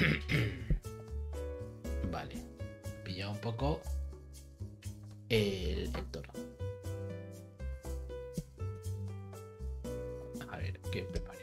vale. Pilla un poco el, vector A ver, ¿qué preparo?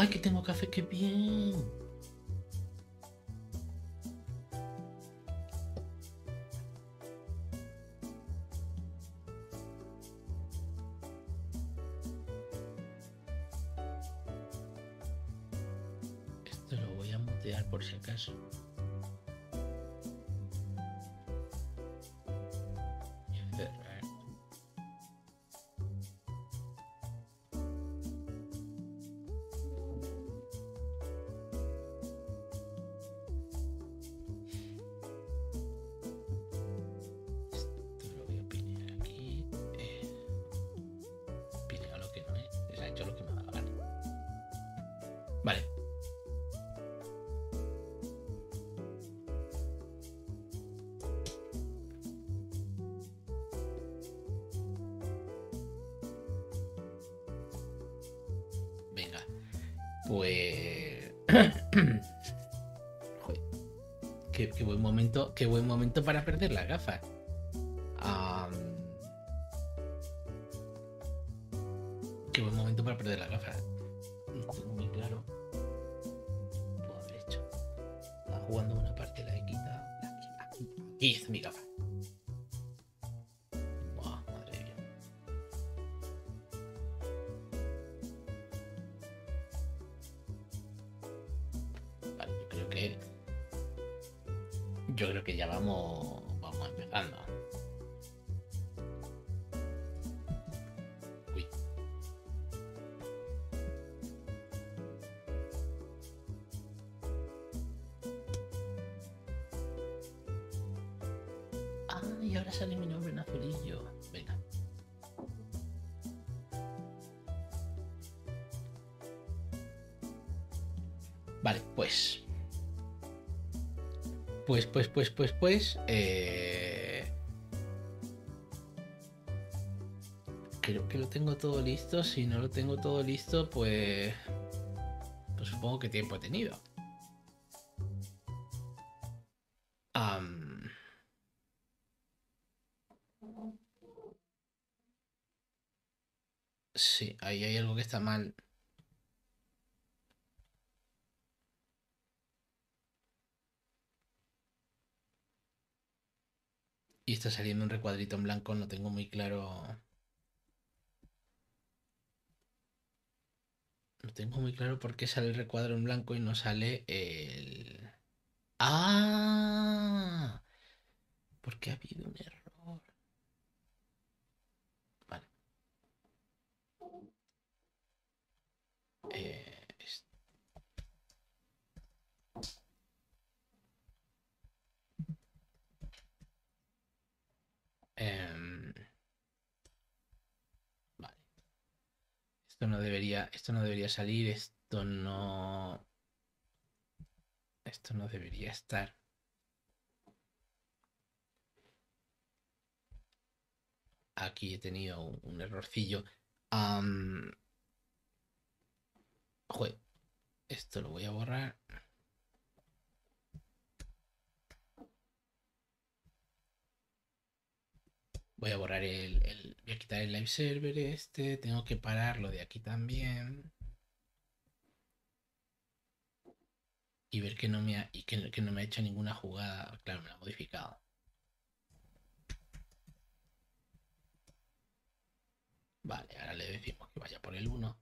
¡Ay, que tengo café! ¡Qué bien! pues... qué, qué, buen momento, qué buen momento para perder las gafas. pues, pues, pues. Eh, creo que lo tengo todo listo. Si no lo tengo todo listo, pues. Pues supongo que tiempo he tenido. Sí, ahí hay algo que está mal. Está saliendo un recuadrito en blanco, no tengo muy claro. No tengo muy claro por qué sale el recuadro en blanco y no sale el. ¡Ah! Porque ha habido un error. no debería, esto no debería salir, esto no... Esto no debería estar. Aquí he tenido un, errorcillo. esto lo voy a borrar. Voy a borrar el, Voy a quitar el live server este. Tengo que pararlo de aquí también. Y ver que no me ha, y que, no me ha hecho ninguna jugada. Claro, me la ha modificado. Vale, ahora le decimos que vaya por el 1.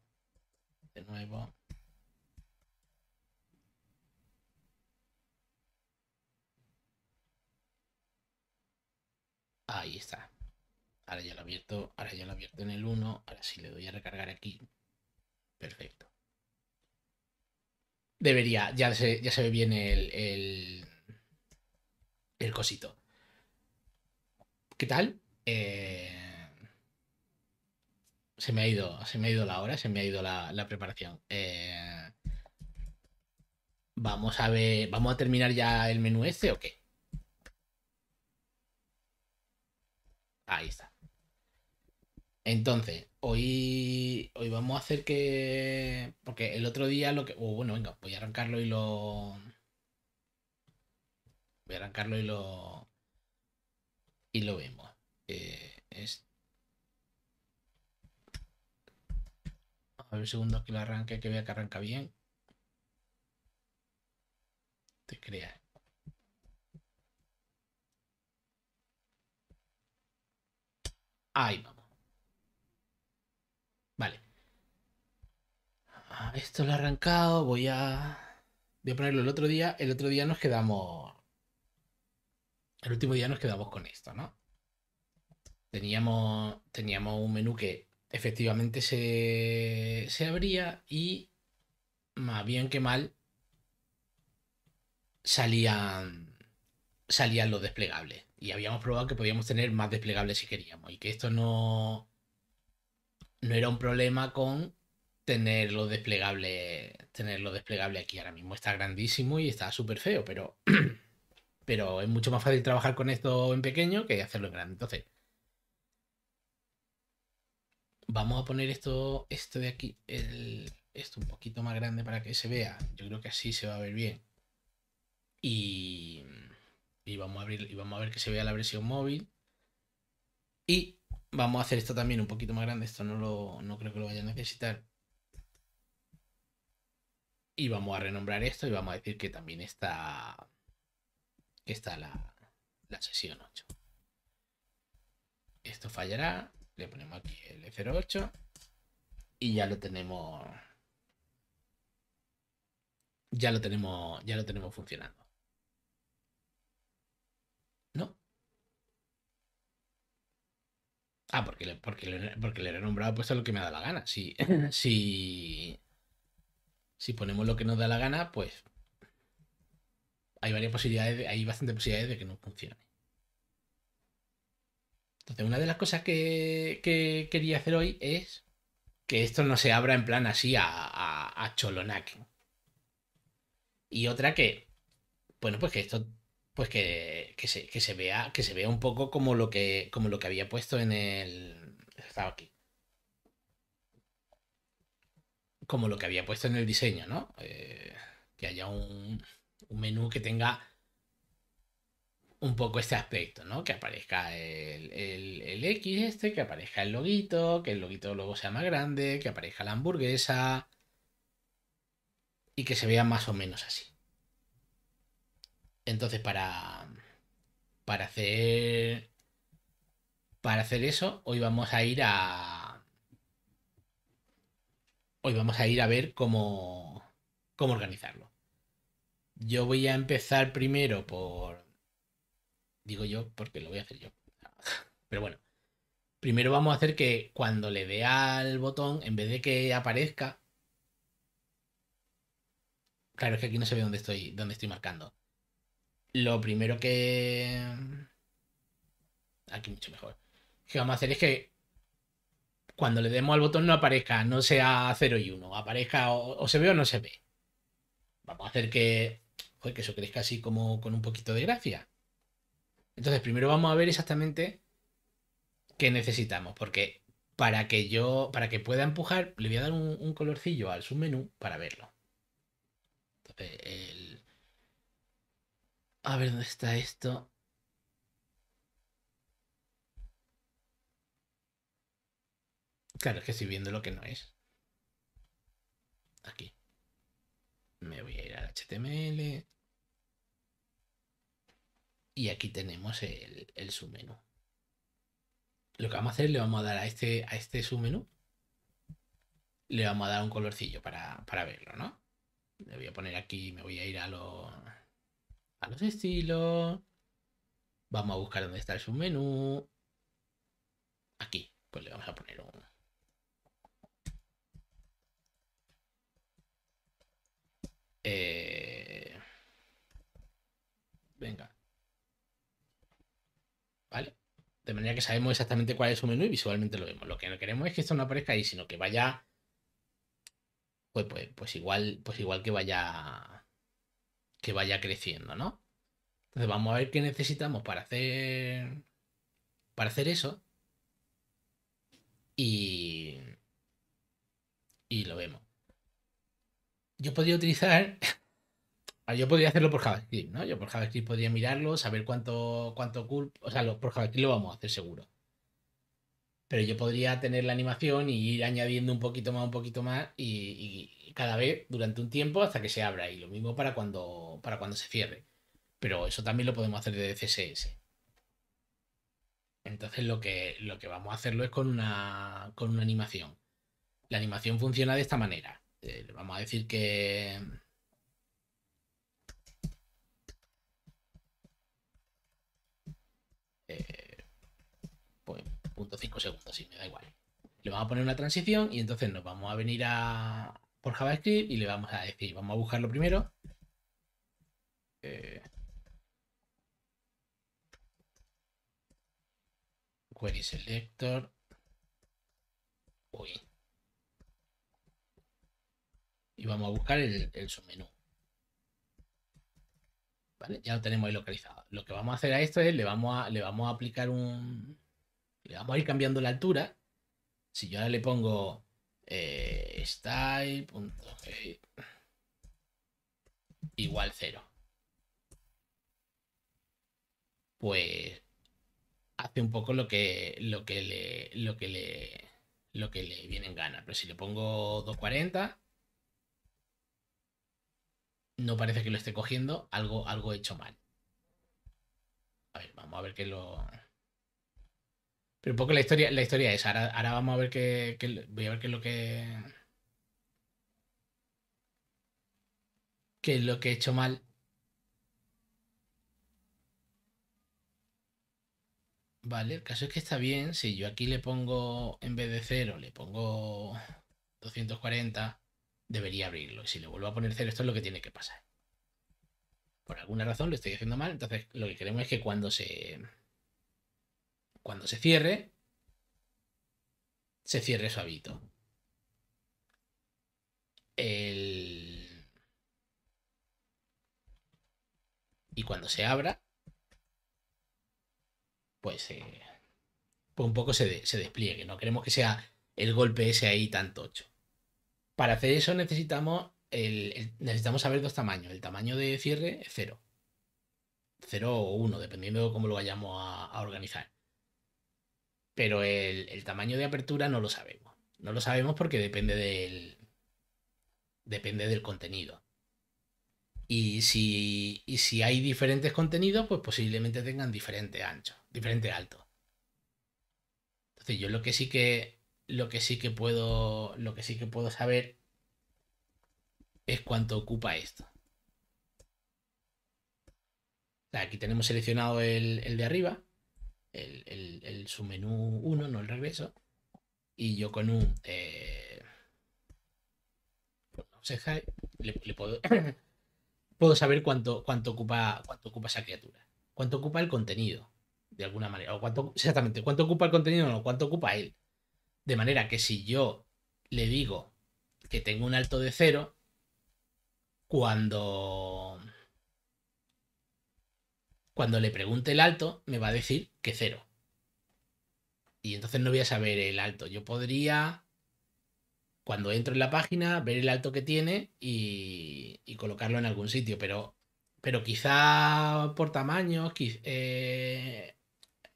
De nuevo. Ahí está. Ahora ya lo abierto, ahora ya lo abierto en el 1. Ahora sí le doy a recargar aquí. Perfecto. Debería, ya se, ya se ve bien el, el, cosito. ¿Qué tal? Eh, se me ha ido, se me ha ido la hora, se me ha ido la, preparación. Eh, vamos a ver, vamos a terminar ya el menú este o qué? Ahí está. Entonces, hoy, hoy vamos a hacer que. Porque el otro día lo que. bueno, venga, voy a arrancarlo y lo. Voy a arrancarlo y lo. Y lo vemos. Eh, A ver, segundos que lo arranque, que vea que arranca bien. Te creas. Ahí va. Ah, esto lo he arrancado, voy a... Voy a ponerlo el otro día. El otro día nos quedamos... El último día nos quedamos con esto, ¿no? Teníamos, teníamos un menú que efectivamente se, se abría y más bien que mal salían, salían los desplegables. Y habíamos probado que podíamos tener más desplegables si queríamos. Y que esto no, no era un problema con tenerlo desplegable, tenerlo desplegable aquí ahora mismo. Está grandísimo y está súper feo, pero, pero es mucho más fácil trabajar con esto en pequeño que hacerlo en grande. Entonces, vamos a poner esto, esto de aquí, esto un poquito más grande para que se vea. Yo creo que así se va a ver bien. Y, y vamos a abrir, y vamos a ver que se vea la versión móvil. Y vamos a hacer esto también un poquito más grande. Esto no lo, creo que lo vaya a necesitar y vamos a renombrar esto y vamos a decir que también está, está la, la sesión 8. Esto fallará. Le ponemos aquí el 08 y ya lo tenemos. Ya lo tenemos, ya lo tenemos funcionando. ¿No? Ah, porque, le, porque, porque le he renombrado puesto lo que me da la gana. sí si, Si ponemos lo que nos da la gana, pues hay varias posibilidades, hay bastantes posibilidades de que no funcione. Entonces, una de las cosas que, quería hacer hoy es que esto no se abra en plan así a, a, Y otra que, bueno, pues que esto, pues que, se, vea, que se vea un poco como lo que, como lo que había puesto en el... Estaba aquí. como lo que había puesto en el diseño, ¿no? Eh, que haya un, menú que tenga un poco este aspecto, ¿no? Que aparezca el, el, el, X este, que aparezca el loguito, que el loguito luego sea más grande, que aparezca la hamburguesa y que se vea más o menos así. Entonces para, para hacer para hacer eso hoy vamos a ir a hoy vamos a ir a ver cómo, organizarlo. Yo voy a empezar primero por... Digo yo porque lo voy a hacer yo. Pero bueno, primero vamos a hacer que cuando le dé al botón, en vez de que aparezca... Claro, es que aquí no se ve dónde estoy, dónde estoy marcando. Lo primero que... Aquí mucho mejor. Que vamos a hacer es que cuando le demos al botón no aparezca, no sea 0 y 1, aparezca o, se ve o no se ve. Vamos a hacer que, pues, que eso crezca así como con un poquito de gracia. Entonces, primero vamos a ver exactamente qué necesitamos, porque para que yo, para que pueda empujar, le voy a dar un, colorcillo al submenú para verlo. Entonces, el... A ver, ¿dónde está esto? Claro, es que estoy viendo lo que no es. Aquí. Me voy a ir al HTML. Y aquí tenemos el, el submenú. Lo que vamos a hacer, le vamos a dar a este, a este submenú. Le vamos a dar un colorcillo para, verlo, ¿no? Le voy a poner aquí, me voy a ir a los, a los estilos. Vamos a buscar dónde está el submenú. Aquí, pues le vamos a poner un, Eh, venga. ¿Vale? De manera que sabemos exactamente cuál es su menú y visualmente lo vemos. Lo que no queremos es que esto no aparezca ahí, sino que vaya. Pues, pues, pues igual, pues igual que vaya. Que vaya creciendo, ¿no? Entonces vamos a ver qué necesitamos para hacer. Para hacer eso. Y. Y lo vemos yo podría utilizar. yo podría hacerlo por JavaScript, ¿no? Yo por JavaScript podría mirarlo, saber cuánto, cuánto cool. O sea, por JavaScript lo vamos a hacer seguro. Pero yo podría tener la animación y ir añadiendo un poquito más, un poquito más, y, cada vez durante un tiempo hasta que se abra. Y lo mismo para cuando, para cuando se cierre. Pero eso también lo podemos hacer desde CSS. Entonces lo que, lo que vamos a hacerlo es con una, con una animación. La animación funciona de esta manera le eh, vamos a decir que... Eh, pues, segundos, sí, me da igual. Le vamos a poner una transición y entonces nos vamos a venir a por JavaScript y le vamos a decir, vamos a buscarlo primero. Eh, query selector y vamos a buscar el, submenú. Vale, ya lo tenemos ahí localizado. Lo que vamos a hacer a esto es, le vamos a, le vamos a aplicar un... Le vamos a ir cambiando la altura. Si yo ahora le pongo eh, style. igual 0. Pues hace un poco lo que, lo que le... Lo que le lo que le viene en gana. Pero si le pongo 240, no parece que lo esté cogiendo, algo, algo hecho mal. A ver, vamos a ver qué lo. Pero poco la historia, la historia es. Ahora, ahora vamos a ver qué, Voy a ver qué es lo que. qué es lo que he hecho mal. Vale, el caso es que está bien. Si yo aquí le pongo, en vez de 0, le pongo 240 debería abrirlo. Y si le vuelvo a poner cero, esto es lo que tiene que pasar. Por alguna razón lo estoy haciendo mal, entonces lo que queremos es que cuando se cuando se cierre se cierre suavito. El... Y cuando se abra, pues, pues un poco se, se despliegue. No queremos que sea el golpe ese ahí tan tocho. Para hacer eso necesitamos, necesitamos saber dos tamaños. El tamaño de cierre es cero. Cero o uno, dependiendo de cómo lo vayamos a, organizar. Pero el, tamaño de apertura no lo sabemos. No lo sabemos porque depende del, depende del contenido. Y si, y si hay diferentes contenidos, pues posiblemente tengan diferentes anchos, diferente alto Entonces yo lo que sí que lo que sí que puedo, lo que sí que puedo saber es cuánto ocupa esto. Aquí tenemos seleccionado el, de arriba, el, el, el, submenú 1, no el regreso. Y yo con un eh, le, puedo, saber cuánto, cuánto, ocupa, cuánto ocupa esa criatura. Cuánto ocupa el contenido, de alguna manera. O cuánto, exactamente, cuánto ocupa el contenido, no, cuánto ocupa él. De manera que si yo le digo que tengo un alto de cero, cuando... Cuando le pregunte el alto, me va a decir que cero. Y entonces no voy a saber el alto. Yo podría, cuando entro en la página, ver el alto que tiene y, colocarlo en algún sitio. Pero, pero quizá por tamaño... Eh,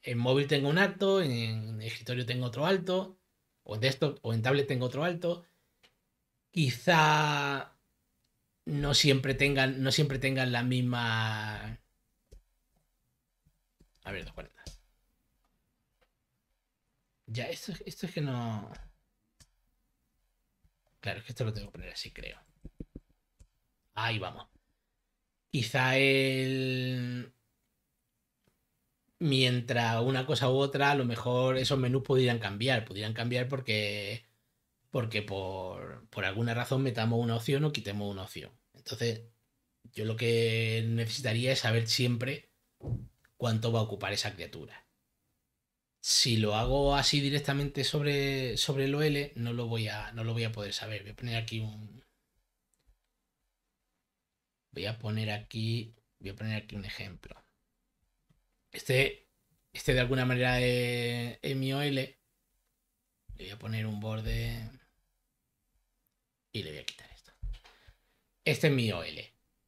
en móvil tengo un alto, en escritorio tengo otro alto o en o en tablet tengo otro alto. Quizá no siempre tengan, no siempre tengan la misma... A ver, cuartas. Ya, esto, esto es que no... Claro, es que esto lo tengo que poner así, creo. Ahí vamos. Quizá el mientras una cosa u otra, a lo mejor esos menús podrían cambiar, pudieran cambiar porque, porque por, alguna razón metamos una opción o quitemos una opción. Entonces, yo lo que necesitaría es saber siempre cuánto va a ocupar esa criatura. Si lo hago así directamente sobre, sobre el OL, no lo, voy a, no lo voy a poder saber. Voy a poner aquí un... Voy a poner aquí... Voy a poner aquí un ejemplo. Este, este, de alguna manera es, mi OL. Le voy a poner un borde y le voy a quitar esto. Este es mi OL.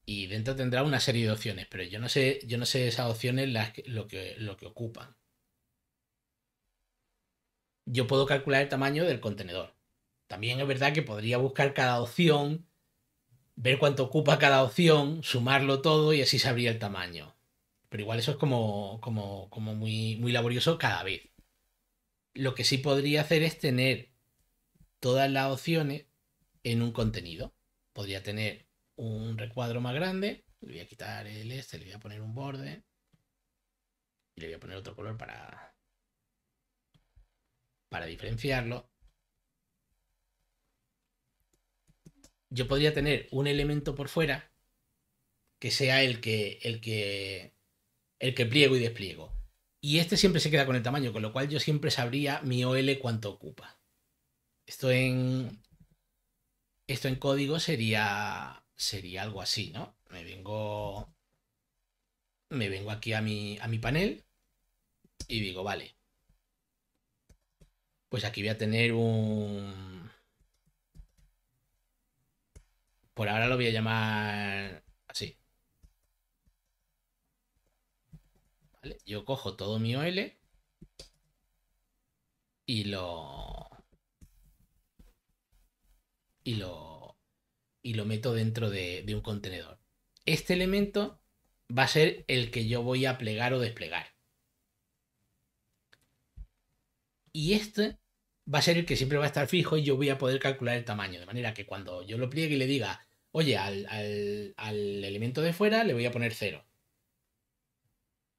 Y dentro tendrá una serie de opciones, pero yo no sé, yo no sé esas opciones las lo, que, lo que ocupan. Yo puedo calcular el tamaño del contenedor. También es verdad que podría buscar cada opción, ver cuánto ocupa cada opción, sumarlo todo y así sabría el tamaño. Pero igual eso es como, como, como muy, muy laborioso cada vez. Lo que sí podría hacer es tener todas las opciones en un contenido. Podría tener un recuadro más grande. Le voy a quitar el este, le voy a poner un borde. Y le voy a poner otro color para, para diferenciarlo. Yo podría tener un elemento por fuera que sea el que, el que el que pliego y despliego. Y este siempre se queda con el tamaño, con lo cual yo siempre sabría mi OL cuánto ocupa. Esto en. Esto en código sería. Sería algo así, ¿no? Me vengo. Me vengo aquí a mi, a mi panel. Y digo, vale. Pues aquí voy a tener un. Por ahora lo voy a llamar así. Yo cojo todo mi OL y lo. Y lo. Y lo meto dentro de, un contenedor. Este elemento va a ser el que yo voy a plegar o desplegar. Y este va a ser el que siempre va a estar fijo y yo voy a poder calcular el tamaño. De manera que cuando yo lo pliegue y le diga, oye, al, al elemento de fuera le voy a poner cero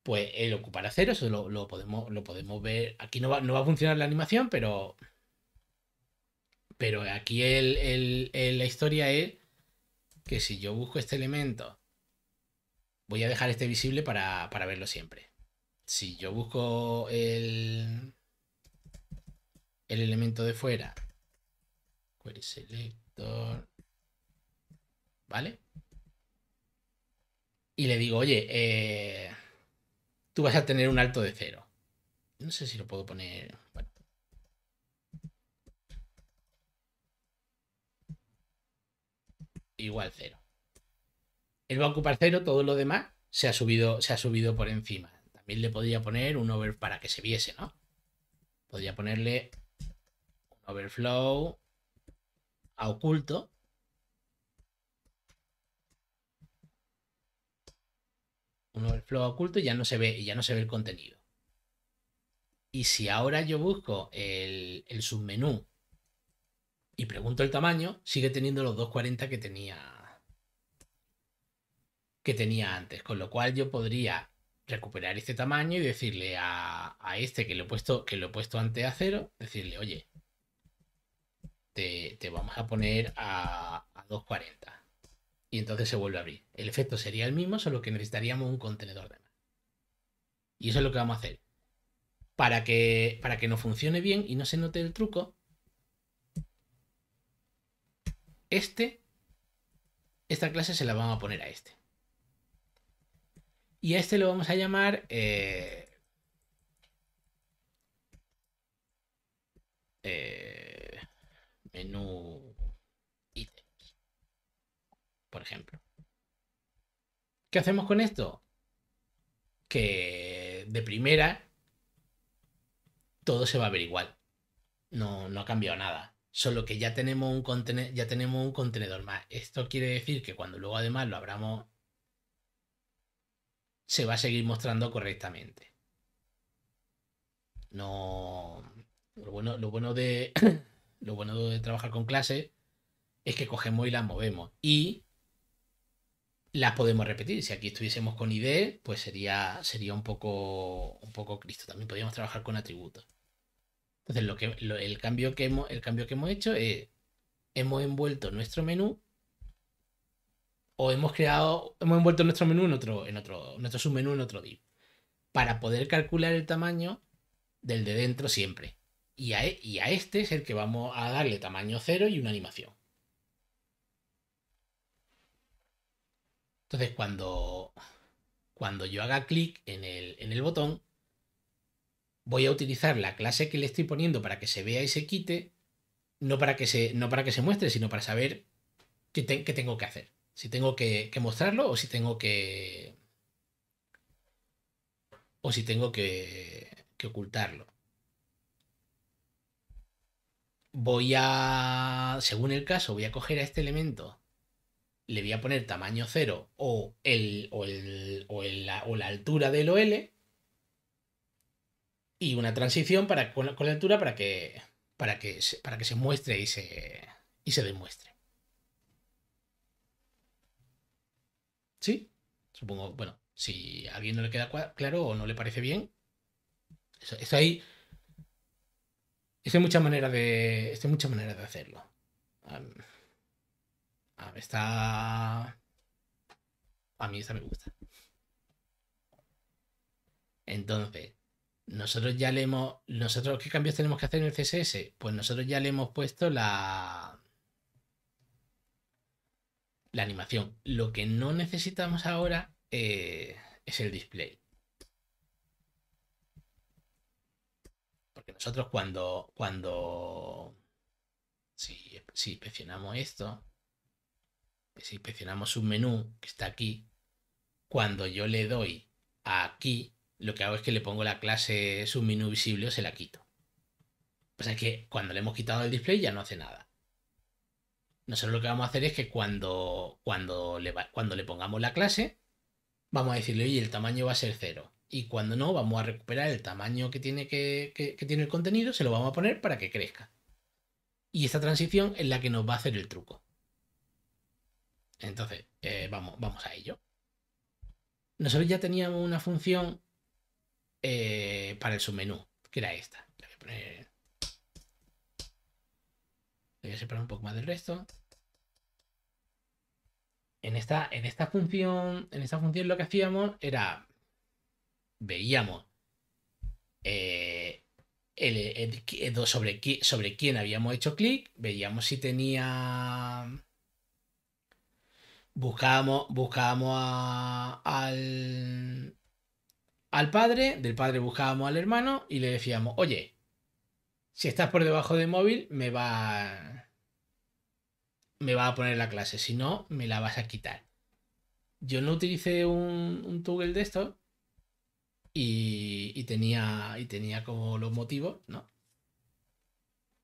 pues el ocupar a cero, eso lo, podemos, lo podemos ver. Aquí no va, no va a funcionar la animación, pero. Pero aquí el, la historia es que si yo busco este elemento, voy a dejar este visible para, para verlo siempre. Si yo busco el, el elemento de fuera, query pues, selector, ¿vale? Y le digo, oye, eh tú vas a tener un alto de cero. No sé si lo puedo poner. Igual cero. Él va a ocupar cero, todo lo demás se ha subido, se ha subido por encima. También le podría poner un over para que se viese, ¿no? Podría ponerle un overflow a oculto uno el flow oculto y ya no se ve, ya no se ve el contenido. Y si ahora yo busco el, submenú y pregunto el tamaño, sigue teniendo los 240 que tenía que tenía antes, con lo cual yo podría recuperar este tamaño y decirle a, este que lo he puesto que lo he puesto antes a cero, decirle, oye, te, vamos a poner a, a 240 y entonces se vuelve a abrir. El efecto sería el mismo, solo que necesitaríamos un contenedor de más. Y eso es lo que vamos a hacer. Para que, para que no funcione bien y no se note el truco, este, esta clase se la vamos a poner a este. Y a este lo vamos a llamar eh, eh, menú por ejemplo. ¿Qué hacemos con esto? Que de primera todo se va a ver igual. No, ha cambiado nada. Solo que ya tenemos, un contenedor, ya tenemos un contenedor más. Esto quiere decir que cuando luego además lo abramos, se va a seguir mostrando correctamente. No. Lo bueno, lo bueno de. Lo bueno de trabajar con clases es que cogemos y las movemos. Y las podemos repetir. Si aquí estuviésemos con ID, pues sería, sería un, poco, un poco Cristo. También podríamos trabajar con atributos. Entonces, lo que, el, cambio que hemos, el cambio que hemos hecho es, hemos envuelto nuestro menú o hemos creado, hemos envuelto nuestro menú en otro, en otro, nuestro submenú en otro div, para poder calcular el tamaño del de dentro siempre. Y a, e, y a este es el que vamos a darle tamaño cero y una animación. Entonces, cuando, cuando yo haga clic en el, botón, voy a utilizar la clase que le estoy poniendo para que se vea y se quite, no para que se, no para que se muestre, sino para saber qué, tengo que hacer. Si tengo que, mostrarlo o si tengo que. O si tengo que, que ocultarlo. Voy a. Según el caso, voy a coger a este elemento le voy a poner tamaño 0 o, el, o, el, o, el, la, o la altura del OL y una transición para, con, la, altura para que, para, que, para que se muestre y se, y se demuestre. ¿Sí? Supongo, bueno, si a alguien no le queda claro o no le parece bien, eso, ahí... Hay, hay muchas maneras de, muchas maneras de hacerlo está... A mí esta me gusta. Entonces, nosotros ya le hemos... ¿Nosotros qué cambios tenemos que hacer en el CSS? Pues nosotros ya le hemos puesto la... La animación. Lo que no necesitamos ahora eh, es el display. Porque nosotros cuando... cuando... Si, si inspeccionamos esto, si inspeccionamos un menú que está aquí, cuando yo le doy aquí, lo que hago es que le pongo la clase submenú visible o se la quito. O sea que cuando le hemos quitado el display ya no hace nada. Nosotros lo que vamos a hacer es que cuando, cuando, le, cuando le pongamos la clase, vamos a decirle, oye, el tamaño va a ser cero. Y cuando no, vamos a recuperar el tamaño que tiene, que, que tiene el contenido, se lo vamos a poner para que crezca. Y esta transición es la que nos va a hacer el truco. Entonces, eh, vamos, vamos a ello. Nosotros ya teníamos una función eh, para el submenú, que era esta. voy a separar un poco más del resto. En esta, en esta función, en esta función lo que hacíamos era veíamos eh, el, sobre quién habíamos hecho clic, veíamos si tenía buscábamos, al, al padre, del padre buscábamos al hermano y le decíamos, oye, si estás por debajo de móvil, me va, me va a poner la clase, si no, me la vas a quitar. Yo no utilicé un, un toggle de esto y, y, tenía, y tenía como los motivos, ¿no?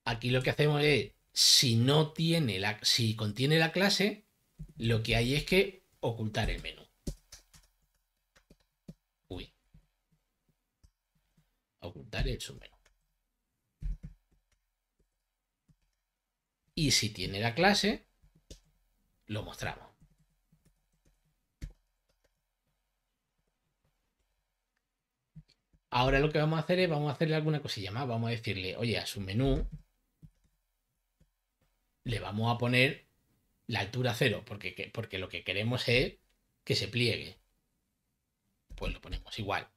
Aquí lo que hacemos es, si no tiene la, si contiene la clase, lo que hay es que ocultar el menú. Uy. Ocultar el submenú. Y si tiene la clase, lo mostramos. Ahora lo que vamos a hacer es, vamos a hacerle alguna cosilla más. Vamos a decirle, oye, a su menú le vamos a poner la altura cero, porque, porque lo que queremos es que se pliegue. Pues lo ponemos igual.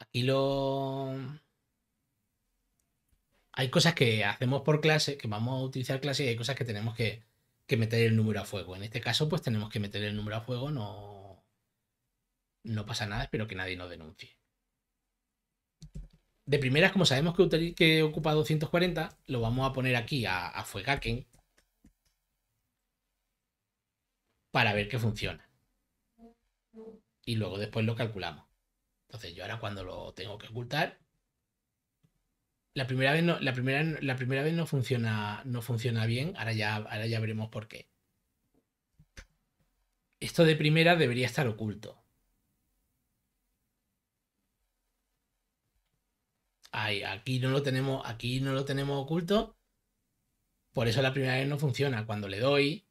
Aquí lo... Hay cosas que hacemos por clase, que vamos a utilizar clase y hay cosas que tenemos que, que meter el número a fuego. En este caso, pues tenemos que meter el número a fuego, no, no pasa nada, espero que nadie nos denuncie de primeras, como sabemos que, que, ocupa 240, lo vamos a poner aquí a, a Fuegaken para ver que funciona. Y luego después lo calculamos. Entonces yo ahora cuando lo tengo que ocultar, la primera vez no, la primera, la primera vez no funciona, no funciona bien. Ahora ya, ahora ya veremos por qué. Esto de primera debería estar oculto. aquí no lo tenemos, aquí no lo tenemos oculto. Por eso la primera vez no funciona. Cuando le doy,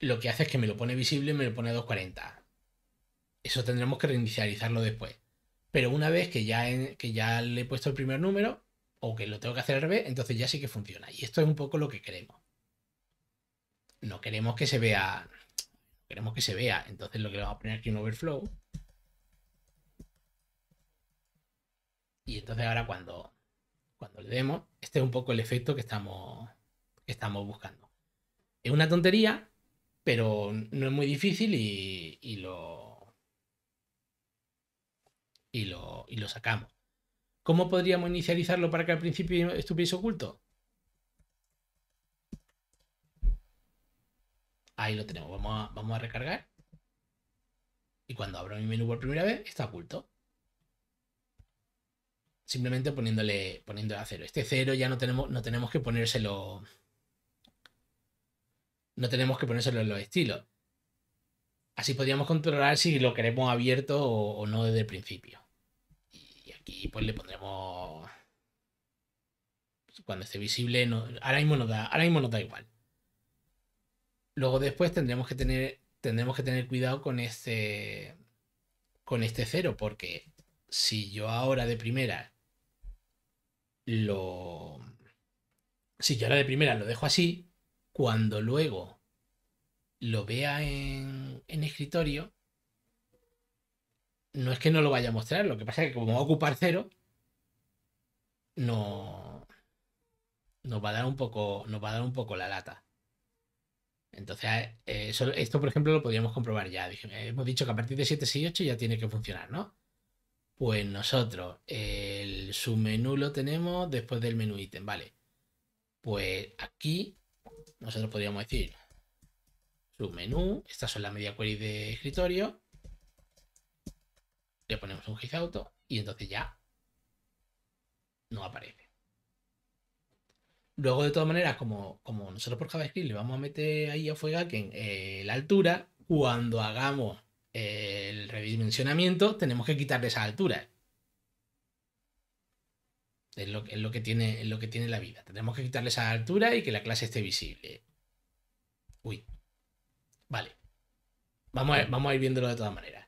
lo que hace es que me lo pone visible y me lo pone a 240. Eso tendremos que reinicializarlo después. Pero una vez que ya, que ya le he puesto el primer número, o que lo tengo que hacer al revés, entonces ya sí que funciona. Y esto es un poco lo que queremos. No queremos que se vea. Queremos que se vea. Entonces lo que vamos a poner aquí un overflow. Y entonces ahora cuando, cuando le demos, este es un poco el efecto que estamos, estamos buscando. Es una tontería, pero no es muy difícil y, lo, y, lo, lo sacamos. ¿Cómo podríamos inicializarlo para que al principio estuviese oculto? Ahí lo tenemos. Vamos vamos a recargar. Y cuando abro mi menú por primera vez, está oculto simplemente poniéndole, poniéndole a cero. Este cero ya no tenemos, no tenemos que ponérselo. No tenemos que ponérselo en los estilos. Así podríamos controlar si lo queremos abierto o, no desde el principio. Y aquí pues le pondremos. Cuando esté visible, no, ahora, mismo nos da, ahora mismo da igual. Luego después tendremos que tener, tendremos que tener cuidado con este, con este cero, porque si yo ahora de primera lo... Si yo ahora de primera lo dejo así, cuando luego lo vea en, en escritorio, no es que no lo vaya a mostrar, lo que pasa es que como va a ocupar cero, no nos va a dar un poco, nos va a dar un poco la lata. Entonces, eh, esto, por ejemplo, lo podríamos comprobar ya. hemos dicho que a partir de 7, 6, 8 ya tiene que funcionar, ¿no? Pues nosotros, el submenú lo tenemos después del menú ítem, ¿vale? Pues aquí nosotros podríamos decir submenú, estas son las media query de escritorio, le ponemos un gizauto auto y entonces ya no aparece. Luego, de todas maneras, como, nosotros por JavaScript le vamos a meter ahí a Fuegaken eh, la altura, cuando hagamos el redimensionamiento, tenemos que quitarle esa altura Es lo, que tiene, lo que tiene la vida. Tenemos que quitarle esa altura y que la clase esté visible. Uy. Vale. Vamos a, vamos a ir viéndolo de todas maneras.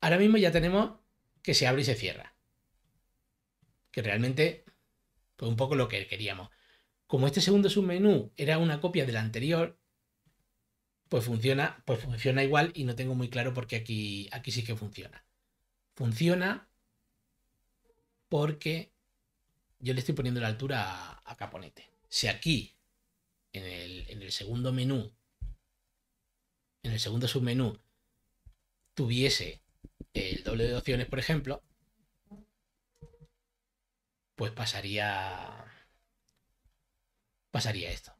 Ahora mismo ya tenemos que se abre y se cierra. Que realmente fue un poco lo que queríamos. Como este segundo submenú era una copia del anterior, pues funciona, pues funciona igual y no tengo muy claro por qué aquí, aquí sí que funciona. Funciona porque yo le estoy poniendo la altura a, Caponete. Si aquí, en el, en el, segundo menú, en el segundo submenú, tuviese el doble de opciones, por ejemplo, pues pasaría pasaría esto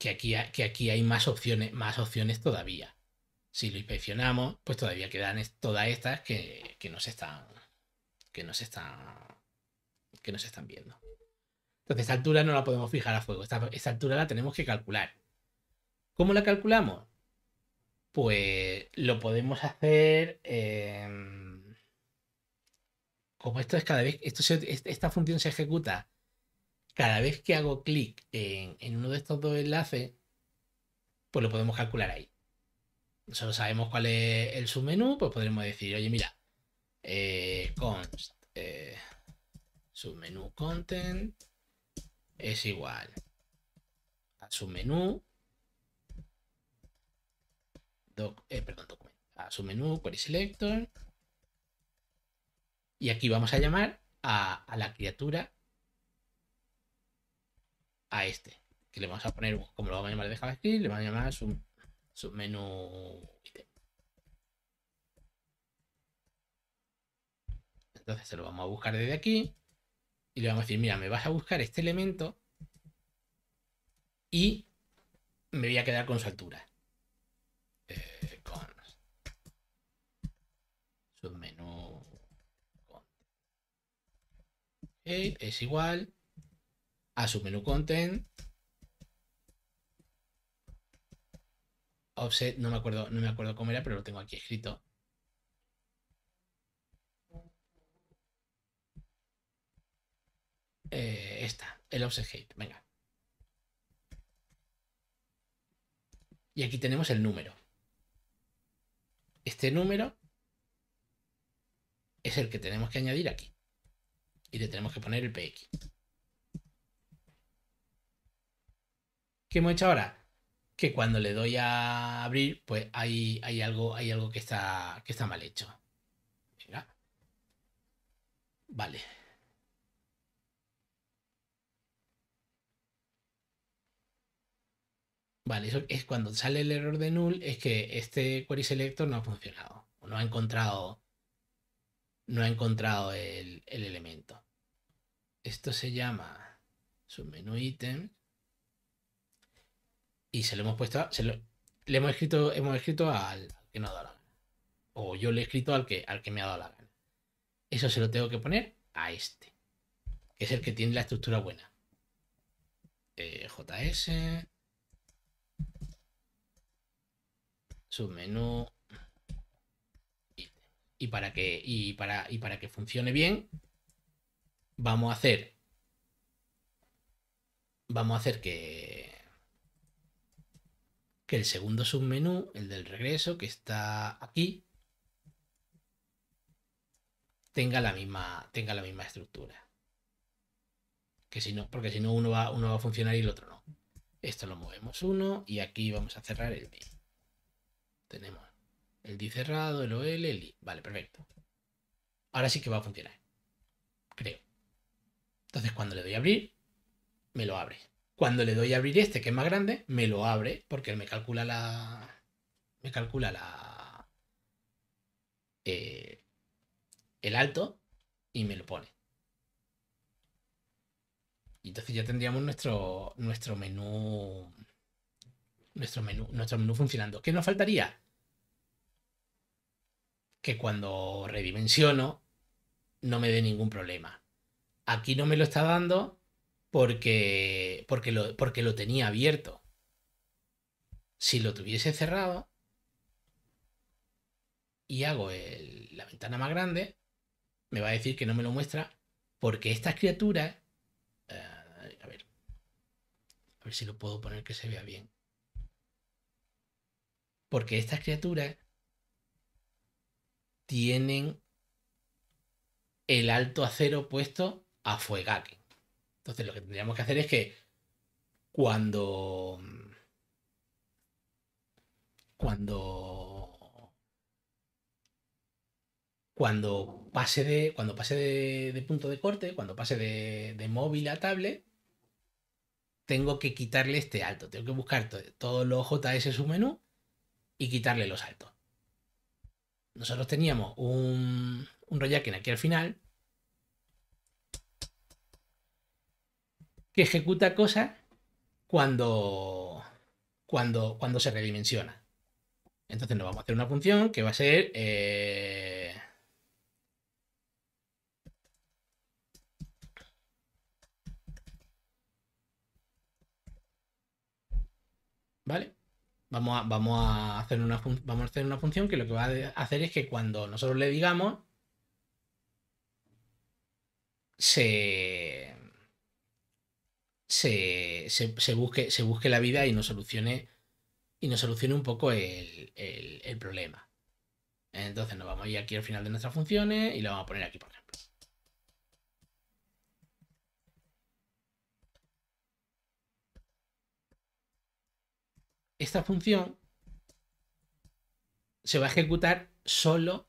que aquí, que aquí hay más opciones, más opciones todavía. Si lo inspeccionamos, pues todavía quedan todas estas que, que no están. Que no están. Que no están viendo. Entonces, esta altura no la podemos fijar a fuego. Esta, altura la tenemos que calcular. ¿Cómo la calculamos? Pues lo podemos hacer. Em, como esto es cada vez. Esto esta función se ejecuta cada vez que hago clic en, uno de estos dos enlaces, pues lo podemos calcular ahí. Solo sabemos cuál es el submenú, pues podremos decir, oye, mira, eh, const eh, submenú content es igual a submenú, doc, eh, perdón, documento, a submenú query selector. Y aquí vamos a llamar a, a la criatura a este. Que le vamos a poner, como lo vamos a llamar de aquí le vamos a llamar submenu submenú Entonces se lo vamos a buscar desde aquí y le vamos a decir, mira, me vas a buscar este elemento y me voy a quedar con su altura. Eh, con submenú es igual a su menú content. Offset, no me acuerdo, no me acuerdo cómo era, pero lo tengo aquí escrito. Eh, esta, el offset height, venga. Y aquí tenemos el número. Este número es el que tenemos que añadir aquí. Y le tenemos que poner el PX. ¿Qué hemos hecho ahora? Que cuando le doy a abrir, pues hay, hay algo, hay algo que, está, que está mal hecho. Vale. Vale, eso es cuando sale el error de null, es que este query selector no ha funcionado. no ha encontrado. No ha encontrado el, el elemento. Esto se llama submenu item... Y se lo hemos puesto, se le hemos escrito, hemos escrito al, que no ha dado la gana. O yo le he escrito al que, al que me ha dado la gana. Eso se lo tengo que poner a este, que es el que tiene la estructura buena. Eh, JS. Submenú. Y para que, y para, y para que funcione bien, vamos a hacer. Vamos a hacer que que el segundo submenú, el del regreso, que está aquí, tenga la misma, tenga la misma estructura. Que si no, porque si no, uno va, uno va a funcionar y el otro no. Esto lo movemos uno y aquí vamos a cerrar el di. Tenemos el di cerrado, el OL, el I. Vale, perfecto. Ahora sí que va a funcionar. Creo. Entonces cuando le doy a abrir, me lo abre. Cuando le doy a abrir este, que es más grande, me lo abre porque me calcula la. Me calcula la. Eh, el alto y me lo pone. Y entonces ya tendríamos nuestro, nuestro menú. Nuestro menú, nuestro menú funcionando. ¿Qué nos faltaría? Que cuando redimensiono no me dé ningún problema. Aquí no me lo está dando porque, porque, lo, tenía abierto. Si lo tuviese cerrado y hago la ventana más grande, me va a decir que no me lo muestra porque estas criaturas... Eh, a ver. A ver si lo puedo poner que se vea bien. Porque estas criaturas tienen el alto acero puesto a Fuegaki. Entonces lo que tendríamos que hacer es que cuando... Cuando... Cuando pase de, cuando pase de, punto de corte, cuando pase de, móvil a tablet, tengo que quitarle este alto. Tengo que buscar todos los JS submenú y quitarle los altos. Nosotros teníamos un, un aquí al final ejecuta cosas cuando, cuando, cuando se redimensiona. Entonces nos vamos a hacer una función que va a ser... Eh, ¿Vale? Vamos a, vamos, a hacer una vamos a hacer una función que lo que va a hacer es que cuando nosotros le digamos, se, se, busque, se busque la vida y nos solucione, y nos solucione un poco el, problema. Entonces nos vamos a ir aquí al final de nuestras funciones y lo vamos a poner aquí, por ejemplo. Esta función se va a ejecutar solo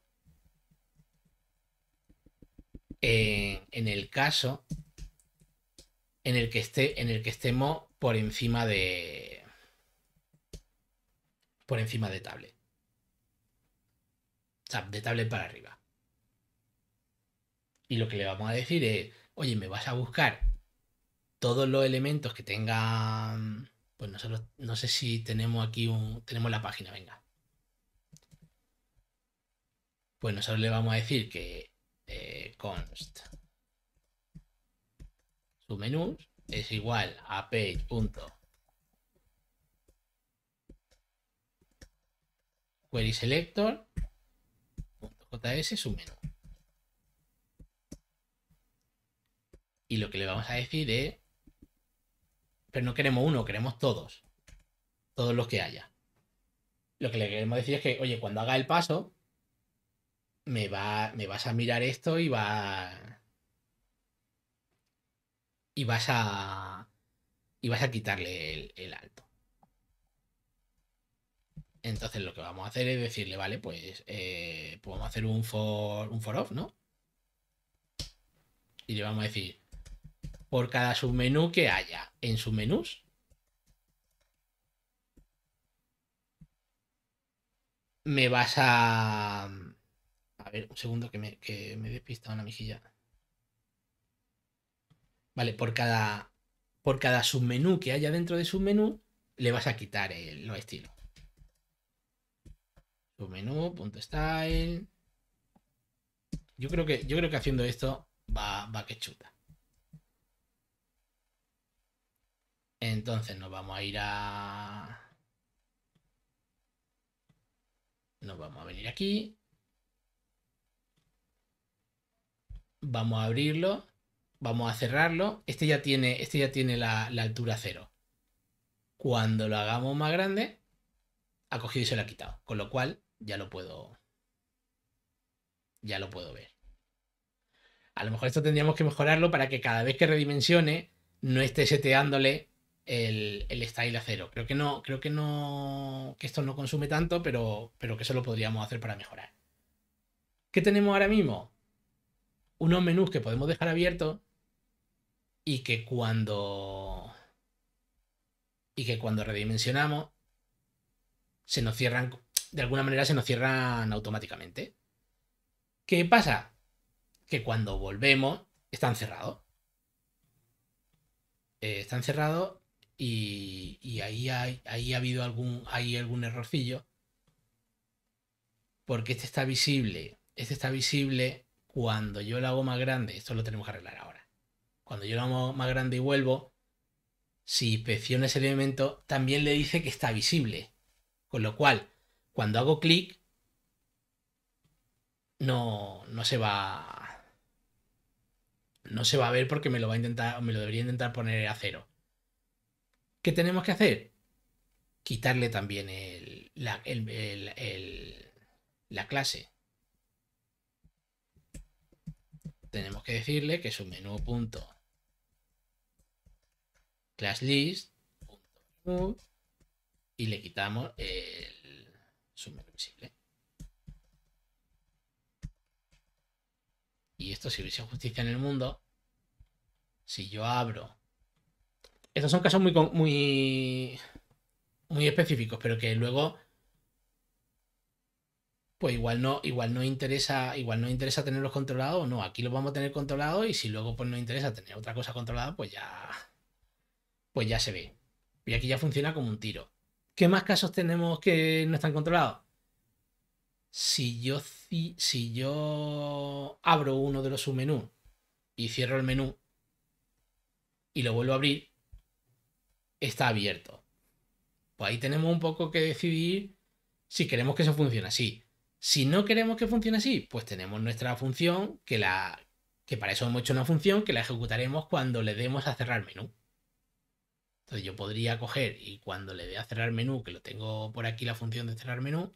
en, en el caso en el que, esté, en el que estemos por encima de... por encima de tablet. O sea, de tablet para arriba. Y lo que le vamos a decir es, oye, me vas a buscar todos los elementos que tengan... Pues nosotros, no sé si tenemos aquí un... Tenemos la página, venga. Pues nosotros le vamos a decir que eh, const tu es igual a page. Query selector su menú. Y lo que le vamos a decir es, pero no queremos uno, queremos todos, todos los que haya. Lo que le queremos decir es que, oye, cuando haga el paso, me, va, me vas a mirar esto y va, y vas a. Y vas a quitarle el, alto. Entonces lo que vamos a hacer es decirle, vale, pues eh, podemos pues hacer un for, un for off, ¿no? Y le vamos a decir, por cada submenú que haya en submenús, me vas a... A ver, un segundo que me, que me he despistado una mejilla. Vale, por cada, por cada submenú que haya dentro de submenú, le vas a quitar el, los estilos. Submenú.style. Yo creo que, yo creo que haciendo esto va, va que chuta. Entonces nos vamos a ir a... Nos vamos a venir aquí. Vamos a abrirlo. Vamos a cerrarlo. Este ya tiene, este ya tiene la, altura cero. Cuando lo hagamos más grande, ha cogido y se lo ha quitado. Con lo cual, ya lo puedo. Ya lo puedo ver. A lo mejor esto tendríamos que mejorarlo para que cada vez que redimensione no esté seteándole el, el, style a cero. Creo que no, creo que no, esto no consume tanto, pero, pero que eso lo podríamos hacer para mejorar. ¿Qué tenemos ahora mismo? Unos menús que podemos dejar abiertos y que cuando y que cuando redimensionamos se nos cierran de alguna manera se nos cierran automáticamente. ¿Qué pasa? Que cuando volvemos están cerrados. Eh, están cerrados y, y ahí, hay, ahí ha habido algún, hay algún errorcillo. Porque este está visible. Este está visible cuando yo lo hago más grande. Esto lo tenemos que arreglar ahora cuando yo lo hago más grande y vuelvo, si inspecciona ese elemento, también le dice que está visible. Con lo cual, cuando hago clic, no, se va. No se va a ver porque me lo va a intentar, me lo debería intentar poner a cero. ¿Qué tenemos que hacer? Quitarle también la, la clase. Tenemos que decirle que es un menú punto classlist.new y le quitamos el sumero visible. Y esto, si hubiese justicia en el mundo, si yo abro. Estos son casos muy, muy, muy específicos, pero que luego. Pues igual no, igual no interesa, igual no interesa tenerlos controlados, no. Aquí los vamos a tener controlados y si luego pues no interesa tener otra cosa controlada, pues ya pues ya se ve. Y aquí ya funciona como un tiro. ¿Qué más casos tenemos que no están controlados? Si yo, si yo abro uno de los submenús y cierro el menú y lo vuelvo a abrir, está abierto. Pues ahí tenemos un poco que decidir si queremos que eso funcione así. Si no queremos que funcione así, pues tenemos nuestra función que la que para eso hemos hecho una función que la ejecutaremos cuando le demos a cerrar menú. Entonces yo podría coger y cuando le dé a cerrar menú, que lo tengo por aquí la función de cerrar menú,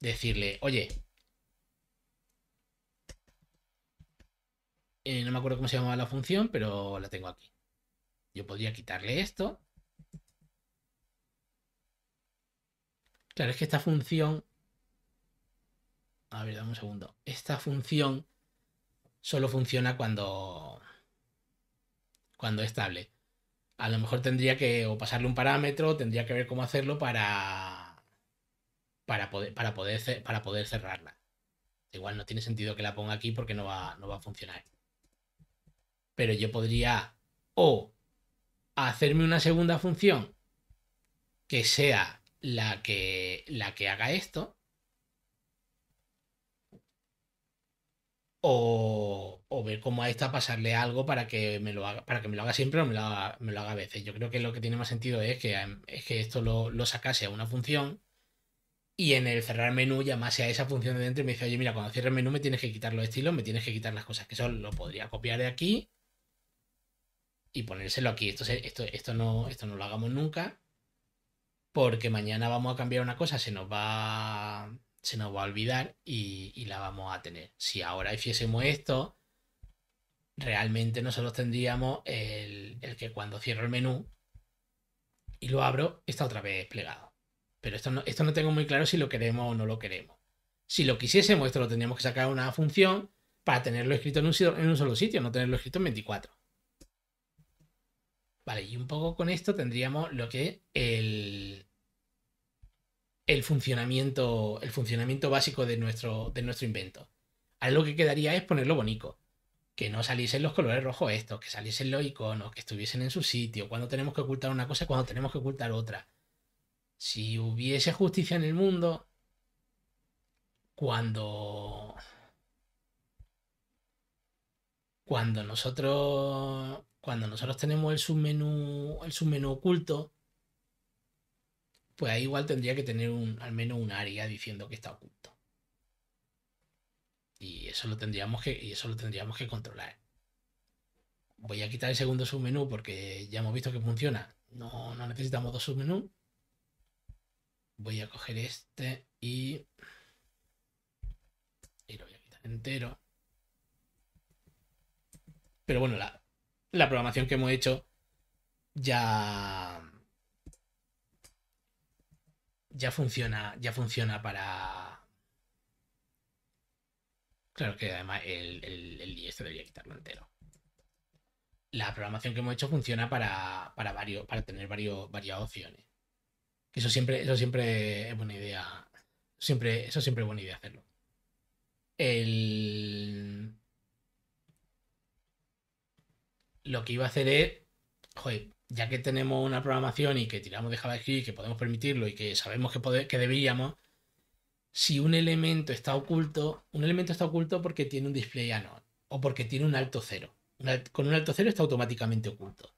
decirle, oye, eh, no me acuerdo cómo se llamaba la función, pero la tengo aquí. Yo podría quitarle esto. Claro, es que esta función... A ver, dame un segundo. Esta función solo funciona cuando... Cuando es a lo mejor tendría que pasarle un parámetro, tendría que ver cómo hacerlo para, para, poder, para, poder, para poder cerrarla. Igual no tiene sentido que la ponga aquí porque no va, no va a funcionar. Pero yo podría o hacerme una segunda función que sea la que, la que haga esto o, ver cómo a esta pasarle algo para que me lo haga, para que me lo haga siempre o me lo haga, a veces. Yo creo que lo que tiene más sentido es que, em, que esto lo, sacase a una función y en el cerrar menú llamase a esa función de dentro y me dice, oye, mira, cuando cierres el menú me tienes que quitar los estilos, me tienes que quitar las cosas, que eso lo podría copiar de aquí y ponérselo aquí. Esto, esto, esto, no, esto no lo hagamos nunca porque mañana vamos a cambiar una cosa, se nos va se nos va a olvidar y, la vamos a tener. Si ahora hiciésemos esto, realmente nosotros tendríamos el, que cuando cierro el menú y lo abro, está otra vez desplegado. Pero esto no, esto no tengo muy claro si lo queremos o no lo queremos. Si lo quisiésemos, esto lo tendríamos que sacar una función para tenerlo escrito en un, en un solo sitio, no tenerlo escrito en 24. Vale, y un poco con esto tendríamos lo que es el, el funcionamiento, el funcionamiento básico de nuestro, de nuestro invento. Ahora lo que quedaría es ponerlo bonito. Que no saliesen los colores rojos estos, que saliesen los iconos, que estuviesen en su sitio, cuando tenemos que ocultar una cosa, cuando tenemos que ocultar otra. Si hubiese justicia en el mundo, cuando... Cuando nosotros, cuando nosotros tenemos el submenú, el submenú oculto, pues ahí igual tendría que tener un, al menos un área diciendo que está oculto. Y eso lo tendríamos que, eso lo tendríamos que controlar. Voy a quitar el segundo submenú porque ya hemos visto que funciona. No, necesitamos dos submenús. Voy a coger este y... Y lo voy a quitar entero. Pero bueno, la programación que hemos hecho ya ya funciona, ya funciona para. Claro que además el, el, debería este quitarlo entero. La programación que hemos hecho funciona para, para varios, para tener varios, varias opciones. Eso siempre, eso siempre es buena idea. Siempre, eso siempre es buena idea hacerlo. El... Lo que iba a hacer es. Joder, ya que tenemos una programación y que tiramos de JavaScript, que podemos permitirlo y que sabemos que, poder, que si un elemento está oculto, un elemento está oculto porque tiene un display anon o porque tiene un alto cero. con un alto cero está automáticamente oculto.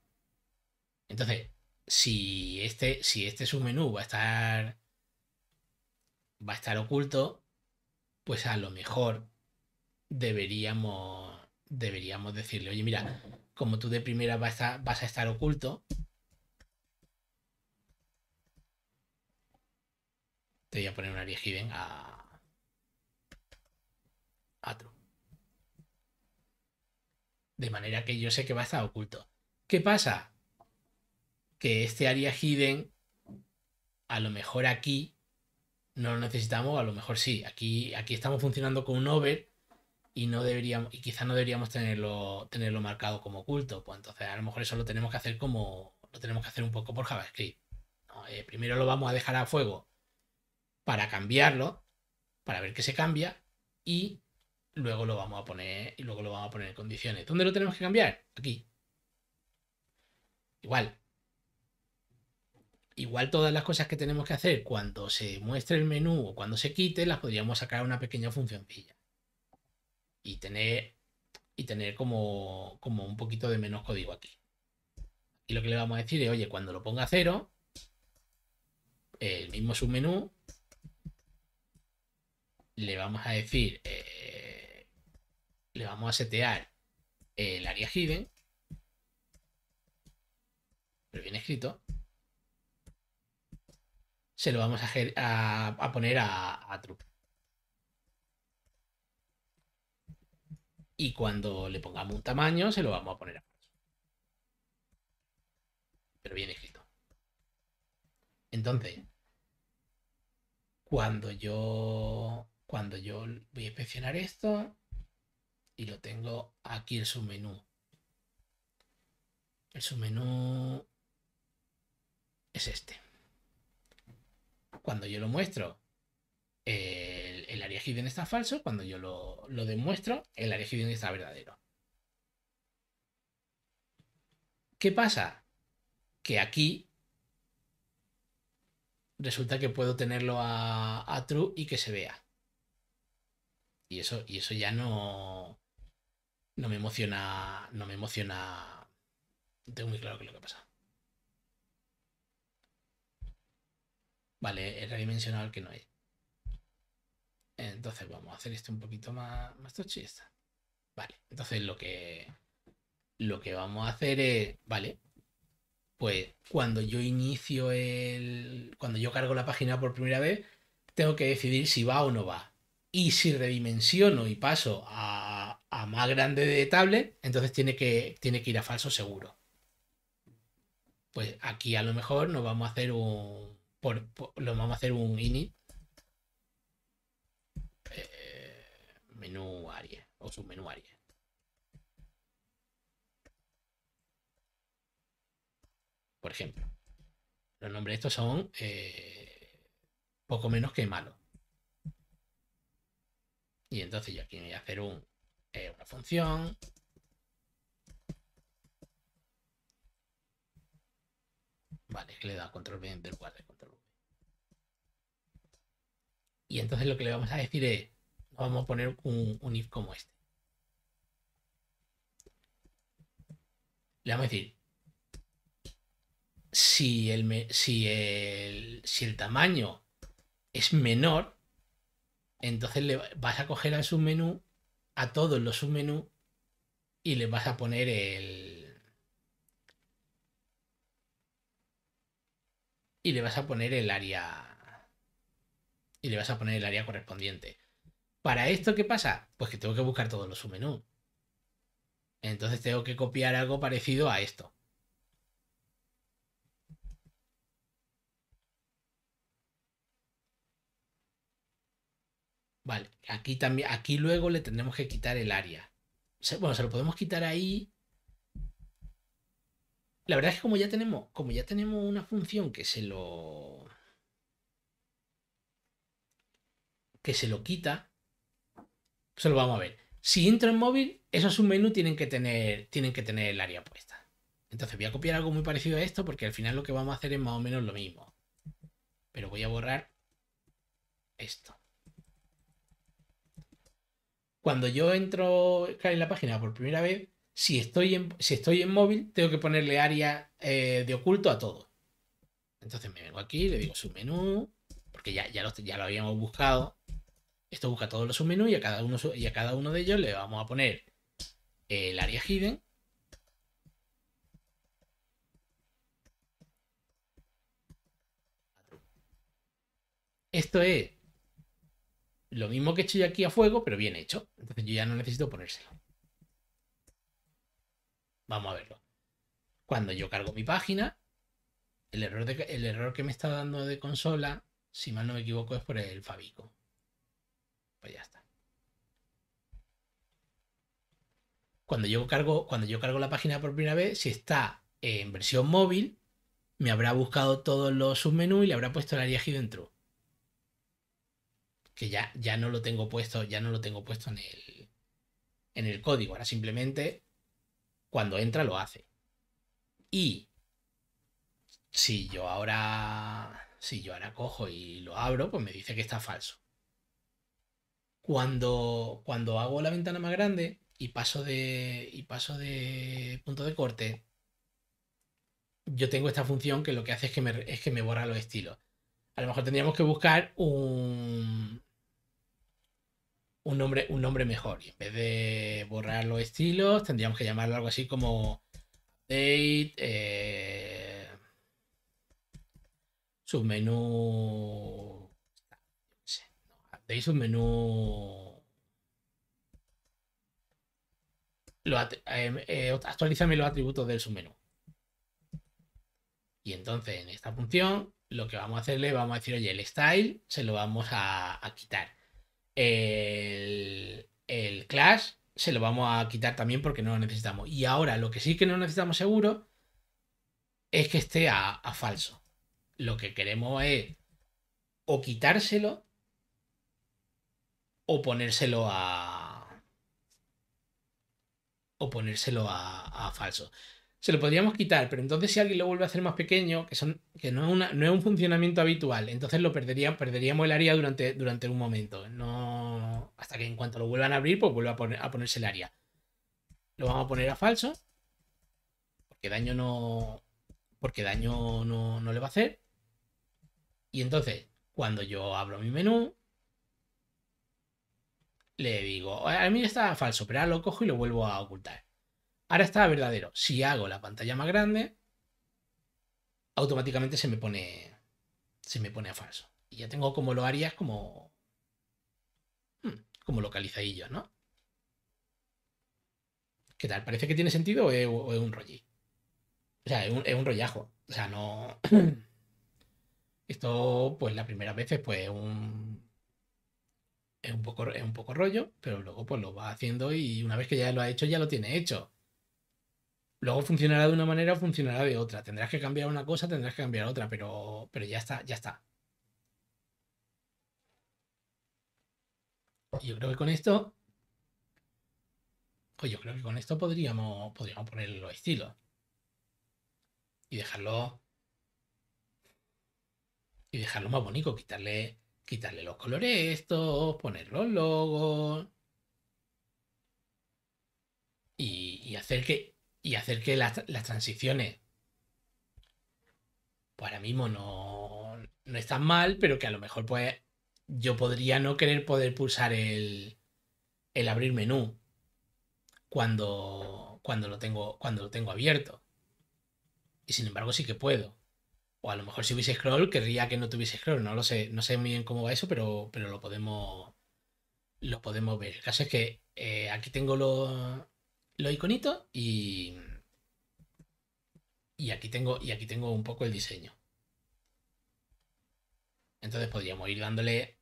Entonces, si este, si este submenú va a estar va a estar oculto, pues a lo mejor deberíamos deberíamos decirle, oye, mira, como tú de primera vas a, vas a estar oculto, te voy a poner una Hidden a True. De manera que yo sé que va a estar oculto. ¿Qué pasa? Que este área hidden, a lo mejor aquí no lo necesitamos, a lo mejor sí. Aquí, aquí estamos funcionando con un over y no deberíamos, y quizás no deberíamos tenerlo, tenerlo marcado como oculto. Pues entonces a lo mejor eso lo tenemos que hacer como. Lo tenemos que hacer un poco por JavaScript. Eh, primero lo vamos a dejar a fuego para cambiarlo, para ver que se cambia, y luego lo vamos a poner. Y luego lo vamos a poner en condiciones. ¿Dónde lo tenemos que cambiar? Aquí. Igual. Igual todas las cosas que tenemos que hacer cuando se muestre el menú o cuando se quite, las podríamos sacar una pequeña funcioncilla y tener, y tener como, un poquito de menos código aquí. Y lo que le vamos a decir es, oye, cuando lo ponga a cero, el mismo submenú, le vamos a decir, eh, le vamos a setear el área hidden, pero bien escrito, se lo vamos a, poner a, a y cuando le pongamos un tamaño se lo vamos a poner a pero bien escrito. Entonces, cuando yo cuando yo voy a inspeccionar esto y lo tengo aquí el submenú. El submenú es este. Cuando yo lo muestro el, área hidden está falso, cuando yo lo, demuestro, el área hidden está verdadero. ¿Qué pasa? Que aquí resulta que puedo tenerlo a, true y que se vea. Y eso, y eso ya no, no me emociona, no me emociona, tengo muy claro qué es lo que pasa. Vale, he redimensionado que no hay. Entonces vamos a hacer esto un poquito más, más Vale, entonces lo que, lo que vamos a hacer es, vale, pues cuando yo inicio el, cuando yo cargo la página por primera vez, tengo que decidir si va o no va. Y si redimensiono y paso a, a más grande de tablet, entonces tiene que, tiene que ir a falso seguro. Pues aquí a lo mejor nos vamos a hacer un, lo vamos a hacer un init menú área o submenú área. Por ejemplo, los nombres de estos son eh, poco menos que malo Y entonces yo aquí voy a hacer eh, una función Vale, que le da control V en guarda control V. Y entonces lo que le vamos a decir es vamos a poner un, if como este. Le vamos a decir, si el, si el, si el tamaño es menor, entonces le vas a coger al submenú, a todos los submenús, y le vas a poner el... Y le vas a poner el área... Y le vas a poner el área correspondiente. ¿Para esto qué pasa? Pues que tengo que buscar todos los submenús. Entonces tengo que copiar algo parecido a esto. Vale, aquí también, aquí luego le tendremos que quitar el área. Bueno, se lo podemos quitar ahí. La verdad es que como ya tenemos, como ya tenemos una función que se lo. que se lo quita. Pues se lo vamos a ver. Si entro en móvil, esos submenús tienen que tener, tienen que tener el área puesta. Entonces voy a copiar algo muy parecido a esto porque al final lo que vamos a hacer es más o menos lo mismo. Pero voy a borrar esto. Cuando yo entro en la página por primera vez, si estoy en, si estoy en móvil, tengo que ponerle área eh, de oculto a todo. Entonces me vengo aquí, le digo submenú, porque ya, ya, ya lo habíamos buscado. Esto busca todos los submenús y a cada uno, y a cada uno de ellos le vamos a poner el área hidden. Esto es lo mismo que he hecho yo aquí a fuego, pero bien hecho. Entonces yo ya no necesito ponérselo. Vamos a verlo. Cuando yo cargo mi página, el error, el error que me está dando de consola, si mal no me equivoco, es por el Fabico. Pues ya está. Cuando yo cargo, cuando yo cargo la página por primera vez, si está en versión móvil, me habrá buscado todos los submenús y le habrá puesto el Hidden dentro. Que ya, ya no lo tengo puesto, ya no lo tengo puesto en el, en el código. Ahora simplemente cuando entra lo hace. Y si yo ahora si yo ahora cojo y lo abro, pues me dice que está falso. Cuando, cuando hago la ventana más grande y paso de, paso de punto de corte, yo tengo esta función que lo que hace es que me, es que me borra los estilos. A lo mejor tendríamos que buscar un, un, nombre, un nombre mejor. Y en vez de borrar los estilos, tendríamos que llamarlo algo así como date eh, submenú un menú. Em, eh, actualízame los atributos del submenú. Y entonces en esta función lo que vamos a hacerle, vamos a decir, oye, el style se lo vamos a, quitar. El, el class se lo vamos a quitar también porque no lo necesitamos. Y ahora lo que sí que no necesitamos seguro es que esté a falso. Lo que queremos es o quitárselo o ponérselo a. o ponérselo a, falso. Se lo podríamos quitar, pero entonces si alguien lo vuelve a hacer más pequeño, que, son, que no, es no es un funcionamiento habitual, entonces lo perdería, perderíamos el área durante, durante un momento. No, hasta que en cuanto lo vuelvan a abrir, pues vuelva a, poner, a ponerse el área. Lo vamos a poner a falso, porque daño no, porque daño no, no le va a hacer. Y entonces, cuando yo abro mi menú, le digo, a mí está falso, pero ahora lo cojo y lo vuelvo a ocultar. Ahora está verdadero. Si hago la pantalla más grande, automáticamente se me pone, se me pone a falso. Y ya tengo como lo harías como, hmm, como ¿no? ¿Qué tal? ¿Parece que tiene sentido o es, un rollo? O sea, es un, rollajo. O sea, no... Esto, pues la primera vez es pues un, es un poco, es un poco rollo, pero luego pues lo va haciendo y una vez que ya lo ha hecho, ya lo tiene hecho. Luego funcionará de una manera o funcionará de otra. Tendrás que cambiar una cosa, tendrás que cambiar otra, pero, pero ya está, ya está. yo creo que con esto. Pues yo creo que con esto podríamos, podríamos ponerle los estilos. Y dejarlo. Y dejarlo más bonito, quitarle quitarle los colores estos, poner los logos. Y, hacer que, y hacer que las, transiciones pues ahora mismo no, no están mal, pero que a lo mejor pues yo podría no querer poder pulsar el, el abrir menú cuando, cuando, lo tengo, cuando lo tengo abierto. Y sin embargo sí que puedo. O a lo mejor si hubiese scroll, querría que no tuviese scroll. No lo sé, no sé muy bien cómo va eso, pero, pero lo, podemos, lo podemos ver. El caso es que eh, aquí tengo los, iconitos y, y, aquí tengo, y aquí tengo un poco el diseño. Entonces podríamos ir dándole.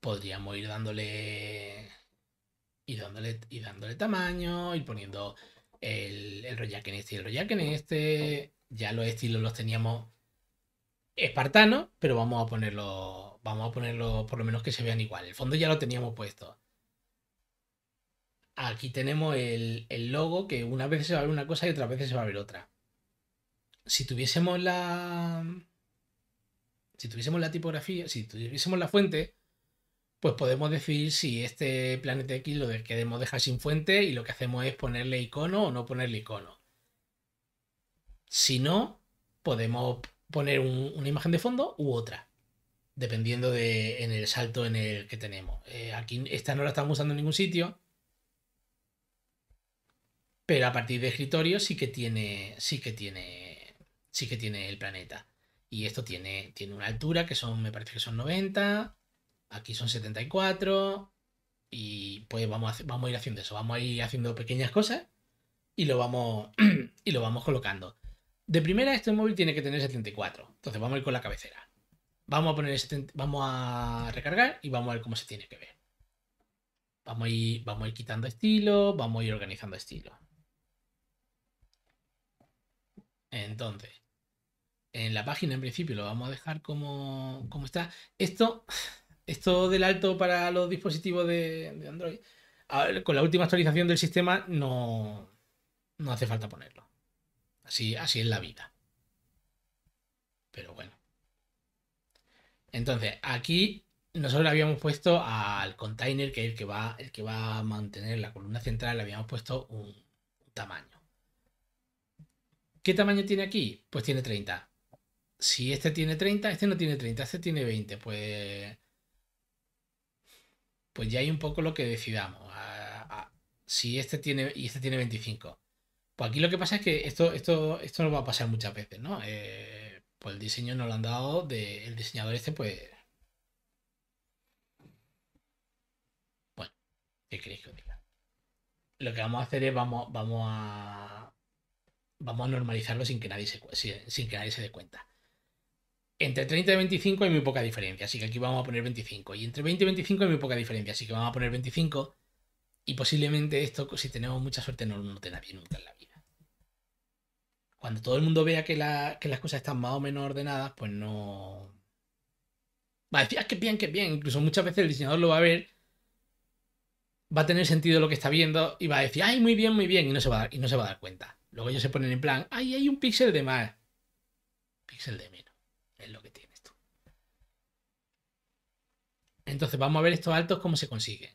Podríamos ir dándole. y dándole, y dándole tamaño, y poniendo el, el que en este y el rollack en este ya los estilos los teníamos espartanos, pero vamos a ponerlo, vamos a ponerlo por lo menos que se vean igual. El fondo ya lo teníamos puesto. Aquí tenemos el, el logo que una vez se va a ver una cosa y otra vez se va a ver otra. Si tuviésemos la... Si tuviésemos la tipografía, si tuviésemos la fuente, pues podemos decir si este planeta X lo queremos dejar sin fuente y lo que hacemos es ponerle icono o no ponerle icono. Si no, podemos poner una imagen de fondo u otra, dependiendo de en el salto en el que tenemos. Eh, aquí esta no la estamos usando en ningún sitio, pero a partir de escritorio sí que tiene, sí que tiene, sí que tiene el planeta. Y esto tiene, tiene una altura que son, me parece que son 90, aquí son 74, y pues vamos a, vamos a ir haciendo eso, vamos a ir haciendo pequeñas cosas y lo vamos, y lo vamos colocando. De primera, este móvil tiene que tener 74. Entonces vamos a ir con la cabecera. Vamos a poner vamos a recargar y vamos a ver cómo se tiene que ver. Vamos a ir, vamos a ir quitando estilo, vamos a ir organizando estilo. Entonces, en la página en principio lo vamos a dejar como, como está. Esto, esto del alto para los dispositivos de, Android, con la última actualización del sistema no hace falta ponerlo. Así, así es la vida. Pero bueno. Entonces, aquí nosotros habíamos puesto al container, que es el que va, el que va a mantener la columna central, le habíamos puesto un tamaño. ¿Qué tamaño tiene aquí? Pues tiene 30. Si este tiene 30, este no tiene 30, este tiene 20, pues... Pues ya hay un poco lo que decidamos. Si este tiene y este tiene 25. Pues aquí lo que pasa es que esto, esto, esto nos va a pasar muchas veces, ¿no? Eh, pues el diseño nos lo han dado del diseñador este, pues. Bueno, ¿qué queréis que os diga? Lo que vamos a hacer es vamos, vamos a. Vamos a normalizarlo sin que nadie se, sin que nadie se dé cuenta. Entre 30 y 25 hay muy poca diferencia, así que aquí vamos a poner 25. Y entre 20 y 25 hay muy poca diferencia, así que vamos a poner 25. Y posiblemente esto, si tenemos mucha suerte, no, no te bien nunca en la vida. Cuando todo el mundo vea que, las cosas están más o menos ordenadas, pues no. Va a decir, ah, que bien, qué bien. Incluso muchas veces el diseñador lo va a ver, va a tener sentido lo que está viendo y va a decir, ay, muy bien, muy bien, y no se va y no se va a dar cuenta. Luego ellos se ponen en plan, ay, hay un píxel de más. Píxel de menos. Es lo que tienes tú. Entonces vamos a ver estos altos cómo se consiguen.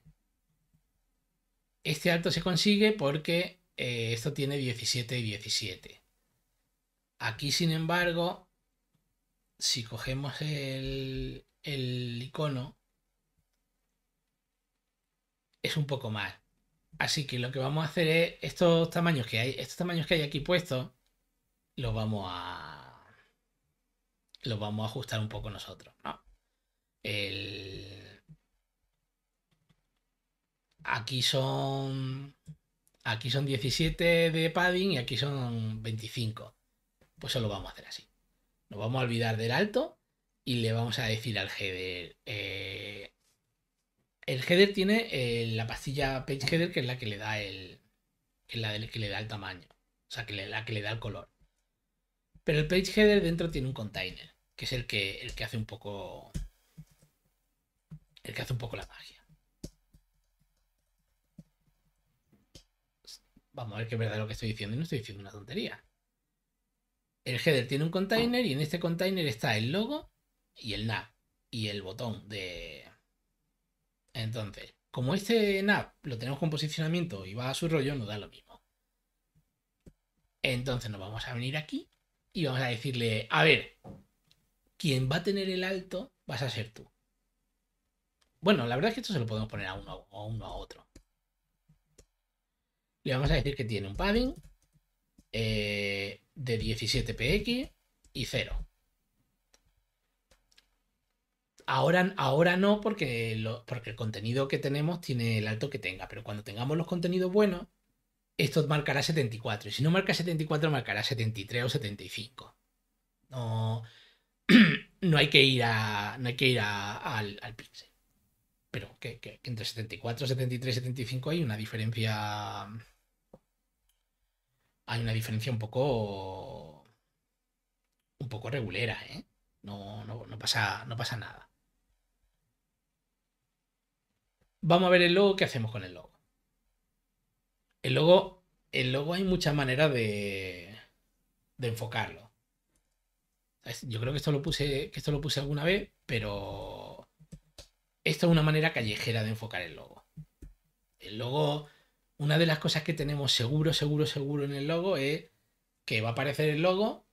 Este alto se consigue porque eh, esto tiene 17 y 17. Aquí, sin embargo, si cogemos el, icono, es un poco más. Así que lo que vamos a hacer es estos tamaños que hay, estos tamaños que hay aquí puestos, los vamos a los vamos a ajustar un poco nosotros, Aquí son. Aquí son 17 de padding y aquí son 25. Pues eso lo vamos a hacer así. Nos vamos a olvidar del alto y le vamos a decir al header. Eh, el header tiene eh, la pastilla page header que es la que le da el. la que le da el tamaño. O sea, que le, la que le da el color. Pero el page header dentro tiene un container, que es el que, el que hace un poco. El que hace un poco la magia. Vamos a ver qué es verdad lo que estoy diciendo y no estoy diciendo una tontería. El header tiene un container y en este container está el logo y el nav y el botón de... Entonces, como este nav lo tenemos con posicionamiento y va a su rollo, nos da lo mismo. Entonces nos vamos a venir aquí y vamos a decirle, a ver, quien va a tener el alto vas a ser tú. Bueno, la verdad es que esto se lo podemos poner a uno a uno a otro le vamos a decir que tiene un padding eh, de 17 px y 0. Ahora, ahora no, porque, porque el contenido que tenemos tiene el alto que tenga, pero cuando tengamos los contenidos buenos, esto marcará 74. Y si no marca 74, marcará 73 o 75. No, no hay que ir, a, que ir al, al píxel. Pero entre 74, 73 y 75 hay una diferencia hay una diferencia un poco. un poco regulera, ¿eh? No, no, no, pasa, no pasa nada. Vamos a ver el logo, ¿qué hacemos con el logo? El logo, el logo hay muchas maneras de, de enfocarlo. Yo creo que esto lo puse, que esto lo puse alguna vez, pero esto es una manera callejera de enfocar el logo. El logo una de las cosas que tenemos seguro, seguro, seguro en el logo es que va a aparecer el logo,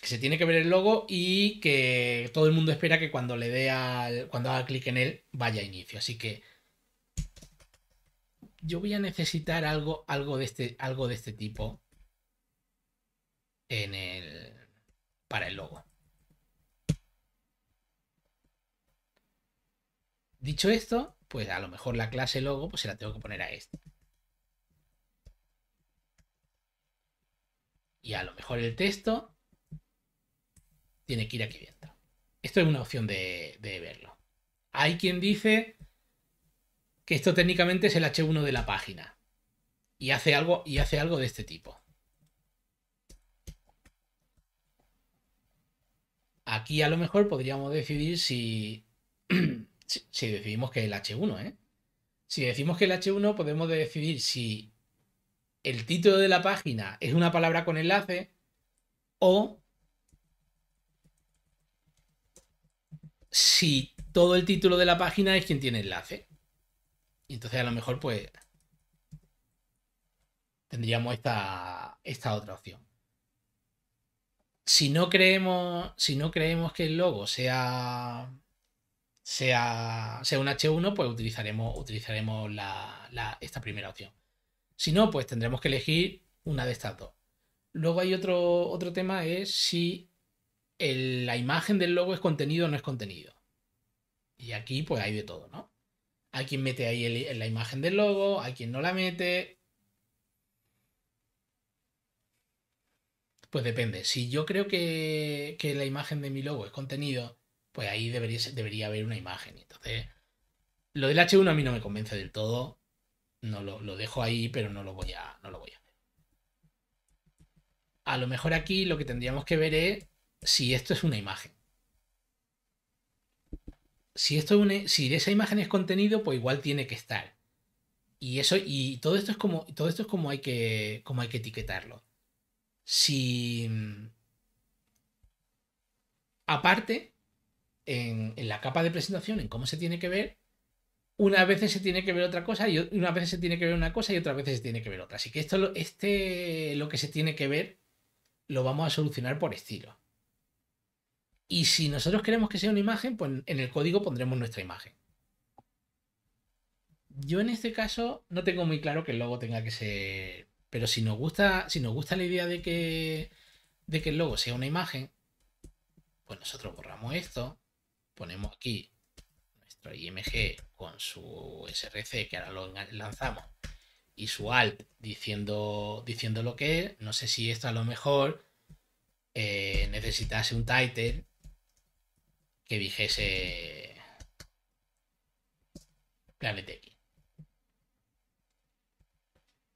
que se tiene que ver el logo y que todo el mundo espera que cuando le dé al, cuando haga clic en él vaya a inicio. Así que yo voy a necesitar algo, algo de este, algo de este tipo en para el logo. Dicho esto, pues a lo mejor la clase logo pues se la tengo que poner a este. Y a lo mejor el texto tiene que ir aquí dentro. Esto es una opción de, verlo. Hay quien dice que esto técnicamente es el H1 de la página. Y hace algo, y hace algo de este tipo. Aquí a lo mejor podríamos decidir si, si, decidimos que es el H1, ¿eh? Si decimos que el H1 podemos decidir si el título de la página es una palabra con enlace o si todo el título de la página es quien tiene enlace. Y entonces a lo mejor pues tendríamos esta, esta otra opción. Si no creemos, si no creemos que el logo sea, sea, sea un H1, pues utilizaremos, utilizaremos la, esta primera opción. Si no, pues tendremos que elegir una de estas dos. Luego hay otro, otro tema, es si la imagen del logo es contenido o no es contenido. Y aquí pues hay de todo, ¿no? Hay quien mete ahí la imagen del logo, hay quien no la mete. Pues depende. Si yo creo que, la imagen de mi logo es contenido, pues ahí debería, debería haber una imagen. Entonces, lo del H1 a mí no me convence del todo. No lo, dejo ahí, pero no lo, voy a, no lo voy a A lo mejor aquí lo que tendríamos que ver es si esto es una imagen. Si, esto es e, si esa imagen es contenido, pues igual tiene que estar. Y eso, y todo esto es como, todo esto es como hay que, como hay que etiquetarlo. Si mm, aparte, en la capa de presentación, en cómo se tiene que ver, unas veces se tiene que ver otra cosa y una se tiene que ver una cosa y otras veces se tiene que ver otra. Así que esto, este, lo que se tiene que ver, lo vamos a solucionar por estilo. Y si nosotros queremos que sea una imagen, pues en el código pondremos nuestra imagen. Yo en este caso no tengo muy claro que el logo tenga que ser. Pero si nos gusta, si nos gusta la idea de que, de que el logo sea una imagen, pues nosotros borramos esto, ponemos aquí IMG con su SRC, que ahora lo lanzamos, y su ALT diciendo, diciendo lo que es, no sé si esto a lo mejor eh, necesitase un title que dijese Planet X.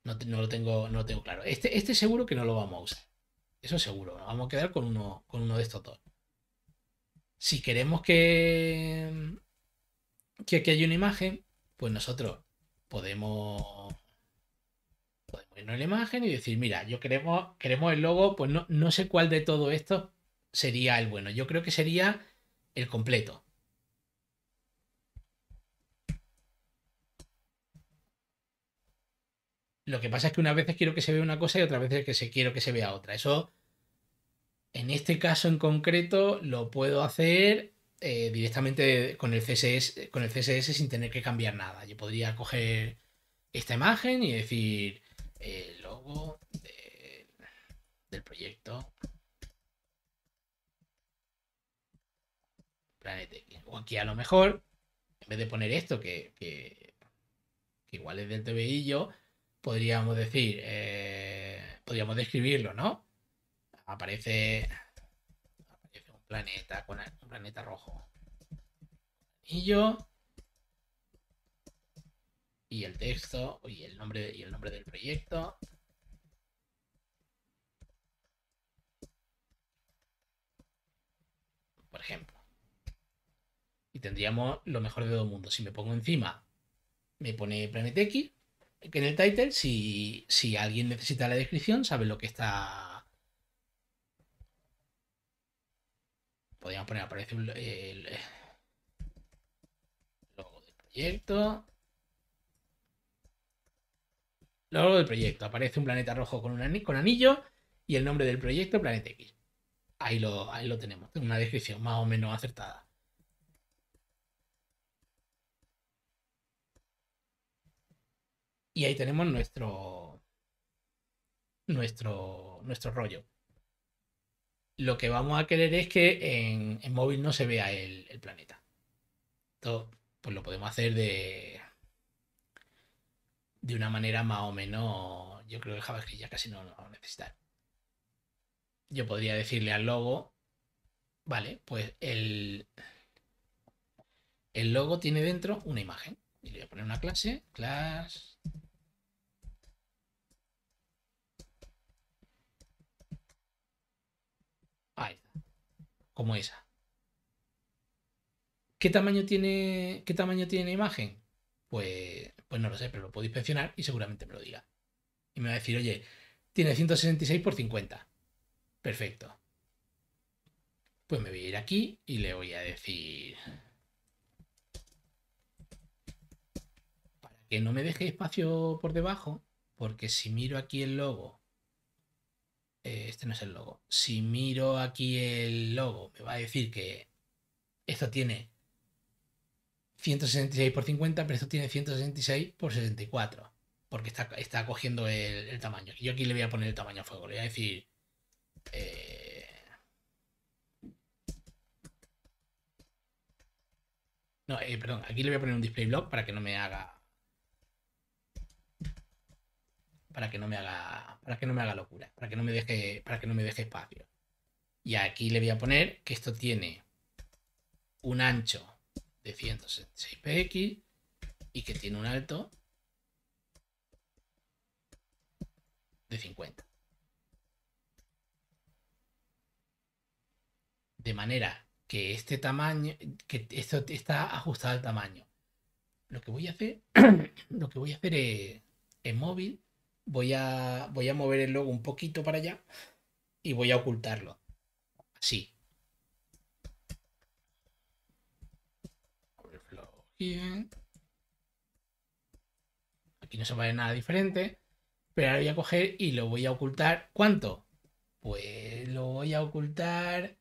No, lo tengo, no tengo claro. Este, este seguro que no lo vamos a usar. Eso seguro. vamos a quedar con uno, con uno de estos dos. Si queremos que, que aquí hay una imagen, pues nosotros podemos, podemos irnos la imagen y decir, mira, yo queremos, queremos el logo, pues no, sé cuál de todo esto sería el bueno. Yo creo que sería el completo. Lo que pasa es que unas veces quiero que se vea una cosa y otras veces que se quiero que se vea otra. Eso, en este caso en concreto, lo puedo hacer eh, directamente con el, CSS, con el CSS sin tener que cambiar nada. Yo podría coger esta imagen y decir el logo del proyecto Planete. O aquí a lo mejor, en vez de poner esto, que, igual es del TBI podríamos decir, eh, podríamos describirlo, ¿no? Aparece planeta, con un planeta rojo. Y yo. Y el texto, y el nombre, y el nombre del proyecto. Por ejemplo. Y tendríamos lo mejor de dos mundo Si me pongo encima, me pone Planet X. Que en el title, si, si alguien necesita la descripción, sabe lo que está podríamos poner, aparece el, del proyecto. Logo del proyecto. Aparece un planeta rojo con un anillo, anillo y el nombre del proyecto, Planeta X. Ahí lo, ahí lo tenemos. Una descripción más o menos acertada. Y ahí tenemos nuestro, nuestro, nuestro rollo lo que vamos a querer es que en, móvil no se vea el, planeta. Entonces, pues lo podemos hacer de, de una manera más o menos. Yo creo que JavaScript ya casi no lo va a necesitar. Yo podría decirle al logo, vale, pues el, el logo tiene dentro una imagen. Y le voy a poner una clase, class Ahí Como esa. ¿Qué tamaño tiene, qué tamaño tiene la imagen? Pues, pues no lo sé, pero lo puedo inspeccionar y seguramente me lo diga. Y me va a decir, oye, tiene 166 por 50. Perfecto. Pues me voy a ir aquí y le voy a decir... Para que no me deje espacio por debajo, porque si miro aquí el logo eh, este no es el logo. Si miro aquí el logo, me va a decir que esto tiene 166 por 50, pero esto tiene 166 por 64, porque está, cogiendo el, tamaño. Yo aquí le voy a poner el tamaño a fuego, le voy a decir... Eh, no, eh, perdón, aquí le voy a poner un display block para que no me haga para que no me haga, para que no me haga locura, para que no me deje, para que no me deje espacio. Y aquí le voy a poner que esto tiene un ancho de 166 px y que tiene un alto de 50. De manera que este tamaño, que esto está ajustado al tamaño. Lo que voy a hacer, lo que voy a hacer es, en móvil voy a, voy a mover el logo un poquito para allá y voy a ocultarlo. Así. Aquí no se vale nada diferente. Pero ahora voy a coger y lo voy a ocultar. ¿Cuánto? Pues lo voy a ocultar...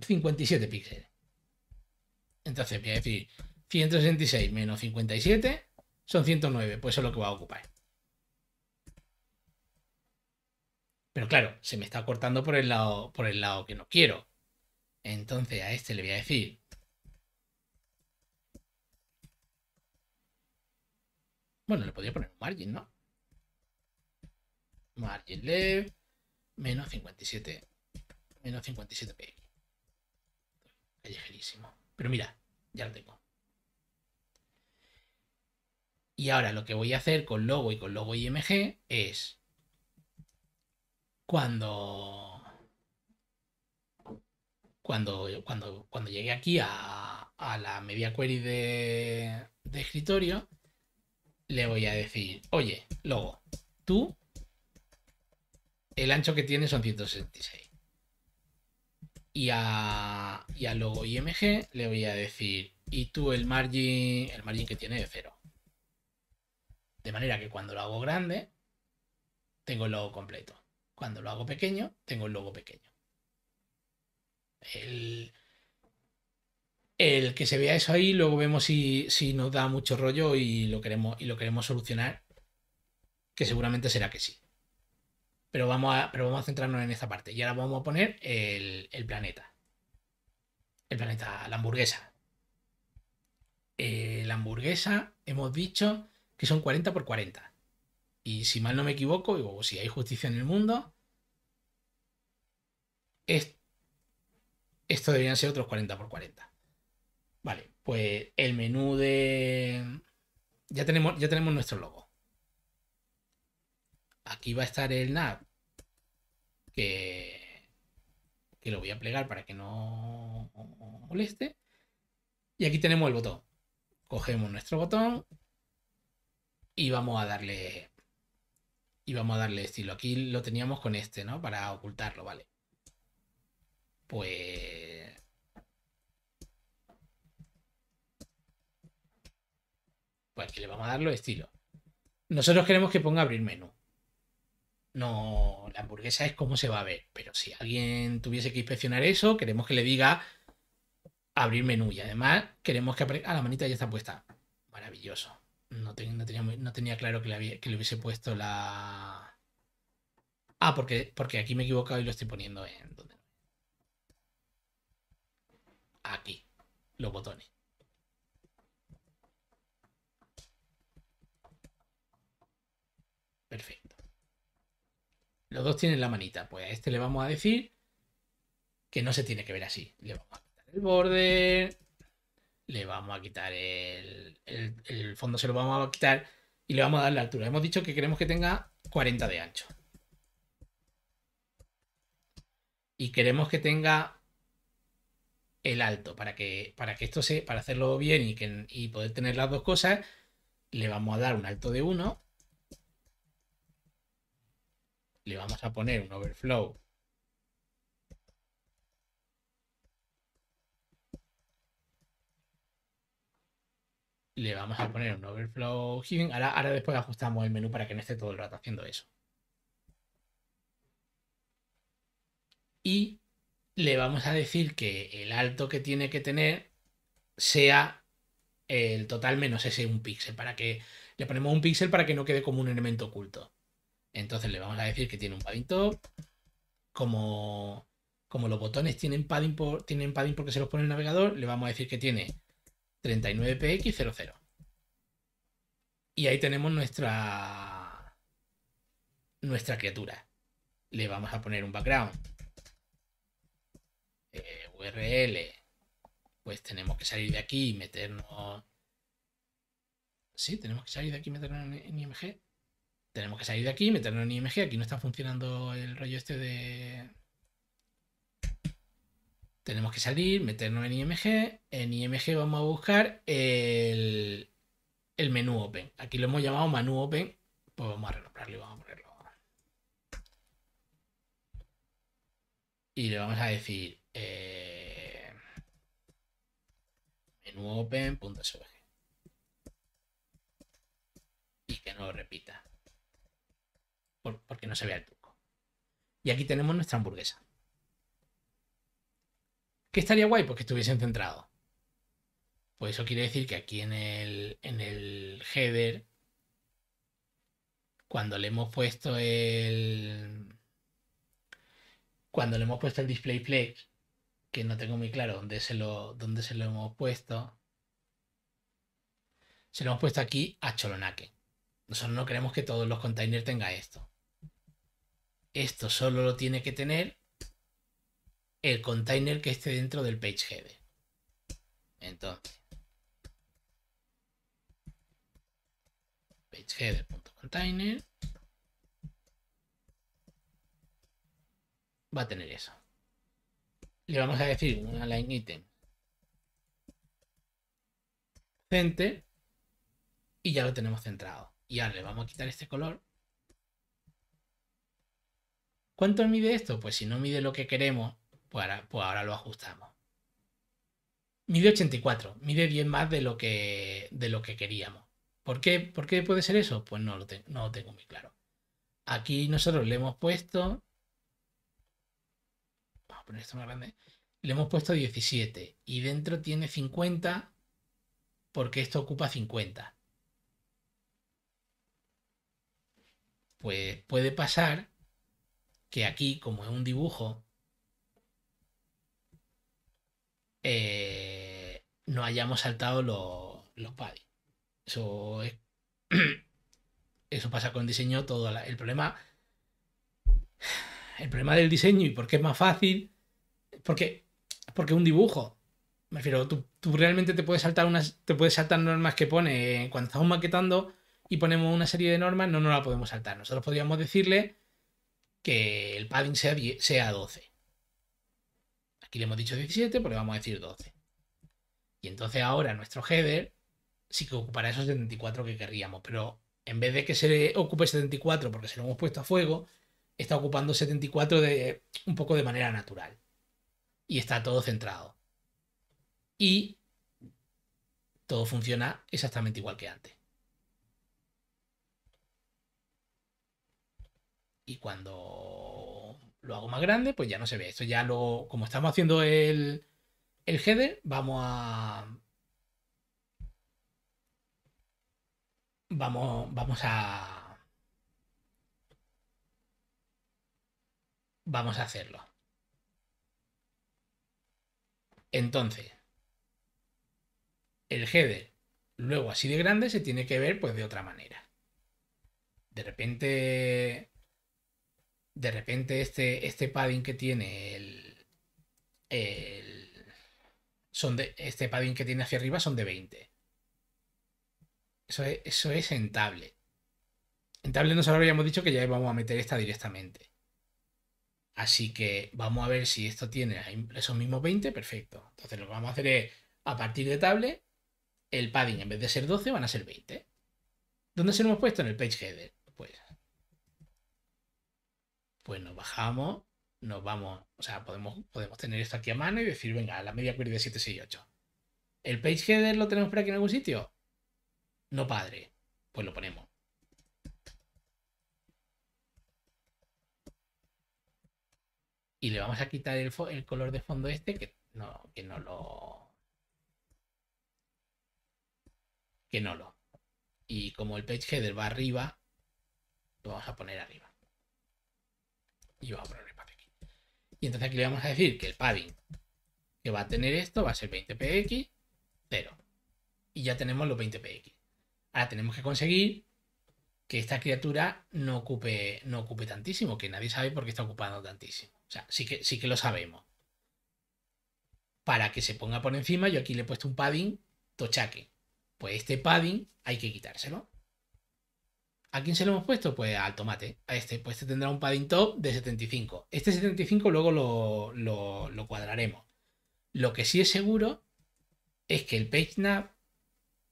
57 píxeles. Entonces voy a decir 166 menos 57 son 109, pues eso es lo que va a ocupar. Pero claro, se me está cortando por el lado, por el lado que no quiero. Entonces a este le voy a decir Bueno, le podría poner un margin, ¿no? Margin left, menos 57, menos 57 px. Callejerísimo. Pero mira, ya lo tengo. Y ahora lo que voy a hacer con logo y con logo IMG es cuando cuando, cuando, llegue aquí a, la media query de, escritorio, le voy a decir, oye, logo, tú, el ancho que tiene son 166. Y a, y logo IMG le voy a decir, y tú el margin, el margin que tiene de cero. De manera que cuando lo hago grande, tengo el logo completo. Cuando lo hago pequeño, tengo el logo pequeño. El, que se vea eso ahí, luego vemos si, nos da mucho rollo y lo, queremos, y lo queremos solucionar, que seguramente será que sí. Pero vamos a, pero vamos a centrarnos en esta parte. Y ahora vamos a poner el, planeta. El planeta, la hamburguesa. Eh, la hamburguesa, hemos dicho que son 40 por 40. Y si mal no me equivoco, si hay justicia en el mundo, esto deberían ser otros 40 x 40. Vale, pues el menú de... Ya tenemos, ya tenemos nuestro logo. Aquí va a estar el nav que que lo voy a plegar para que no moleste. Y aquí tenemos el botón. Cogemos nuestro botón, y vamos a darle y vamos a darle estilo. Aquí lo teníamos con este, ¿no? Para ocultarlo, vale. Pues... Pues aquí le vamos a dar estilo Nosotros queremos que ponga abrir menú. No, la hamburguesa es como se va a ver, pero si alguien tuviese que inspeccionar eso, queremos que le diga abrir menú y además queremos que... Ah, la manita ya está puesta. Maravilloso. No, tenía, claro que le, que le, hubiese puesto la... Ah, porque, porque aquí me he equivocado y lo estoy poniendo en... Aquí, los botones. Perfecto. Los dos tienen la manita. Pues a este le vamos a decir que no se tiene que ver así. Le vamos a quitar el borde, le vamos a quitar el, el, fondo, se lo vamos a quitar y le vamos a dar la altura. Hemos dicho que queremos que tenga 40 de ancho. Y queremos que tenga el alto para que, para que esto se, para hacerlo bien y, que, y poder tener las dos cosas, le vamos a dar un alto de 1. Le vamos a poner un overflow le vamos a poner un overflow hidden. Ahora, después ajustamos el menú para que no esté todo el rato haciendo eso. Y le vamos a decir que el alto que tiene que tener sea el total menos ese un píxel, para que le ponemos un píxel para que no quede como un elemento oculto. Entonces le vamos a decir que tiene un padding top, como, como los botones tienen padding, por, tienen padding porque se los pone el navegador, le vamos a decir que tiene 39px00. Y ahí tenemos nuestra, nuestra criatura. Le vamos a poner un background. Eh, URL. Pues tenemos que salir de aquí y meternos... Sí, tenemos que salir de aquí y meternos en IMG. Tenemos que salir de aquí y meternos en IMG. Aquí no está funcionando el rollo este de, tenemos que salir, meternos en IMG. En IMG vamos a buscar el, menú Open. Aquí lo hemos llamado menú Open. Pues vamos a renombrarlo y vamos a ponerlo. Y le vamos a decir eh, menú open.svg. Y que no lo repita. porque no se vea el truco. Y aquí tenemos nuestra hamburguesa. ¿Qué estaría guay? porque que estuviesen centrados. Pues eso quiere decir que aquí en el, header, cuando le hemos puesto el. Cuando le hemos puesto el display flex, que no tengo muy claro dónde se lo, dónde se lo hemos puesto, se lo hemos puesto aquí a Cholonaque. Nosotros no queremos que todos los containers tengan esto. Esto solo lo tiene que tener el container que esté dentro del page header. Entonces, pageheader.container va a tener eso. Le vamos a decir una line item center y ya lo tenemos centrado. Y ahora le vamos a quitar este color. ¿Cuánto mide esto? Pues si no mide lo que queremos, pues, pues ahora, lo ajustamos. Mide 84, mide 10 más de lo que, de lo que queríamos. ¿Por qué? puede ser eso? Pues no lo, no lo tengo muy claro. Aquí nosotros le hemos puesto... Vamos a poner esto más grande. Le hemos puesto 17 y dentro tiene 50 porque esto ocupa 50. Pues puede pasar que aquí, como es un dibujo, Eh, no hayamos saltado los, paddings Eso Eso pasa con diseño todo. el problema. El problema del diseño y por qué es más fácil. Porque. Porque un dibujo. Me refiero, tú, realmente te puedes saltar unas. Te puedes saltar normas que pone. Eh, cuando estamos maquetando y ponemos una serie de normas, no nos la podemos saltar. Nosotros podríamos decirle que el padding sea, sea 12 le hemos dicho 17, pues le vamos a decir 12. Y entonces ahora nuestro header sí que ocupará esos 74 que querríamos, pero en vez de que se ocupe 74 porque se lo hemos puesto a fuego, está ocupando 74 de, un poco de manera natural. Y está todo centrado. Y todo funciona exactamente igual que antes. Y cuando lo hago más grande, pues ya no se ve. Esto ya lo, como estamos haciendo el, el header, vamos a... Vamos, vamos a... Vamos a hacerlo. Entonces, el header, luego así de grande, se tiene que ver pues de otra manera. De repente de repente este, este padding que tiene el, son de, este padding que tiene hacia arriba son de 20. Eso es, eso es en tablet. En tablet nos habíamos dicho que ya íbamos a meter esta directamente. Así que vamos a ver si esto tiene esos mismos 20, perfecto. Entonces lo que vamos a hacer es, a partir de table, el padding en vez de ser 12 van a ser 20. ¿Dónde se lo hemos puesto? En el page header pues nos bajamos, nos vamos, o sea, podemos, podemos tener esto aquí a mano y decir, venga, la media query de 7, ¿El page header lo tenemos por aquí en algún sitio? No padre, pues lo ponemos. Y le vamos a quitar el, color de fondo este que no, que no lo... Que no lo. Y como el page header va arriba, lo vamos a poner arriba y vamos a poner el padding. Y entonces aquí le vamos a decir que el padding que va a tener esto va a ser 20px, 0. Y ya tenemos los 20px. Ahora tenemos que conseguir que esta criatura no ocupe, no ocupe tantísimo, que nadie sabe por qué está ocupando tantísimo. O sea, sí que, sí que lo sabemos. Para que se ponga por encima, yo aquí le he puesto un padding tochaque. Pues este padding hay que quitárselo. ¿A quién se lo hemos puesto? Pues al tomate. A este, pues este tendrá un padding top de 75. Este 75 luego lo, cuadraremos. Lo que sí es seguro es que el page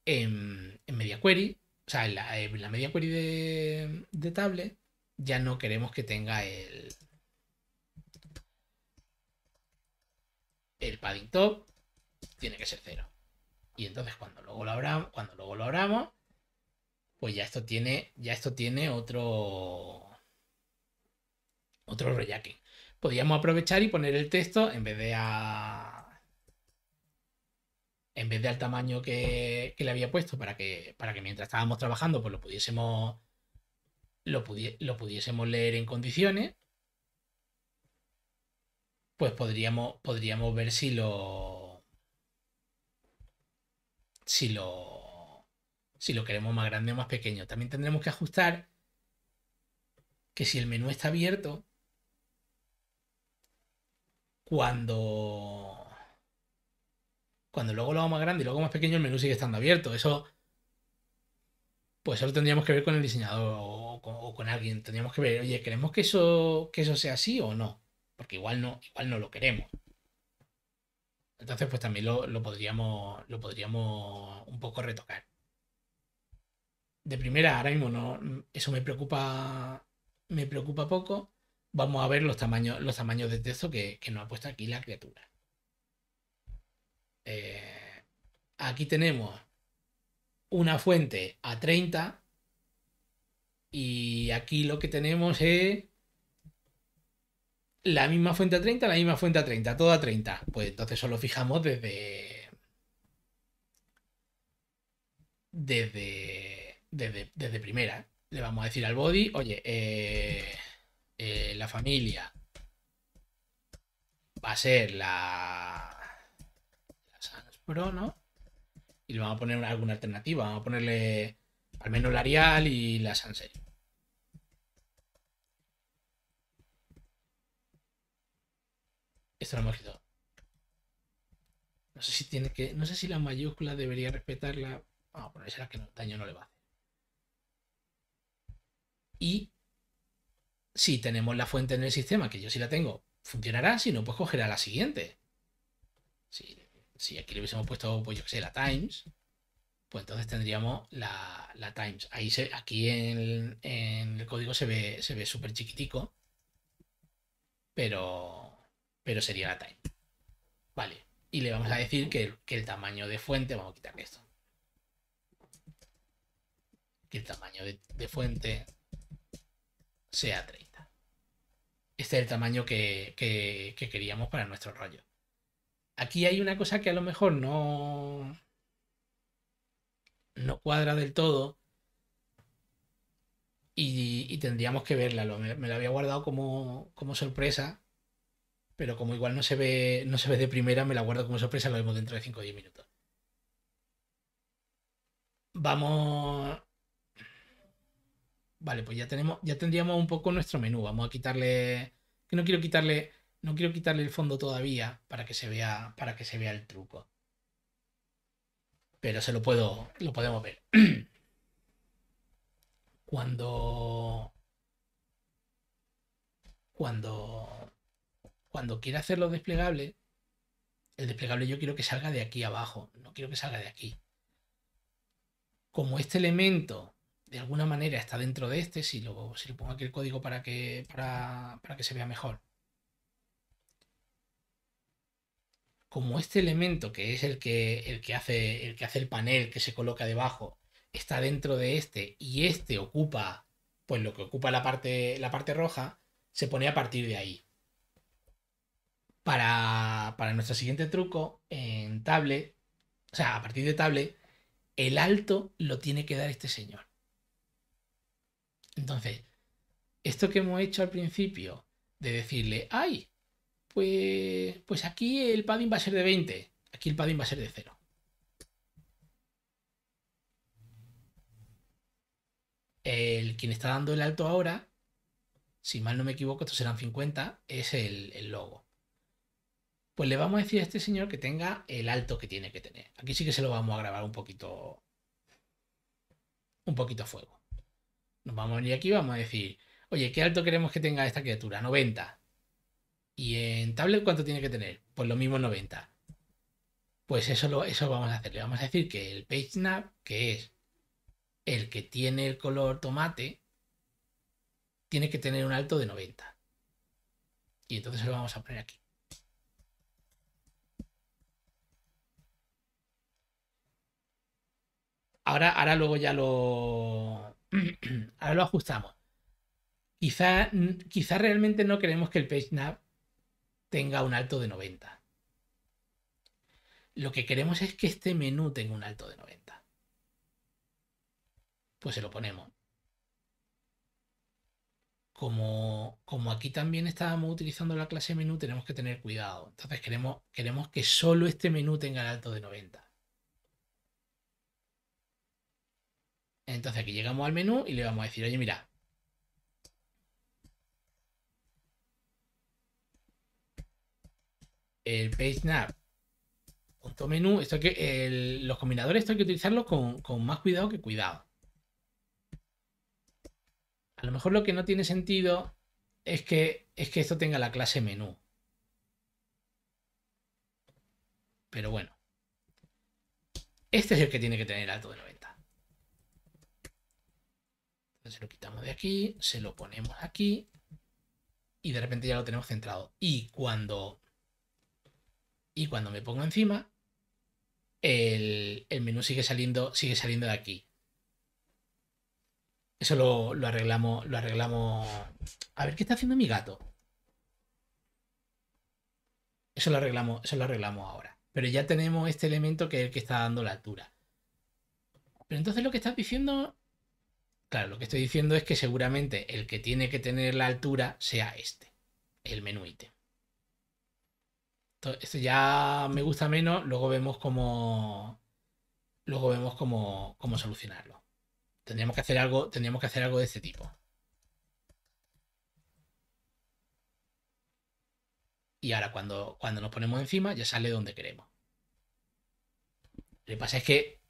en, en media query, o sea, en la, la media query de, tablet, ya no queremos que tenga el, el padding top tiene que ser cero. Y entonces cuando luego lo cuando luego lo abramos, pues ya esto tiene, ya esto tiene otro, otro reyacking. Podríamos aprovechar y poner el texto en vez de a, en vez de al tamaño que, le había puesto para que, para que mientras estábamos trabajando, pues lo pudiésemos, lo pudiésemos leer en condiciones. Pues podríamos, podríamos ver si lo, si lo si lo queremos más grande o más pequeño. También tendremos que ajustar que si el menú está abierto, cuando cuando luego lo hago más grande y luego más pequeño, el menú sigue estando abierto. Eso, pues eso lo tendríamos que ver con el diseñador o con, alguien. Tendríamos que ver, oye, ¿queremos que eso, que eso sea así o no? Porque igual no, igual no lo queremos. Entonces, pues también lo podríamos, lo podríamos un poco retocar de primera, ahora mismo no, eso me preocupa, me preocupa poco. Vamos a ver los tamaños, los tamaños de texto que, nos ha puesto aquí la criatura. Eh, aquí tenemos una fuente a 30 y aquí lo que tenemos es la misma fuente a 30, la misma fuente a 30, todo a 30. Pues entonces solo fijamos desde... Desde desde, primera, le vamos a decir al body, oye, eh, eh, la familia va a ser la, la Sans Pro, ¿no? Y le vamos a poner alguna alternativa, vamos a ponerle al menos la Arial y la Sans Esto lo hemos quitado. No sé si tiene que. No sé si la mayúscula debería respetarla. Vamos a ponerse la que daño no le va y si tenemos la fuente en el sistema, que yo sí la tengo, funcionará, si no, pues cogerá la siguiente. Si, aquí le hubiésemos puesto, pues yo que sé, la Times, pues entonces tendríamos la, Times. Ahí aquí en, el código se ve se ve súper chiquitico, pero, pero sería la Times. Vale, y le vamos a decir que, el tamaño de fuente, vamos a quitar esto. Que el tamaño de fuente sea 30. Este es el tamaño que, queríamos para nuestro rollo. Aquí hay una cosa que a lo mejor no, no cuadra del todo y, tendríamos que verla. me, la había guardado como, como sorpresa, pero como igual no se, ve, no se ve de primera, me la guardo como sorpresa, lo vemos dentro de 5 o 10 minutos. Vamos Vale, pues ya tenemos, ya tendríamos un poco nuestro menú. Vamos a quitarle. Que no quiero quitarle. No quiero quitarle el fondo todavía para que se vea. Para que se vea el truco. Pero se lo puedo. Lo podemos ver. Cuando. Cuando. Cuando quiera hacerlo desplegable. El desplegable yo quiero que salga de aquí abajo. No quiero que salga de aquí. Como este elemento de alguna manera está dentro de este, si, lo, si le pongo aquí el código para que, para, que se vea mejor. Como este elemento, que es el que, el que, hace, el que hace el panel que se coloca debajo, está dentro de este y este ocupa pues lo que ocupa la parte, la parte roja, se pone a partir de ahí. Para, para nuestro siguiente truco, en tablet, o sea, a partir de tablet, el alto lo tiene que dar este señor. Entonces, esto que hemos hecho al principio de decirle, ay, pues, pues aquí el padding va a ser de 20, aquí el padding va a ser de 0. El quien está dando el alto ahora, si mal no me equivoco, estos serán 50, es el, el logo. Pues le vamos a decir a este señor que tenga el alto que tiene que tener. Aquí sí que se lo vamos a grabar un poquito. Un poquito a fuego. Nos vamos a venir aquí y vamos a decir, oye, ¿qué alto queremos que tenga esta criatura? 90. ¿Y en tablet cuánto tiene que tener? Pues lo mismo 90. Pues eso, lo, eso vamos a hacer. Le vamos a decir que el snap, que es el que tiene el color tomate, tiene que tener un alto de 90. Y entonces lo vamos a poner aquí. Ahora, ahora luego ya lo, ahora lo ajustamos. Quizá, realmente no queremos que el PageNav tenga un alto de 90. Lo que queremos es que este menú tenga un alto de 90. Pues se lo ponemos. Como, como, aquí también estábamos utilizando la clase menú, tenemos que tener cuidado. Entonces queremos, queremos que solo este menú tenga el alto de 90. Entonces aquí llegamos al menú y le vamos a decir, oye, mira. El page punto menú, esto que los combinadores esto hay que utilizarlo con, más cuidado que cuidado. A lo mejor lo que no tiene sentido es que, es que esto tenga la clase menú. Pero bueno. Este es el que tiene que tener alto de 90. Se lo quitamos de aquí, se lo ponemos aquí y de repente ya lo tenemos centrado. Y cuando, y cuando me pongo encima, el, menú sigue saliendo, sigue saliendo de aquí. Eso lo, lo, arreglamos, lo arreglamos. A ver qué está haciendo mi gato. Eso lo arreglamos, eso lo arreglamos ahora. Pero ya tenemos este elemento que es el que está dando la altura. Pero entonces lo que estás diciendo Claro, lo que estoy diciendo es que seguramente el que tiene que tener la altura sea este, el menú ítem. Esto ya me gusta menos, luego vemos cómo, luego vemos cómo, solucionarlo. Tendríamos que hacer algo, tendríamos que hacer algo de este tipo. Y ahora cuando, cuando nos ponemos encima ya sale donde queremos. Lo que pasa es que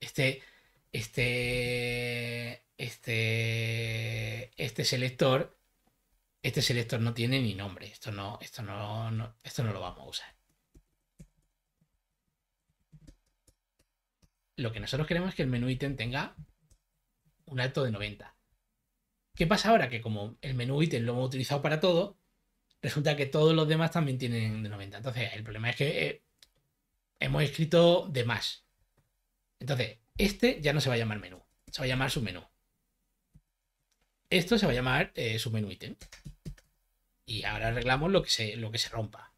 este, este, este, este selector, este selector no tiene ni nombre. Esto no, esto no, esto no lo vamos a usar. Lo que nosotros queremos es que el menú ítem tenga un alto de 90. ¿Qué pasa ahora? Que como el menú ítem lo hemos utilizado para todo, resulta que todos los demás también tienen de 90. Entonces, el problema es que eh, hemos escrito de más. Entonces, este ya no se va a llamar menú, se va a llamar submenú. Esto se va a llamar eh, submenú ítem. Y ahora arreglamos lo que se, lo que se rompa.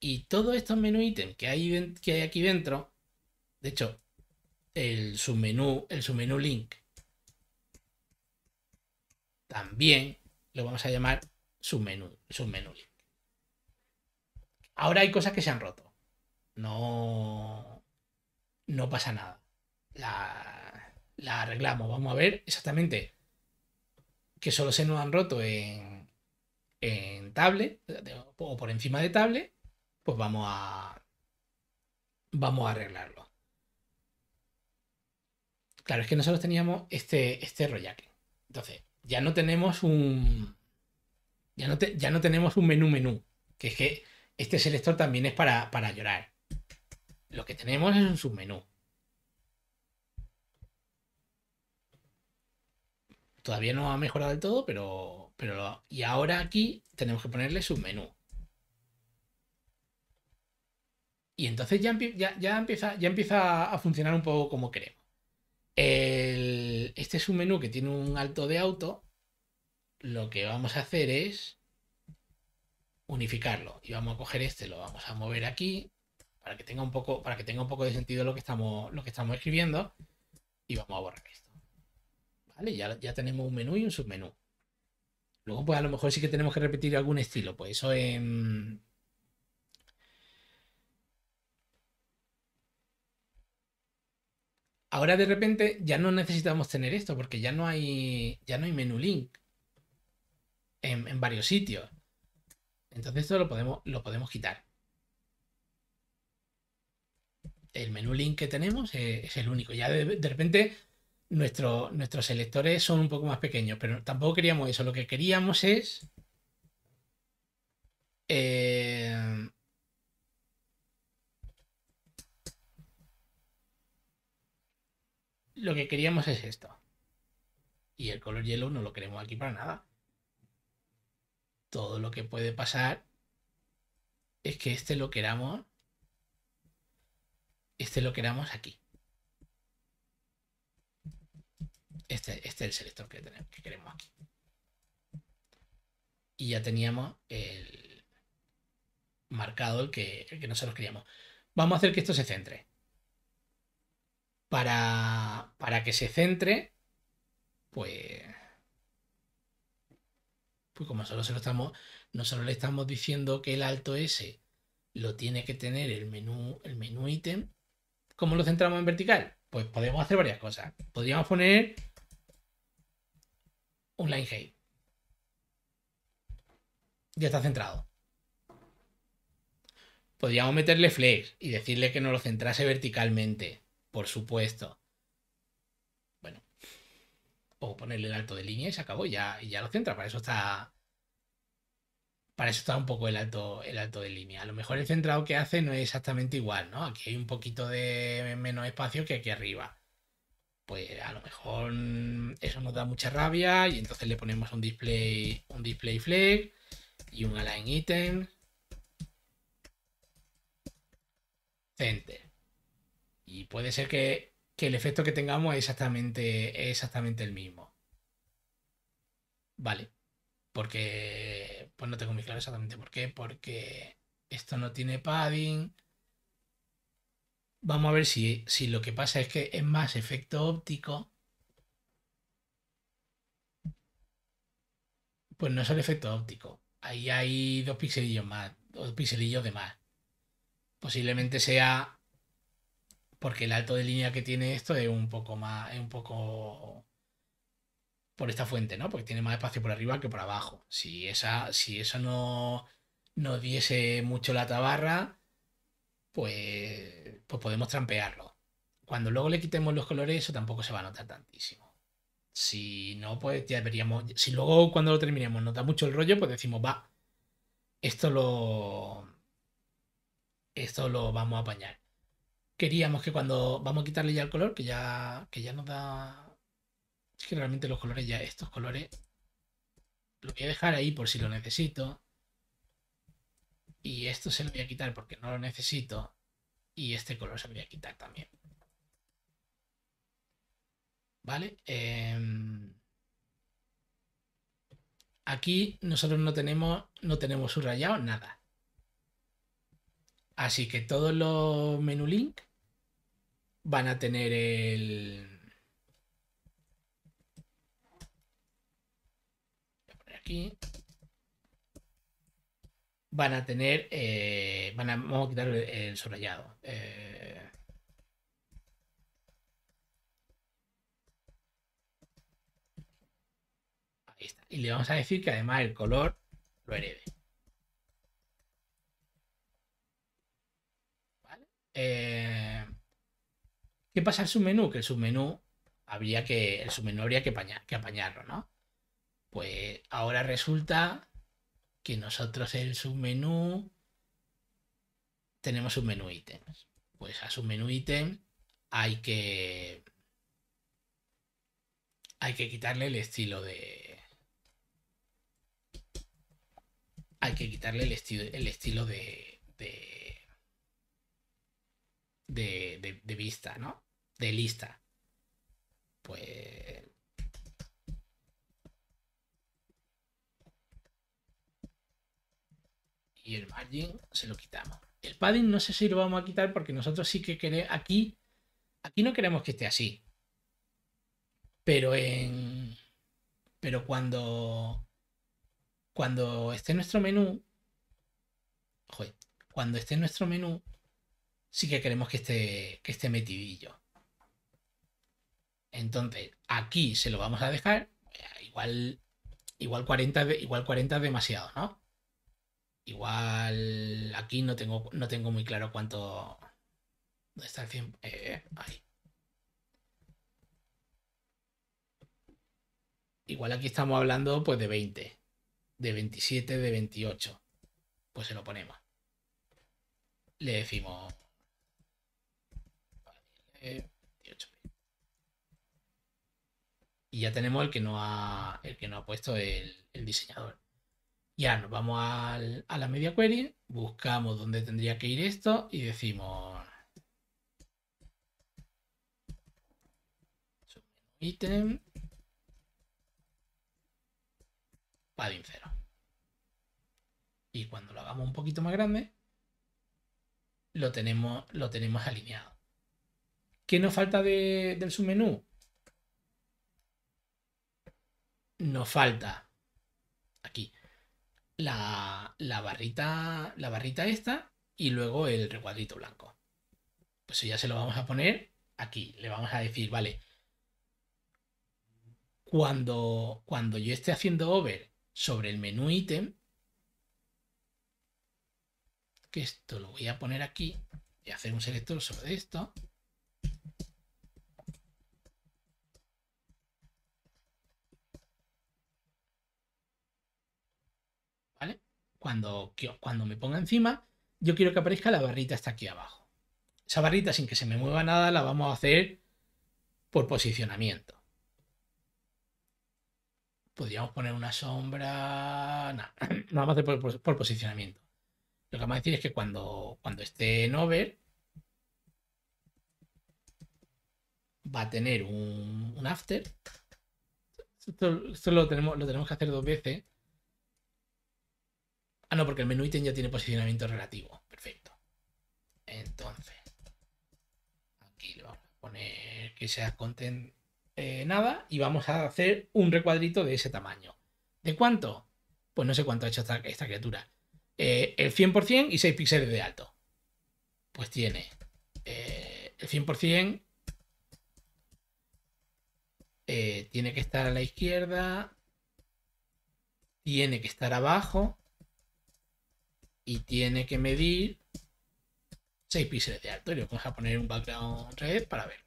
Y todos estos menú ítem que hay, que hay aquí dentro, de hecho, el submenú, el submenú link también lo vamos a llamar submenú, submenú link. Ahora hay cosas que se han roto. No, no pasa nada. La, arreglamos. Vamos a ver exactamente que solo se nos han roto en, en tablet o por encima de tablet. Pues vamos a, vamos a arreglarlo. Claro, es que nosotros teníamos este, este rollaque. Entonces, ya no tenemos un. Ya no, ya no tenemos un menú menú. Que es que este selector también es para, para llorar. Lo que tenemos es un submenú. Todavía no ha mejorado del todo, pero, pero y ahora aquí tenemos que ponerle submenú. Y entonces ya, ya, empieza, ya empieza a funcionar un poco como queremos. este es un menú que tiene un alto de auto. Lo que vamos a hacer es unificarlo. Y vamos a coger este, lo vamos a mover aquí para que tenga un poco, para que tenga un poco de sentido lo que estamos, lo que estamos escribiendo. Y vamos a borrar esto. Ya, ya tenemos un menú y un submenú. Luego, pues a lo mejor sí que tenemos que repetir algún estilo. Pues eso en. Ahora de repente ya no necesitamos tener esto, porque ya no hay. Ya no hay menú link. En, en varios sitios. Entonces esto lo podemos, lo podemos quitar el menú link que tenemos eh, es, el único. Ya de, repente nuestro, nuestros selectores son un poco más pequeños, pero tampoco queríamos eso. Lo que queríamos es... Eh, lo que queríamos es esto. Y el color yellow no lo queremos aquí para nada. Todo lo que puede pasar es que este lo queramos este lo queramos aquí. Este, este es el selector que, queremos aquí. Y ya teníamos el marcado el que, nosotros queríamos. Vamos a hacer que esto se centre. Para, para que se centre, pues pues como solo se lo estamos, nosotros le estamos diciendo que el alto S lo tiene que tener el menú, el menú ítem, ¿Cómo lo centramos en vertical? Pues podemos hacer varias cosas. Podríamos poner un line height. Ya está centrado. Podríamos meterle flex y decirle que nos lo centrase verticalmente, por supuesto. Bueno, o ponerle el alto de línea y se acabó. Ya, ya lo centra, para eso está para eso está un poco el alto, el alto de línea. A lo mejor el centrado que hace no es exactamente igual, ¿no? Aquí hay un poquito de menos espacio que aquí arriba. Pues a lo mejor eso nos da mucha rabia y entonces le ponemos un display, un display flag y un align item. Center. Y puede ser que, el efecto que tengamos es exactamente, exactamente el mismo. Vale. Porque, pues no tengo muy claro exactamente por qué, porque esto no tiene padding. Vamos a ver si, si lo que pasa es que es más efecto óptico. Pues no es el efecto óptico. Ahí hay dos pixelillos más, dos pixelillos de más. Posiblemente sea porque el alto de línea que tiene esto es un poco más, es un poco por esta fuente, ¿no? Porque tiene más espacio por arriba que por abajo. Si esa, si eso no, diese mucho la tabarra, pues, pues podemos trampearlo. Cuando luego le quitemos los colores, eso tampoco se va a notar tantísimo. Si no, pues ya veríamos. Si luego cuando lo terminemos nota mucho el rollo, pues decimos, va, esto lo. Esto lo vamos a apañar. Queríamos que cuando vamos a quitarle ya el color, que ya, que ya nos da es que realmente los colores ya, estos colores, lo voy a dejar ahí por si lo necesito. Y esto se lo voy a quitar porque no lo necesito. Y este color se lo voy a quitar también. ¿Vale? Em, aquí nosotros no tenemos, no tenemos subrayado nada. Así que todos los menú link van a tener el van a tener, eh, van a, vamos a quitar el, subrayado. Eh. Y le vamos a decir que además el color lo herede. Eh, ¿Qué pasa su menú? Que el submenú habría que, el submenú habría que, que apañarlo, ¿no? Pues ahora resulta que nosotros en su menú tenemos un menú ítems. Pues a su menú ítem hay que hay que quitarle el estilo de hay que quitarle el estilo el estilo de, de vista, ¿no? De lista. Pues y el margin se lo quitamos. El padding no sé si lo vamos a quitar porque nosotros sí que queremos, aquí, aquí no queremos que esté así. Pero en, pero cuando, cuando esté nuestro menú, cuando esté nuestro menú, sí que queremos que esté, que esté metidillo. Entonces, aquí se lo vamos a dejar. Igual, igual 40, igual 40 demasiado, ¿no? Igual aquí no tengo, no tengo muy claro cuánto. ¿Dónde está el 100? Eh, ahí. Igual aquí estamos hablando pues de 20, de 27, de 28. Pues se lo ponemos. Le decimos. Y ya tenemos el que no ha, el que no ha puesto el diseñador. Ya nos vamos a la media query, buscamos dónde tendría que ir esto y decimos ítem padding 0. Y cuando lo hagamos un poquito más grande, lo tenemos, lo tenemos alineado. ¿Qué nos falta del submenú? Nos falta aquí la, barrita, la barrita esta y luego el recuadrito blanco. Pues ya se lo vamos a poner aquí. Le vamos a decir, vale, cuando, cuando yo esté haciendo over sobre el menú ítem, que esto lo voy a poner aquí y hacer un selector sobre esto. cuando, cuando me ponga encima, yo quiero que aparezca la barrita hasta aquí abajo. Esa barrita sin que se me mueva nada la vamos a hacer por posicionamiento. Podríamos poner una sombra... No, no vamos a hacer por, posicionamiento. Lo que vamos a decir es que cuando, cuando esté en over va a tener un, after. Esto, tenemos, lo tenemos que hacer dos veces Ah, no, porque el menú ítem ya tiene posicionamiento relativo. Perfecto. Entonces, aquí le vamos a poner que sea content eh, nada y vamos a hacer un recuadrito de ese tamaño. ¿De cuánto? Pues no sé cuánto ha hecho esta, esta criatura. Eh, el 100% y 6 píxeles de alto. Pues tiene eh, el 100%. tiene que estar a la izquierda. Tiene que estar abajo y tiene que medir 6 píxeles de alto. Y le vamos a poner un background red para verlo.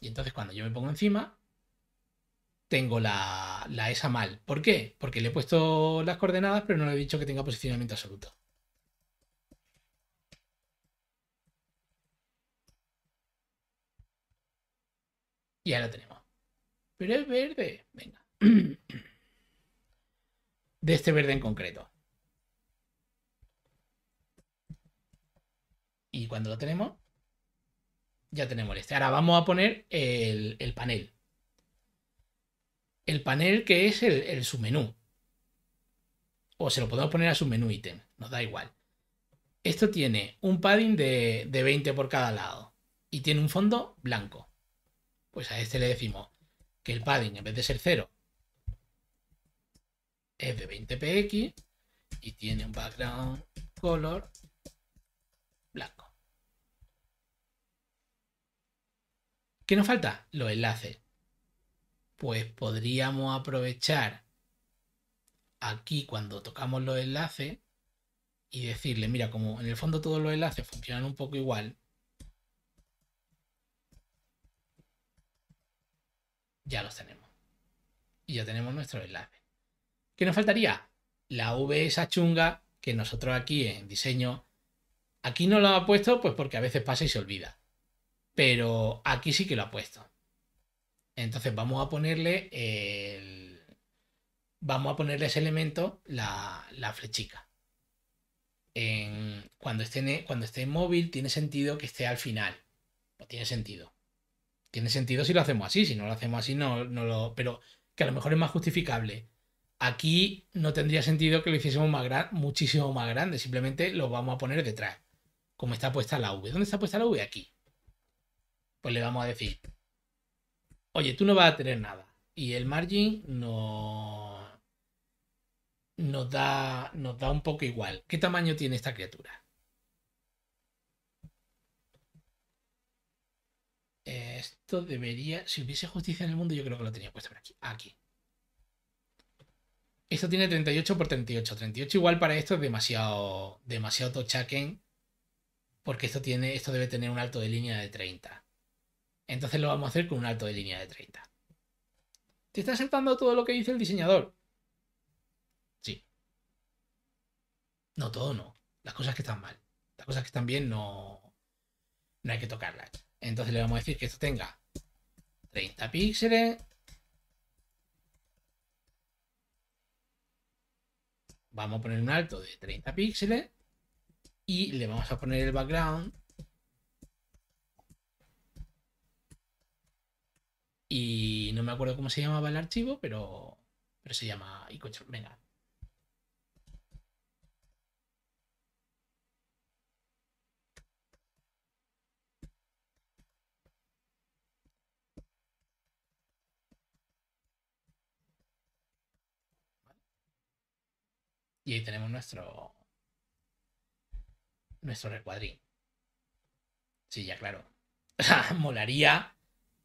Y entonces cuando yo me pongo encima, tengo la, la, ESA mal. ¿Por qué? Porque le he puesto las coordenadas, pero no le he dicho que tenga posicionamiento absoluto. Y ahora tenemos. Pero es verde. Venga. De este verde en concreto. Y cuando lo tenemos, ya tenemos este. Ahora vamos a poner el, panel. El panel que es el, submenú. O se lo podemos poner a submenú ítem, nos da igual. Esto tiene un padding de, de 20 por cada lado y tiene un fondo blanco. Pues a este le decimos que el padding en vez de ser 0 es de 20px y tiene un background color blanco. ¿Qué nos falta? Los enlaces. Pues podríamos aprovechar aquí cuando tocamos los enlaces y decirle, mira, como en el fondo todos los enlaces funcionan un poco igual, ya los tenemos. Y ya tenemos nuestro enlace. ¿Qué nos faltaría? La V esa chunga que nosotros aquí en diseño, aquí no lo ha puesto pues porque a veces pasa y se olvida. Pero aquí sí que lo ha puesto. Entonces vamos a ponerle el... Vamos a ponerle ese elemento, la, flechica. cuando, esté, e, cuando esté en móvil tiene sentido que esté al final. Pues tiene sentido. Tiene sentido si lo hacemos así, si no lo hacemos así no, no lo... Pero que a lo mejor es más justificable. Aquí no tendría sentido que lo hiciésemos muchísimo más grande, simplemente lo vamos a poner detrás, como está puesta la V. ¿Dónde está puesta la V? Aquí pues le vamos a decir, oye, tú no vas a tener nada. Y el margin no, nos da, nos da un poco igual. ¿Qué tamaño tiene esta criatura? Esto debería, si hubiese justicia en el mundo, yo creo que lo tenía puesto por aquí. Aquí. Esto tiene 38 por 38. 38 igual para esto es demasiado, demasiado tochaken. Porque esto tiene, esto debe tener un alto de línea de 30. Entonces lo vamos a hacer con un alto de línea de 30. ¿Te está saltando todo lo que dice el diseñador? Sí. No, todo no. Las cosas que están mal. Las cosas que están bien no hay que tocarlas. Entonces le vamos a decir que esto tenga 30 píxeles. Vamos a poner un alto de 30 píxeles y le vamos a poner el background Y no me acuerdo cómo se llamaba el archivo, pero, pero se llama iControl. Venga. Y ahí tenemos nuestro nuestro recuadrín. Sí, ya claro. Molaría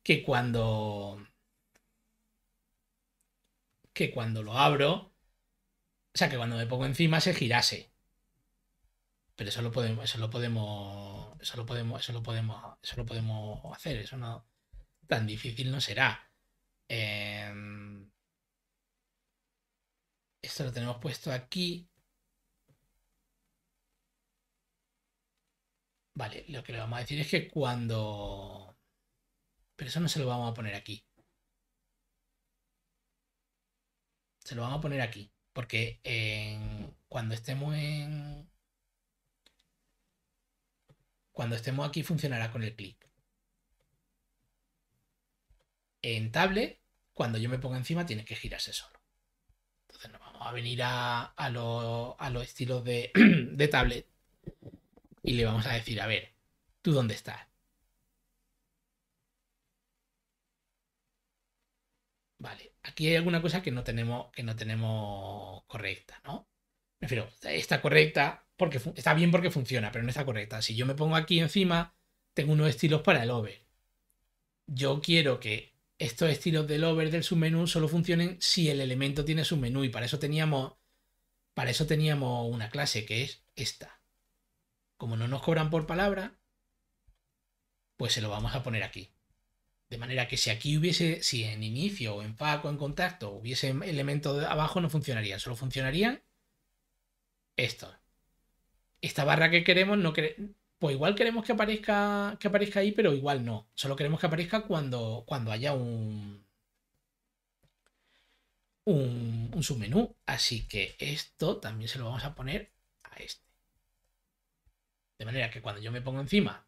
que cuando. que cuando lo abro. O sea, que cuando me pongo encima se girase. Pero eso lo podemos. Eso lo podemos. Eso lo podemos. Eso lo podemos. Eso lo podemos hacer. Eso no. Tan difícil no será. Em, esto lo tenemos puesto aquí. Vale, lo que le vamos a decir es que cuando pero eso no se lo vamos a poner aquí. Se lo vamos a poner aquí. Porque cuando estemos en... Cuando estemos aquí funcionará con el clic. En tablet, cuando yo me ponga encima, tiene que girarse solo. Entonces nos vamos a venir a, los estilos de tablet y le vamos a decir, a ver, ¿tú dónde estás? Vale, aquí hay alguna cosa que no tenemos, que no tenemos correcta, ¿no? Me refiero, está correcta porque está bien porque funciona, pero no está correcta. Si yo me pongo aquí encima, tengo unos estilos para el over. Yo quiero que estos estilos del over del submenú solo funcionen si el elemento tiene submenú y para eso teníamos para eso teníamos una clase que es esta. Como no nos cobran por palabra, pues se lo vamos a poner aquí. De manera que si aquí hubiese, si en inicio o en FAC o en contacto hubiese elementos de abajo, no funcionaría. Solo funcionarían esto Esta barra que queremos, no pues igual queremos que aparezca, que aparezca ahí, pero igual no. Solo queremos que aparezca cuando, cuando haya un, un, un submenú. Así que esto también se lo vamos a poner a este. De manera que cuando yo me pongo encima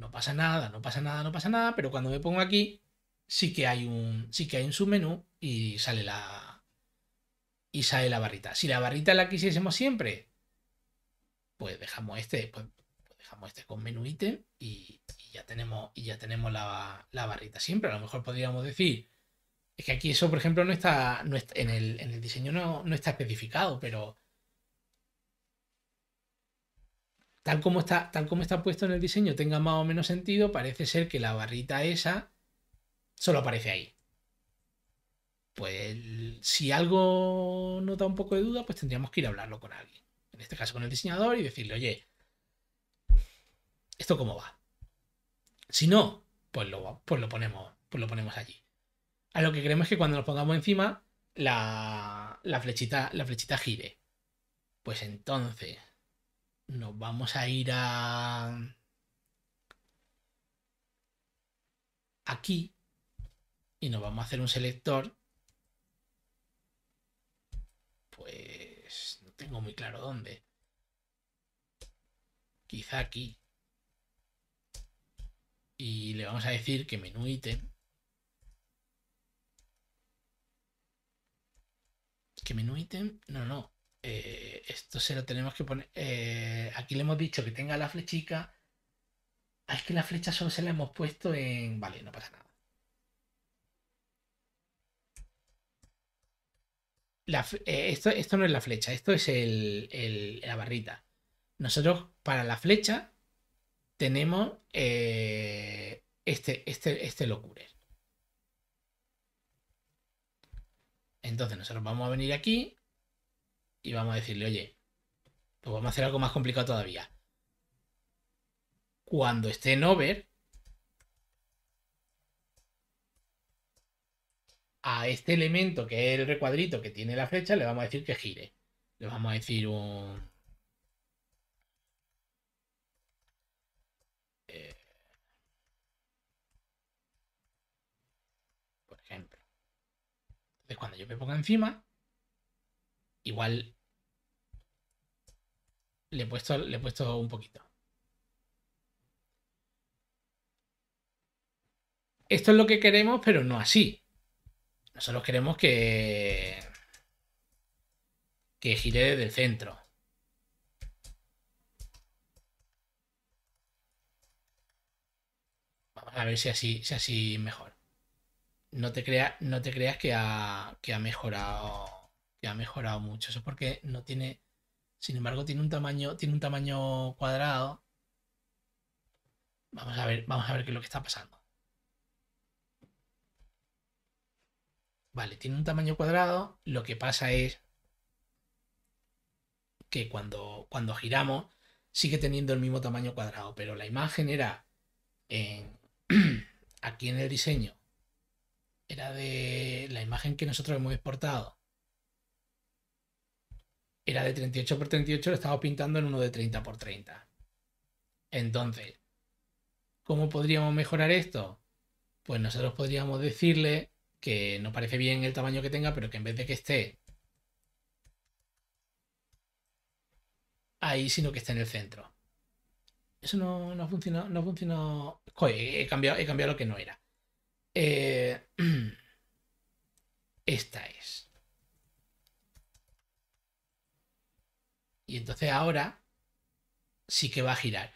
no pasa nada, no pasa nada, no pasa nada, pero cuando me pongo aquí, sí que hay un, sí que hay un submenú y sale la, y sale la barrita. Si la barrita la quisiésemos siempre, pues dejamos este, pues, pues dejamos este con menú ítem y, ya tenemos, y ya tenemos la, barrita siempre. A lo mejor podríamos decir, es que aquí eso, por ejemplo, no está, en, el, en, el, diseño no, no está especificado, pero tal como, está, tal como está puesto en el diseño tenga más o menos sentido, parece ser que la barrita esa solo aparece ahí. Pues si algo nos da un poco de duda, pues tendríamos que ir a hablarlo con alguien. En este caso con el diseñador y decirle, oye, ¿esto cómo va? Si no, pues lo, pues lo, ponemos, pues lo ponemos allí. A lo que creemos es que cuando nos pongamos encima, la, flechita, la flechita gire. Pues entonces, nos vamos a ir a... Aquí. Y nos vamos a hacer un selector. Pues no tengo muy claro dónde. Quizá aquí. Y le vamos a decir que menú ítem. Que menú ítem, no, no. Eh, esto se lo tenemos que poner. Eh, aquí le hemos dicho que tenga la flechica. Ah, es que la flecha solo se la hemos puesto en. Vale, no pasa nada. Eh, esto, esto, no es la flecha, esto es la barrita. Nosotros para la flecha tenemos este, este, este locure. Entonces nosotros vamos a venir aquí y vamos a decirle, oye, pues vamos a hacer algo más complicado todavía. Cuando esté en over, a este elemento que es el recuadrito que tiene la flecha, le vamos a decir que gire. Le vamos a decir un... Eh, por ejemplo. Entonces cuando yo me ponga encima, Igual le he puesto, le he puesto un poquito. Esto es lo que queremos, pero no así. Nosotros queremos que, que gire desde el centro. Vamos a ver si así, si así mejor. No te, crea, no te creas que que ha mejorado que ha mejorado mucho. Eso es porque no tiene. Sin embargo, tiene un tamaño, tiene un tamaño cuadrado. Vamos a ver, vamos a ver qué es lo que está pasando. Vale, tiene un tamaño cuadrado. Lo que pasa es que cuando, cuando giramos sigue teniendo el mismo tamaño cuadrado, pero la imagen era aquí en el diseño. Era de la imagen que nosotros hemos exportado era de 38 por 38, lo estaba pintando en uno de 30 por 30. Entonces, ¿cómo podríamos mejorar esto? Pues nosotros podríamos decirle que no parece bien el tamaño que tenga, pero que en vez de que esté ahí, sino que esté en el centro. Eso no, no funcionado no funcionó. Joder, he cambiado, he cambiado lo que no era. Eh, esta es. Y entonces ahora sí que va a girar.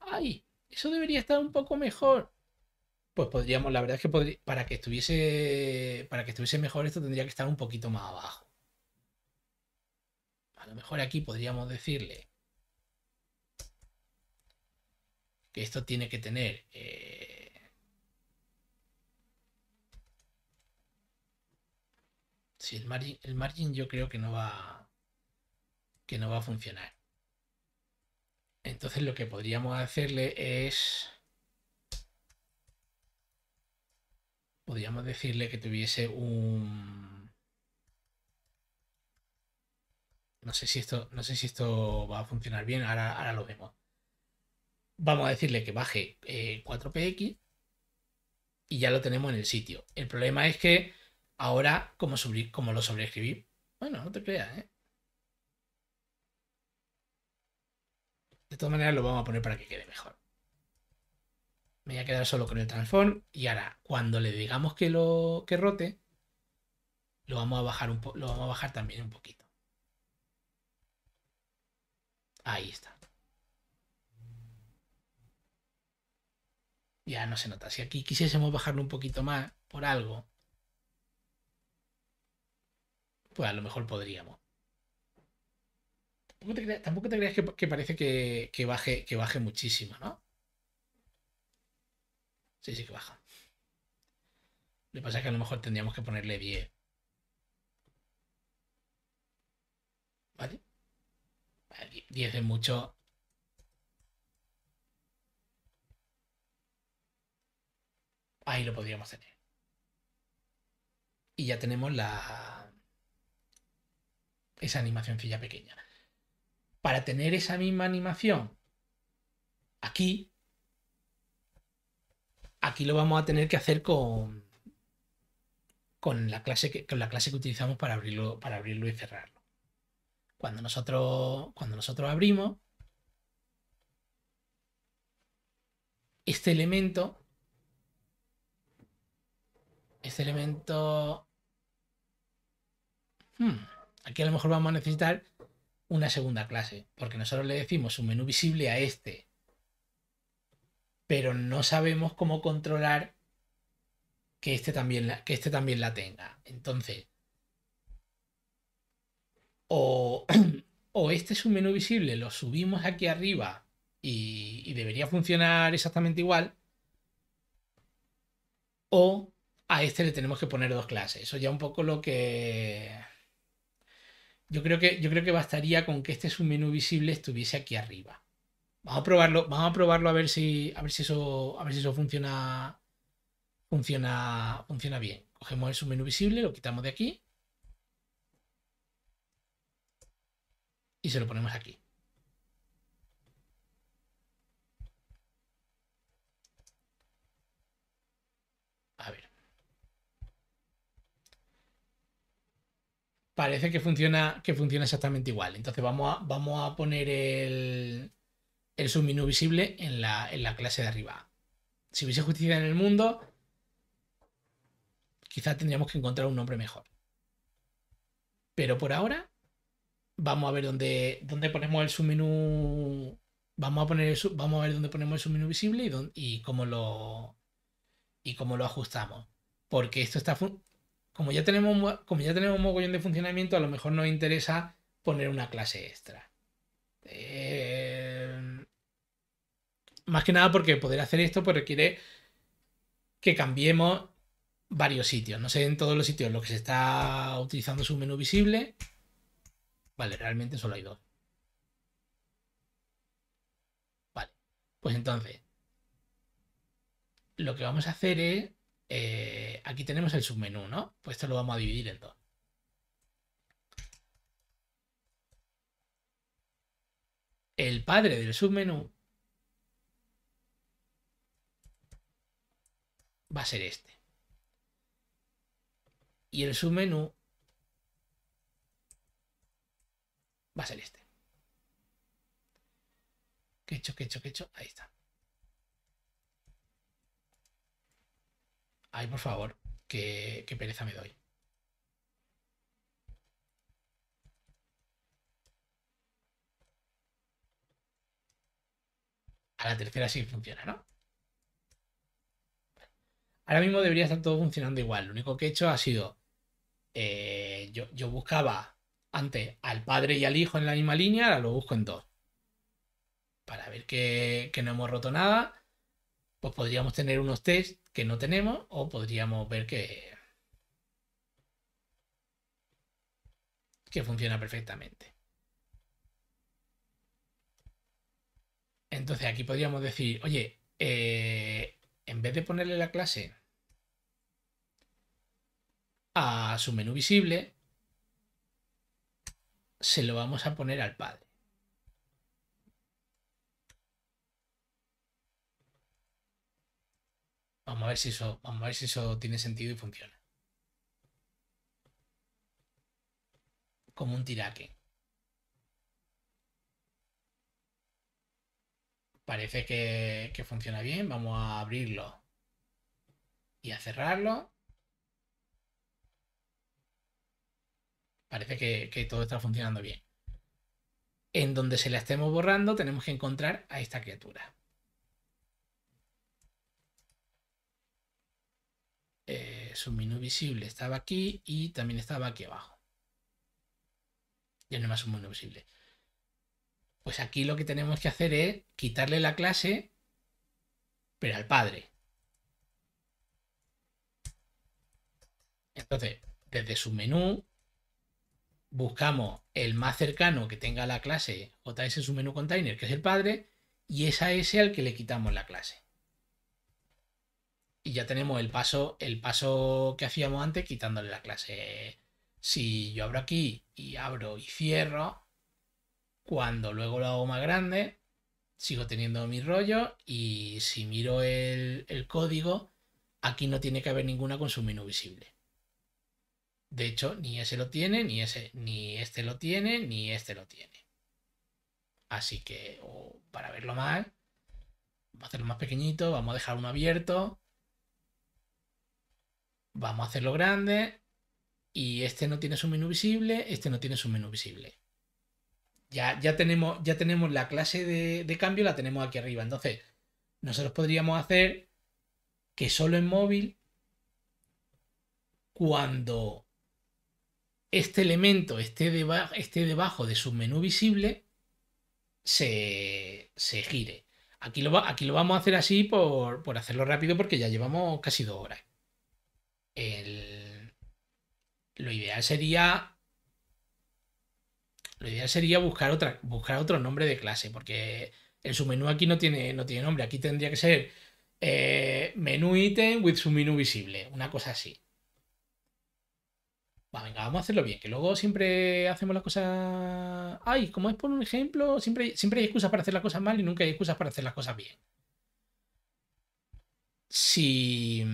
¡Ay! Eso debería estar un poco mejor. Pues podríamos, la verdad es que para que estuviese. Para que estuviese mejor, esto tendría que estar un poquito más abajo. A lo mejor aquí podríamos decirle que esto tiene que tener. Eh, si sí, el margin, el margin yo creo que no va que no va a funcionar. Entonces lo que podríamos hacerle es... Podríamos decirle que tuviese un... No sé si esto, no sé si esto va a funcionar bien, ahora, ahora lo vemos. Vamos a decirle que baje 4px eh, y ya lo tenemos en el sitio. El problema es que ahora, como, subir, como lo sobreescribí, bueno, no te creas, ¿eh? De todas maneras lo vamos a poner para que quede mejor. Me voy a quedar solo con el transform y ahora cuando le digamos que lo que rote, lo vamos a bajar un lo vamos a bajar también un poquito. Ahí está. Ya no se nota. Si aquí quisiésemos bajarlo un poquito más por algo, pues a lo mejor podríamos tampoco te creas, que, parece que, baje, que baje muchísimo, ¿no? Sí, sí que baja. Lo que pasa es que a lo mejor tendríamos que ponerle 10. ¿Vale? 10 es mucho. Ahí lo podríamos tener. Y ya tenemos la... Esa animacióncilla pequeña para tener esa misma animación aquí, aquí lo vamos a tener que hacer con, con, la, clase que, con la clase que utilizamos para abrirlo, para abrirlo y cerrarlo. Cuando nosotros, cuando nosotros abrimos, este elemento, este elemento, hmm, aquí a lo mejor vamos a necesitar una segunda clase, porque nosotros le decimos un menú visible a este, pero no sabemos cómo controlar que este también la, que este también la tenga. Entonces, o, este es un menú visible, lo subimos aquí arriba y, y debería funcionar exactamente igual, o a este le tenemos que poner dos clases. Eso ya un poco lo que yo creo que, yo creo que bastaría con que este submenú visible estuviese aquí arriba. Vamos a probarlo, vamos a probarlo a ver si, a ver si eso, a ver si eso funciona, funciona, funciona bien. Cogemos el submenú visible, lo quitamos de aquí y se lo ponemos aquí. parece que funciona, que funciona exactamente igual. Entonces vamos a, vamos a poner el, el submenú visible en la, clase de arriba. Si hubiese justicia en el mundo, quizás tendríamos que encontrar un nombre mejor. Pero por ahora, vamos a ver dónde, dónde ponemos el submenú. Vamos a, poner vamos a ver dónde ponemos el submenú visible y, y, cómo lo, y cómo lo ajustamos. Porque esto está, como ya tenemos, como ya tenemos mogollón de funcionamiento, a lo mejor nos interesa poner una clase extra. Eh, más que nada porque poder hacer esto pues, requiere que cambiemos varios sitios. No sé en todos los sitios lo que se está utilizando es un menú visible. Vale, realmente solo hay dos. Vale, pues entonces lo que vamos a hacer es eh, aquí tenemos el submenú, ¿no? Pues esto lo vamos a dividir en dos. El padre del submenú va a ser este. Y el submenú va a ser este. he hecho, que hecho, que hecho. Ahí está. Ay, por favor, qué pereza me doy. A la tercera sí funciona, ¿no? Ahora mismo debería estar todo funcionando igual. Lo único que he hecho ha sido. Eh, yo, buscaba antes al padre y al hijo en la misma línea, ahora lo busco en dos. Para ver que, que no hemos roto nada, pues podríamos tener unos test que no tenemos o podríamos ver que, que funciona perfectamente. Entonces aquí podríamos decir, oye, eh, en vez de ponerle la clase a su menú visible, se lo vamos a poner al padre. Vamos a ver si eso, vamos a ver si eso tiene sentido y funciona. Como un tiraque. Parece que, funciona bien. Vamos a abrirlo y a cerrarlo. Parece que, que todo está funcionando bien. En donde se la estemos borrando tenemos que encontrar a esta criatura. Eh, su menú visible estaba aquí y también estaba aquí abajo. Ya no más un menú visible. Pues aquí lo que tenemos que hacer es quitarle la clase, pero al padre. Entonces, desde su menú, buscamos el más cercano que tenga la clase o JS su menú container, que es el padre, y es a ese al que le quitamos la clase y ya tenemos el paso, el paso que hacíamos antes quitándole la clase. Si yo abro aquí y abro y cierro, cuando luego lo hago más grande, sigo teniendo mi rollo y si miro el, código, aquí no tiene que haber ninguna con su menú visible. De hecho, ni ese lo tiene, ni ese, ni este lo tiene, ni este lo tiene. Así que, para verlo más, vamos a hacerlo más pequeñito, vamos a dejar uno abierto Vamos a hacerlo grande. Y este no tiene su menú visible, este no tiene su menú visible. Ya, ya, tenemos, ya tenemos la clase de, cambio, la tenemos aquí arriba. Entonces, nosotros podríamos hacer que solo en móvil, cuando este elemento esté, debajo de su menú visible, se, gire. Aquí lo, aquí lo, vamos a hacer así por, por hacerlo rápido porque ya llevamos casi dos horas lo ideal sería lo ideal sería buscar otra buscar otro nombre de clase porque el submenú aquí no tiene no tiene nombre aquí tendría que ser eh, menú ítem with submenú visible una cosa así va venga vamos a hacerlo bien que luego siempre hacemos las cosas ay como es por un ejemplo siempre siempre hay excusas para hacer las cosas mal y nunca hay excusas para hacer las cosas bien si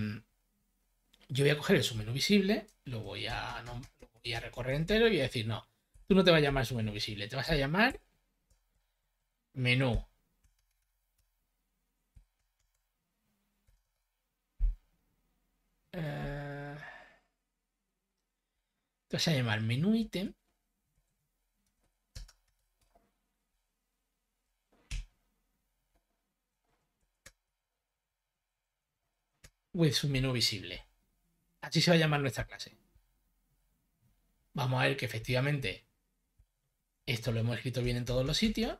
yo voy a coger el submenú visible, lo voy a, lo voy a recorrer entero y voy a decir, no, tú no te vas a llamar menú visible, te vas a llamar menú. Eh, te vas a llamar menú ítem. With menú visible. Así se va a llamar nuestra clase. Vamos a ver que efectivamente esto lo hemos escrito bien en todos los sitios.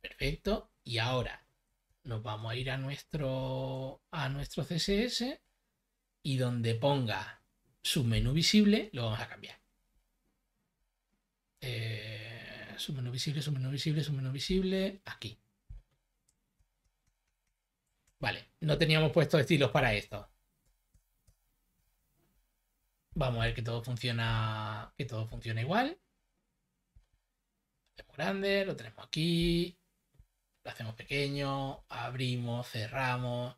Perfecto. Y ahora nos vamos a ir a nuestro, a nuestro CSS y donde ponga su menú visible lo vamos a cambiar. Eh, menú visible, menú visible, menú visible, aquí. Vale, no teníamos puesto estilos para esto. Vamos a ver que todo funciona, que todo funciona igual. Lo hacemos grande, lo tenemos aquí, lo hacemos pequeño, abrimos, cerramos,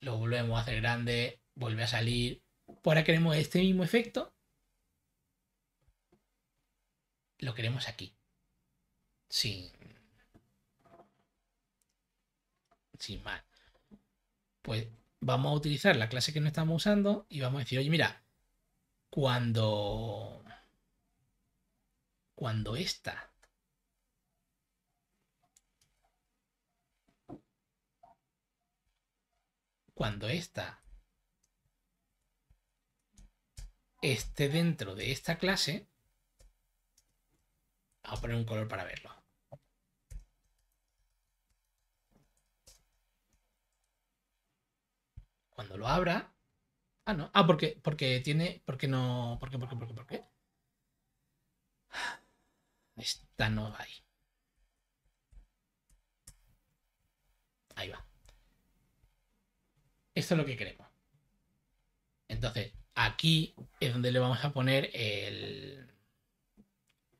lo volvemos a hacer grande, vuelve a salir. ahora queremos este mismo efecto. Lo queremos aquí. Sin. Sin más. Pues vamos a utilizar la clase que no estamos usando y vamos a decir, oye, mira, cuando cuando esta cuando esta esté dentro de esta clase vamos a poner un color para verlo cuando lo abra Ah, no. Ah, porque, porque tiene. ¿Por qué no. ¿Por por qué, ¿Por qué? ¿Por qué? Esta no va ahí. Ahí va. Esto es lo que queremos. Entonces, aquí es donde le vamos a poner el,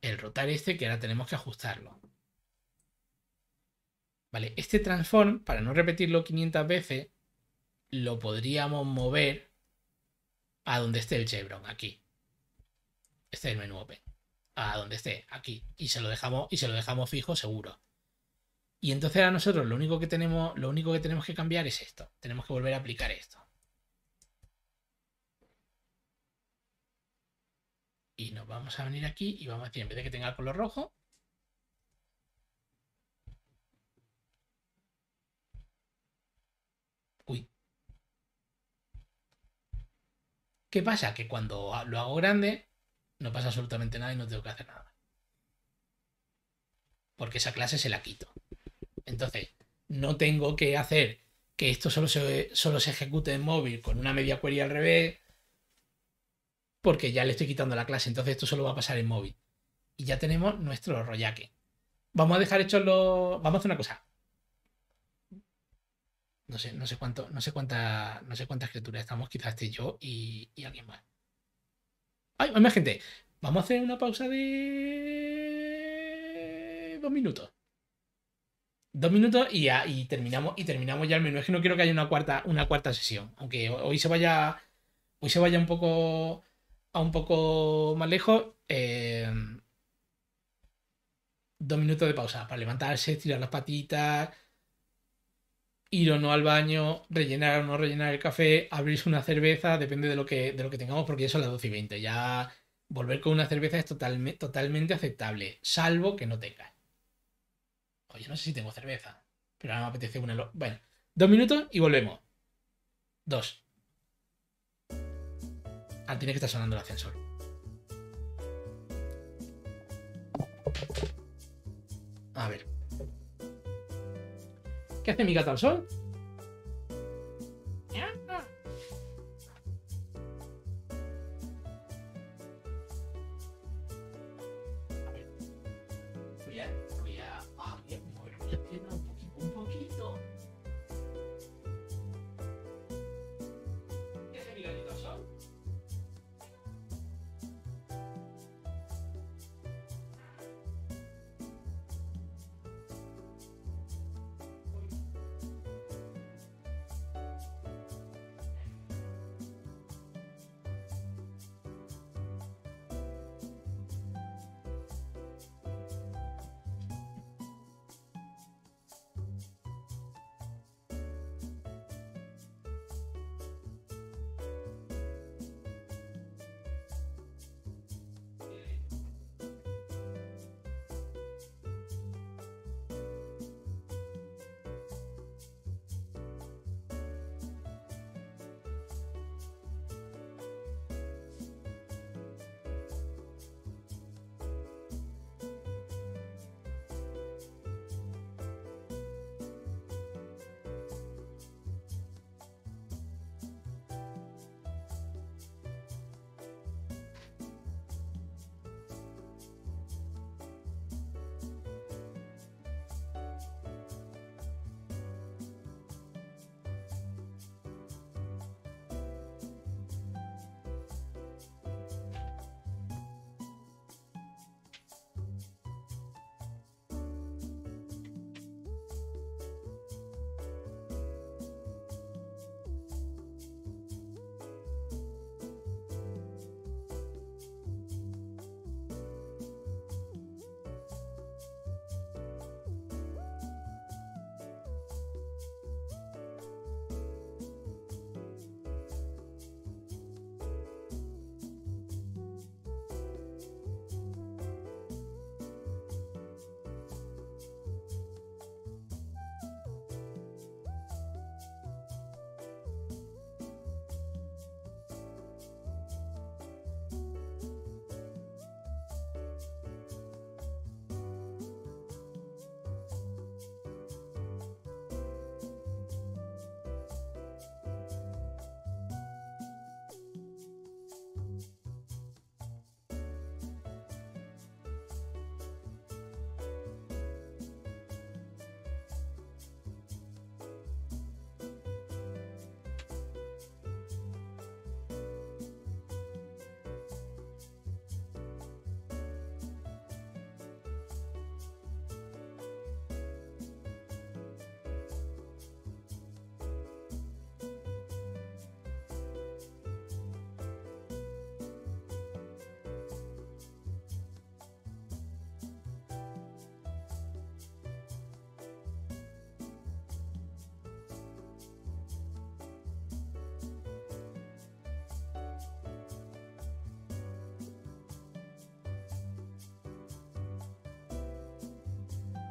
el rotar este que ahora tenemos que ajustarlo. Vale, este transform, para no repetirlo 500 veces, lo podríamos mover a donde esté el chevron, aquí. Este es el menú open. A donde esté, aquí. Y se lo dejamos, y se lo dejamos fijo seguro. Y entonces a nosotros lo único que tenemos, lo único que tenemos que cambiar es esto. Tenemos que volver a aplicar esto. Y nos vamos a venir aquí y vamos a decir, en vez de que tenga el color rojo, ¿Qué pasa? Que cuando lo hago grande, no pasa absolutamente nada y no tengo que hacer nada. Porque esa clase se la quito. Entonces, no tengo que hacer que esto solo se, solo se ejecute en móvil con una media query al revés, porque ya le estoy quitando la clase. Entonces, esto solo va a pasar en móvil. Y ya tenemos nuestro rollaque. Vamos a dejar hecho los. Vamos a hacer una cosa no sé, no sé cuánto, no sé cuánta, no sé cuántas criaturas estamos, quizás esté yo y, alguien más. ¡Ay, más gente! Vamos a hacer una pausa de dos minutos. Dos minutos y, ya, terminamos y terminamos ya el menú. Es que no quiero que haya una cuarta, una cuarta sesión. Aunque hoy se vaya. Hoy se vaya un poco. a un poco más lejos. Eh, dos minutos de pausa. Para levantarse, tirar las patitas ir o no al baño, rellenar o no rellenar el café, abrirse una cerveza, depende de lo que, de lo que tengamos, porque ya son las 12 y 20. Ya volver con una cerveza es totalmente aceptable, salvo que no tengas. Oye, no sé si tengo cerveza, pero ahora me apetece una. Bueno, dos minutos y volvemos. Dos. Ah, tiene que estar sonando el ascensor. A ver. ¿Qué hace mi gato al sol?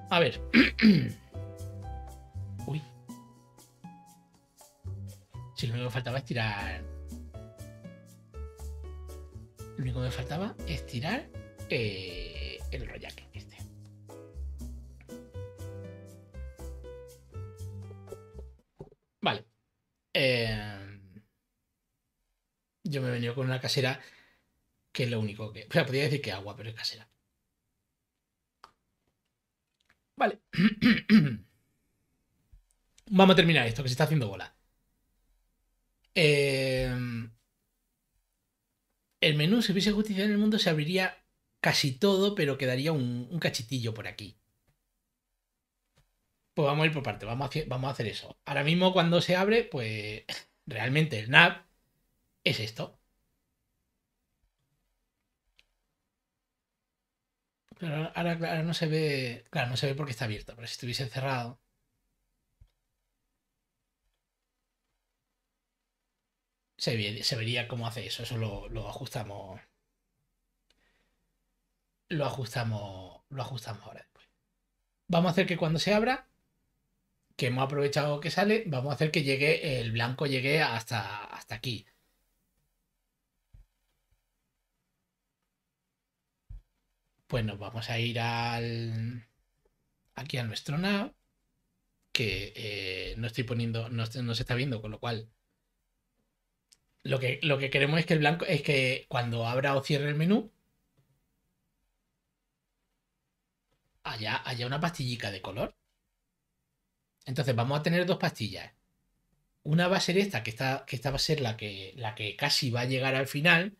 A ver. Uy. Si lo único que me faltaba es tirar. Lo único que me faltaba es tirar eh, el rollaque este. Vale. Eh, yo me he venido con una casera que es lo único que. O sea, podría decir que agua, pero es casera. Vamos a terminar esto, que se está haciendo bola. Em, el menú, si hubiese justicia en el mundo, se abriría casi todo, pero quedaría un, cachitillo por aquí. Pues vamos a ir por parte, vamos a, vamos a hacer eso. Ahora mismo, cuando se abre, pues realmente el NAP es esto. ahora, no se ve. Claro, no se ve porque está abierto, pero si estuviese cerrado Se, vería cómo hace eso. Eso lo, ajustamos. Lo ajustamos. Lo ajustamos ahora después. Vamos a hacer que cuando se abra, que hemos aprovechado que sale, vamos a hacer que llegue. El blanco llegue hasta, hasta aquí. pues nos vamos a ir al aquí a nuestro nav que eh, no estoy poniendo no, se está viendo con lo cual lo que, lo que queremos es que el blanco es que cuando abra o cierre el menú haya, haya una pastillita de color entonces vamos a tener dos pastillas una va a ser esta que esta, que esta va a ser la que, la que casi va a llegar al final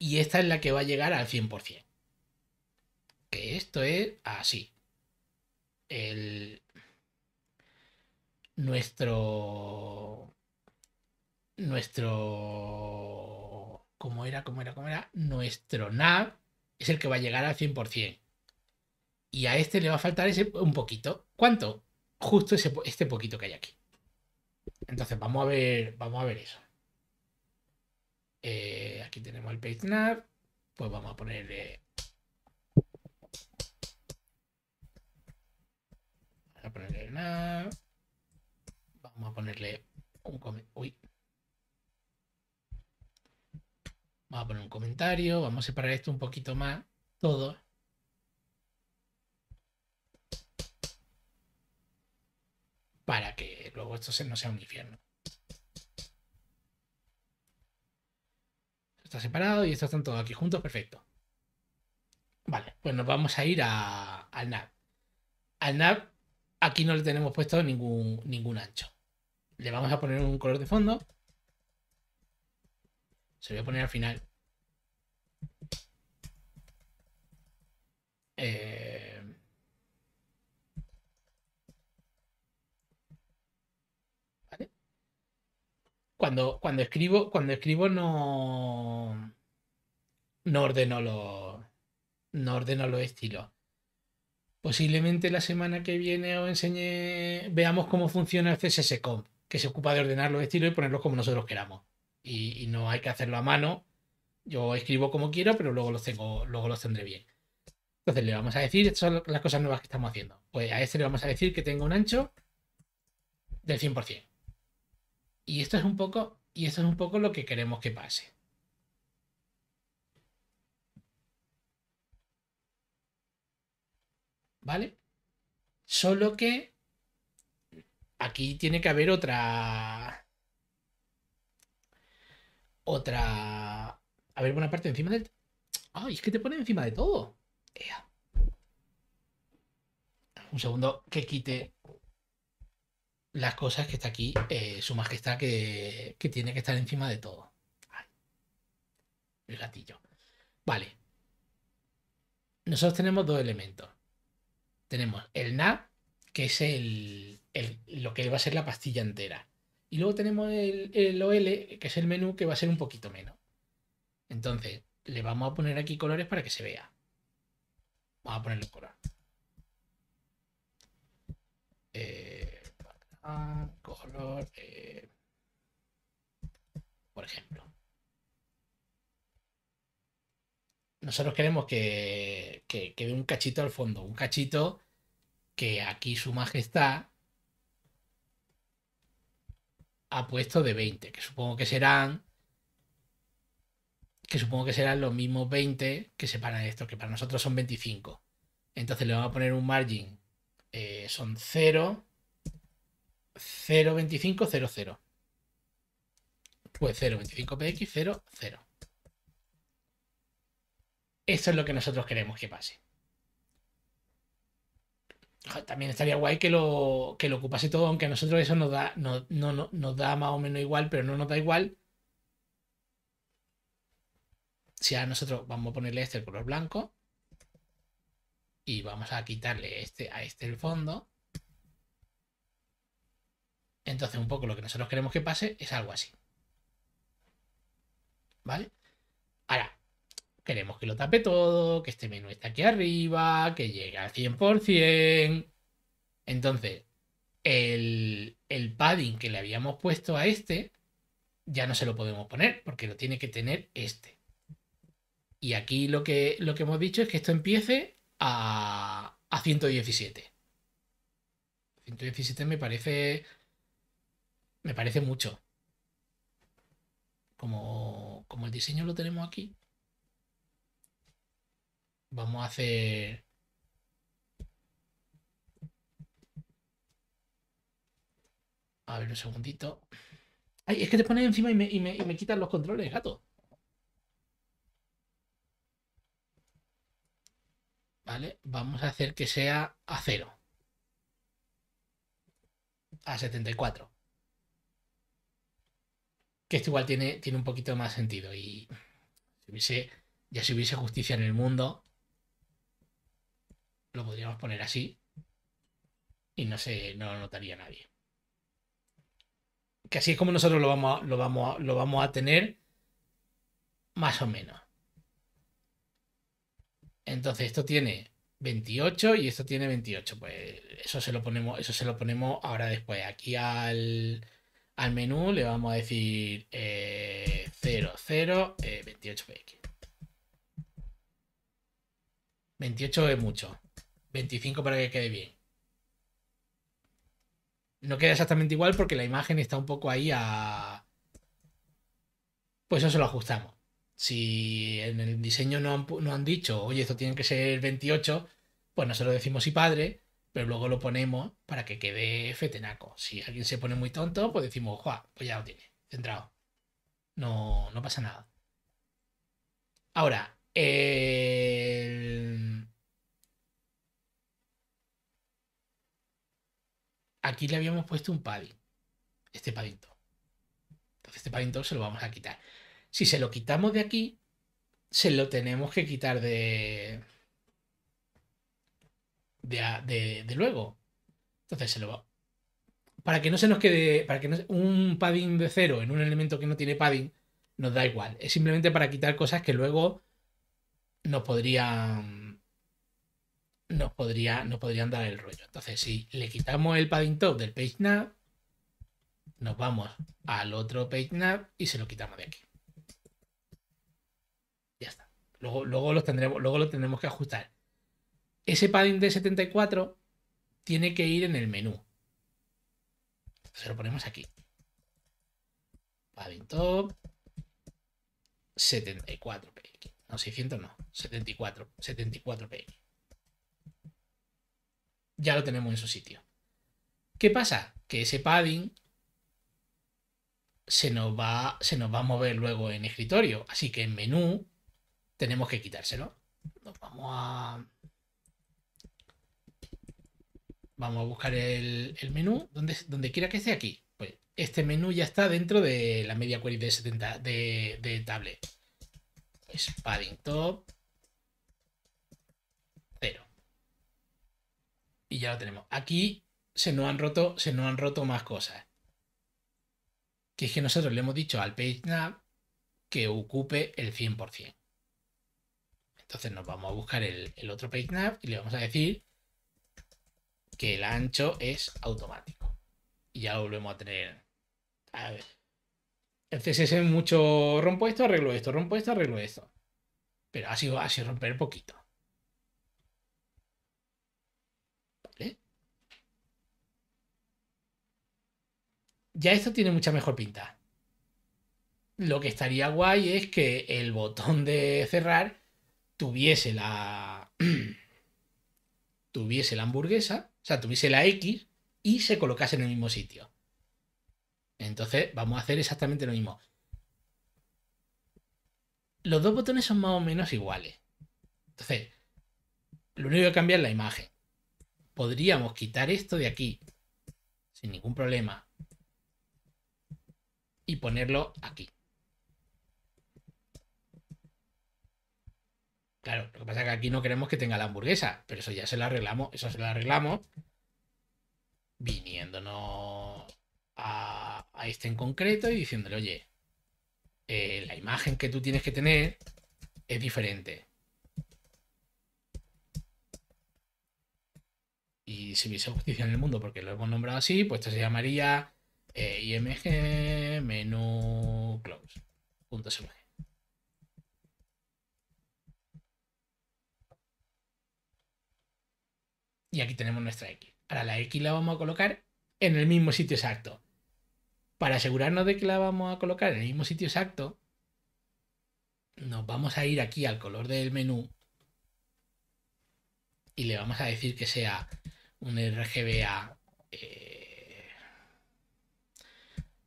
y esta es la que va a llegar al 100% que esto es así. El, nuestro nuestro cómo era, cómo era, cómo era, nuestro nav es el que va a llegar al 100%. Y a este le va a faltar ese un poquito. ¿Cuánto? Justo ese, este poquito que hay aquí. Entonces vamos a ver, vamos a ver eso. Eh, aquí tenemos el page nav, pues vamos a ponerle ponerle nada. Vamos a ponerle un comentario. Vamos a poner un comentario. Vamos a separar esto un poquito más. Todo. Para que luego esto no sea un infierno. está separado y estos están todos aquí juntos. Perfecto. Vale, pues nos vamos a ir al NAV. Al NAV Aquí no le tenemos puesto ningún, ningún ancho. Le vamos a poner un color de fondo. Se lo voy a poner al final. Eh, cuando, cuando escribo, cuando escribo no, no ordeno los no ordeno los estilos. Posiblemente la semana que viene os enseñe, veamos cómo funciona el CSS Comp, que se ocupa de ordenar los estilos y ponerlos como nosotros queramos. Y, no hay que hacerlo a mano. Yo escribo como quiero, pero luego los, tengo, luego tendré bien. Entonces le vamos a decir, estas son las cosas nuevas que estamos haciendo. Pues a este le vamos a decir que tengo un ancho del 100%. Y esto es un poco, y esto es un poco lo que queremos que pase. ¿vale? Solo que aquí tiene que haber otra... Otra... A ver, una parte encima del... ¡Ay, es que te pone encima de todo! Un segundo que quite las cosas que está aquí, eh, su majestad que, tiene que estar encima de todo. el gatillo. Vale. Nosotros tenemos dos elementos tenemos el NAP, que es lo que va a ser la pastilla entera. Y luego tenemos el, OL, que es el menú que va a ser un poquito menos. Entonces, le vamos a poner aquí colores para que se vea. Vamos a ponerle color. Eh, color. por ejemplo. nosotros queremos que, quede un cachito al fondo, un cachito que aquí su majestad ha puesto de 20, que supongo que serán que supongo que serán los mismos 20 que separan esto, que para nosotros son 25. Entonces le vamos a poner un margin, eh, son 0, 0, 25, 0, 0. Pues 0, 25 px, 0, 0. Esto es lo que nosotros queremos que pase. También estaría guay que lo, lo ocupase todo, aunque a nosotros eso nos da, no, nos da más o menos igual, pero no nos da igual. Si a nosotros vamos a ponerle este el color blanco y vamos a quitarle este, a este el fondo. Entonces un poco lo que nosotros queremos que pase es algo así. ¿Vale? Ahora, queremos que lo tape todo, que este menú esté aquí arriba, que llegue al 100%. Entonces, el, padding que le habíamos puesto a este, ya no se lo podemos poner porque lo tiene que tener este. Y aquí lo que, lo que hemos dicho es que esto empiece a, 117. 117 me parece. Me parece mucho. como el diseño lo tenemos aquí. Vamos a hacer... A ver un segundito. Ay, es que te pones encima y me, y quitan los controles, gato. Vale, vamos a hacer que sea a cero. A 74. Que esto igual tiene, tiene un poquito más sentido. Y si ya si hubiese justicia en el mundo, lo podríamos poner así y no se no lo notaría nadie. Que así es como nosotros lo vamos a, lo vamos lo vamos a tener más o menos. Entonces esto tiene 28 y esto tiene 28. Pues eso se lo ponemos, eso se lo ponemos ahora después. Aquí al, menú le vamos a decir 0, 0, 28px. 28 es mucho. 25 para que quede bien. No queda exactamente igual porque la imagen está un poco ahí a... Pues eso se lo ajustamos. Si en el diseño no han, dicho, oye, esto tiene que ser 28, pues no se lo decimos y padre, pero luego lo ponemos para que quede fetenaco. Si alguien se pone muy tonto, pues decimos, Juá, pues ya lo tiene, centrado. No, no pasa nada. Ahora, el aquí le habíamos puesto un padding. Este padding Entonces este padding se lo vamos a quitar. Si se lo quitamos de aquí, se lo tenemos que quitar de... De, luego. Entonces se lo va... Para que no se nos quede... Para que no, un padding de cero en un elemento que no tiene padding nos da igual. Es simplemente para quitar cosas que luego nos podrían nos, podría, podrían dar el rollo. Entonces, si le quitamos el padding top del nav nos vamos al otro nav y se lo quitamos de aquí. Ya está. Luego, luego, los tendremos, luego lo tendremos que ajustar. Ese padding de 74 tiene que ir en el menú. Se lo ponemos aquí. Padding top 74 px. No, 600 no. 74. 74 px ya lo tenemos en su sitio. ¿Qué pasa? Que ese padding se nos va, se nos va a mover luego en escritorio. Así que en menú tenemos que quitárselo. vamos a... Vamos a buscar el, menú donde, donde quiera que esté aquí. Pues este menú ya está dentro de la media query de 70 de, de tablet. Es padding top. y ya lo tenemos. Aquí se nos han roto, se nos han roto más cosas. Que es que nosotros le hemos dicho al PageNav que ocupe el 100%. Entonces nos vamos a buscar el, otro PageNav y le vamos a decir que el ancho es automático. Y ya lo volvemos a tener. A ver. El CSS es mucho rompo esto, arreglo esto, rompo esto, arreglo esto. Pero ha sido así romper poquito. ya esto tiene mucha mejor pinta. Lo que estaría guay es que el botón de cerrar tuviese la. tuviese la hamburguesa, o sea, tuviese la X y se colocase en el mismo sitio. Entonces, vamos a hacer exactamente lo mismo. Los dos botones son más o menos iguales. Entonces, lo único que cambia es la imagen. Podríamos quitar esto de aquí sin ningún problema y ponerlo aquí. Claro, lo que pasa es que aquí no queremos que tenga la hamburguesa, pero eso ya se la arreglamos, eso se lo arreglamos viniéndonos a, este en concreto y diciéndole, oye, eh, la imagen que tú tienes que tener es diferente. Y si hubiese justicia en el mundo, porque lo hemos nombrado así, pues esto se llamaría e img menú close Y aquí tenemos nuestra X. Ahora la X la vamos a colocar en el mismo sitio exacto. Para asegurarnos de que la vamos a colocar en el mismo sitio exacto, nos vamos a ir aquí al color del menú y le vamos a decir que sea un RGBA eh,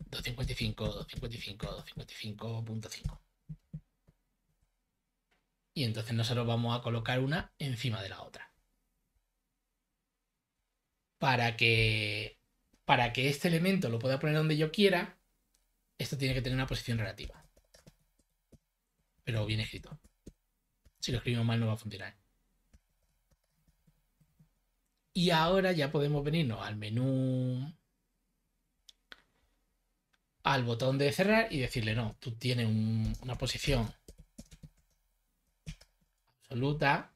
255, 255, 255.5. Y entonces nosotros vamos a colocar una encima de la otra. Para que, para que este elemento lo pueda poner donde yo quiera, esto tiene que tener una posición relativa. Pero bien escrito. Si lo escribimos mal no va a funcionar. Y ahora ya podemos venirnos al menú al botón de cerrar y decirle, no, tú tienes una posición absoluta,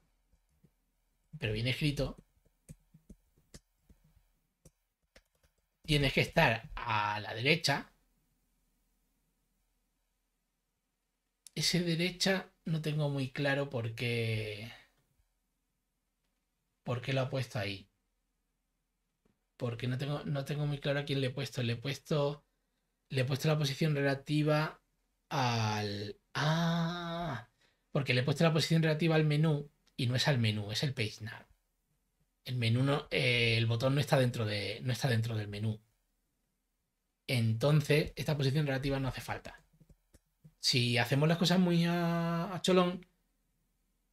pero bien escrito. Tienes que estar a la derecha. Ese derecha no tengo muy claro por qué, por qué lo ha puesto ahí. Porque no tengo, no tengo muy claro a quién le he puesto. Le he puesto le he puesto la posición relativa al... Ah, porque le he puesto la posición relativa al menú y no es al menú, es el page now. El menú no, eh, el botón no está dentro de, no está dentro del menú. Entonces, esta posición relativa no hace falta. Si hacemos las cosas muy a, cholón,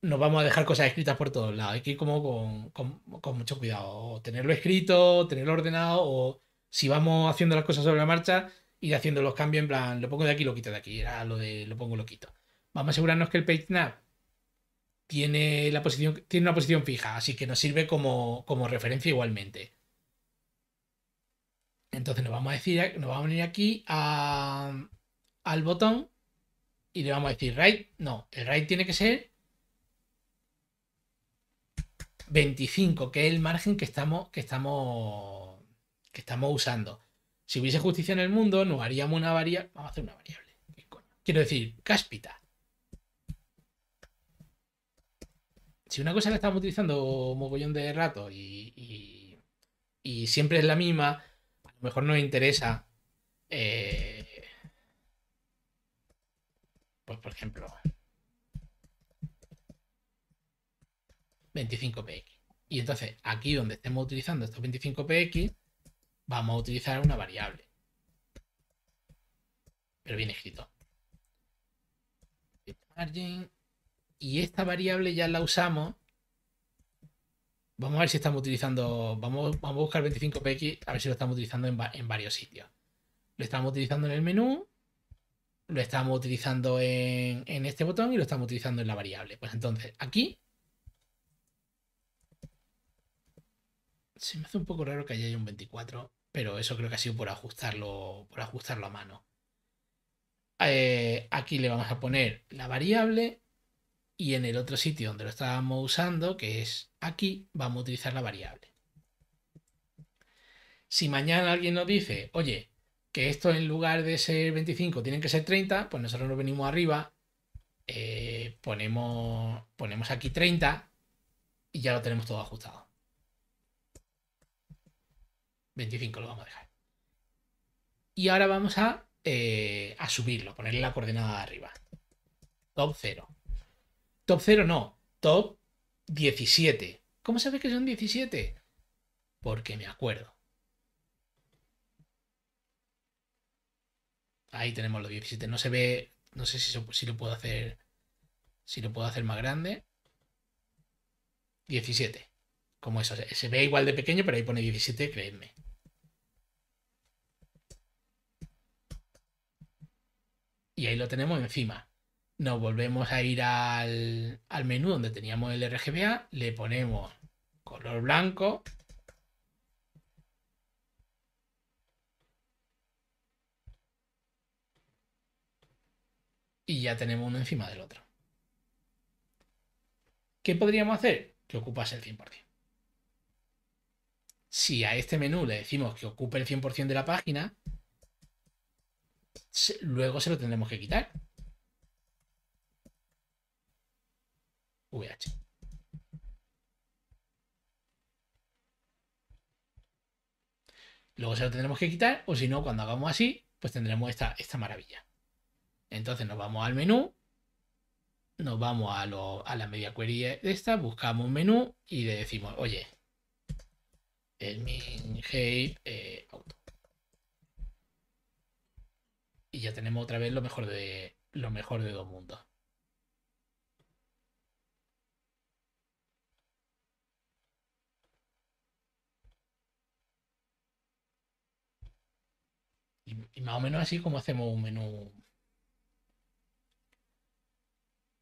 nos vamos a dejar cosas escritas por todos lados. Hay que ir como con, con, mucho cuidado. O tenerlo escrito, tenerlo ordenado, o si vamos haciendo las cosas sobre la marcha, ir haciendo los cambios en plan, lo pongo de aquí, lo quito de aquí, era lo de lo pongo, lo quito. Vamos a asegurarnos que el PageNap tiene, la posición, tiene una posición fija, así que nos sirve como, referencia igualmente. Entonces nos vamos a decir, nos vamos a venir aquí a, al botón y le vamos a decir right. No, el right tiene que ser 25, que es el margen que estamos, que estamos, que estamos usando. Si hubiese justicia en el mundo, no haríamos una variable. Vamos a hacer una variable. Quiero decir, cáspita. Si una cosa la estamos utilizando mogollón de rato y, siempre es la misma, a lo mejor nos interesa. Eh, pues por ejemplo, 25px. Y entonces, aquí donde estemos utilizando estos 25px, vamos a utilizar una variable. Pero bien escrito. Margin. Y esta variable ya la usamos. Vamos a ver si estamos utilizando. Vamos, a buscar 25px a ver si lo estamos utilizando en, varios sitios. Lo estamos utilizando en el menú. Lo estamos utilizando en, en este botón y lo estamos utilizando en la variable. Pues entonces, aquí se me hace un poco raro que haya un 24 pero eso creo que ha sido por ajustarlo, por ajustarlo a mano. Eh, aquí le vamos a poner la variable y en el otro sitio donde lo estábamos usando, que es aquí, vamos a utilizar la variable. Si mañana alguien nos dice, oye, que esto en lugar de ser 25 tienen que ser 30, pues nosotros nos venimos arriba, eh, ponemos, ponemos aquí 30 y ya lo tenemos todo ajustado. 25 lo vamos a dejar. Y ahora vamos a, eh, a subirlo, ponerle la coordenada de arriba. Top 0. Top 0 no, top 17. ¿Cómo sabes que son 17? Porque me acuerdo. Ahí tenemos los 17. No se ve. No sé si, si, lo puedo hacer. Si lo puedo hacer más grande. 17. Como eso. Se ve igual de pequeño, pero ahí pone 17, creedme. y ahí lo tenemos encima. Nos volvemos a ir al, menú donde teníamos el RGBA, le ponemos color blanco. Y ya tenemos uno encima del otro. ¿Qué podríamos hacer? Que ocupase el 100%. Si a este menú le decimos que ocupe el 100% de la página, luego se lo tendremos que quitar. VH. Luego se lo tendremos que quitar o si no, cuando hagamos así, pues tendremos esta, esta maravilla. Entonces nos vamos al menú, nos vamos a, la media query de esta, buscamos un menú y le decimos, oye, el min hate eh, auto. Y ya tenemos otra vez lo mejor de, lo mejor de dos mundos. Y, más o menos así como hacemos un menú.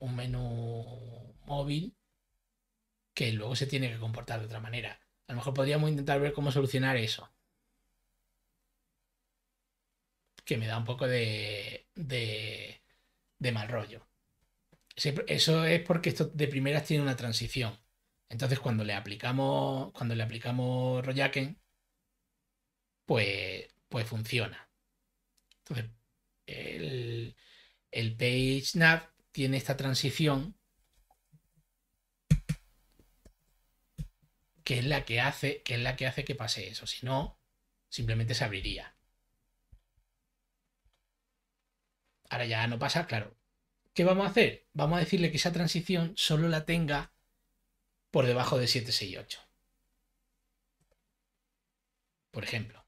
Un menú móvil que luego se tiene que comportar de otra manera. A lo mejor podríamos intentar ver cómo solucionar eso. que me da un poco de, de, mal rollo. Eso es porque esto de primeras tiene una transición. Entonces, cuando le aplicamos, cuando le aplicamos Royaken, pues, pues funciona. Entonces, el, el page tiene esta transición es la que hace que es la que hace que pase eso. Si no, simplemente se abriría. Ahora ya no pasa, claro. ¿Qué vamos a hacer? Vamos a decirle que esa transición solo la tenga por debajo de 768. Por ejemplo.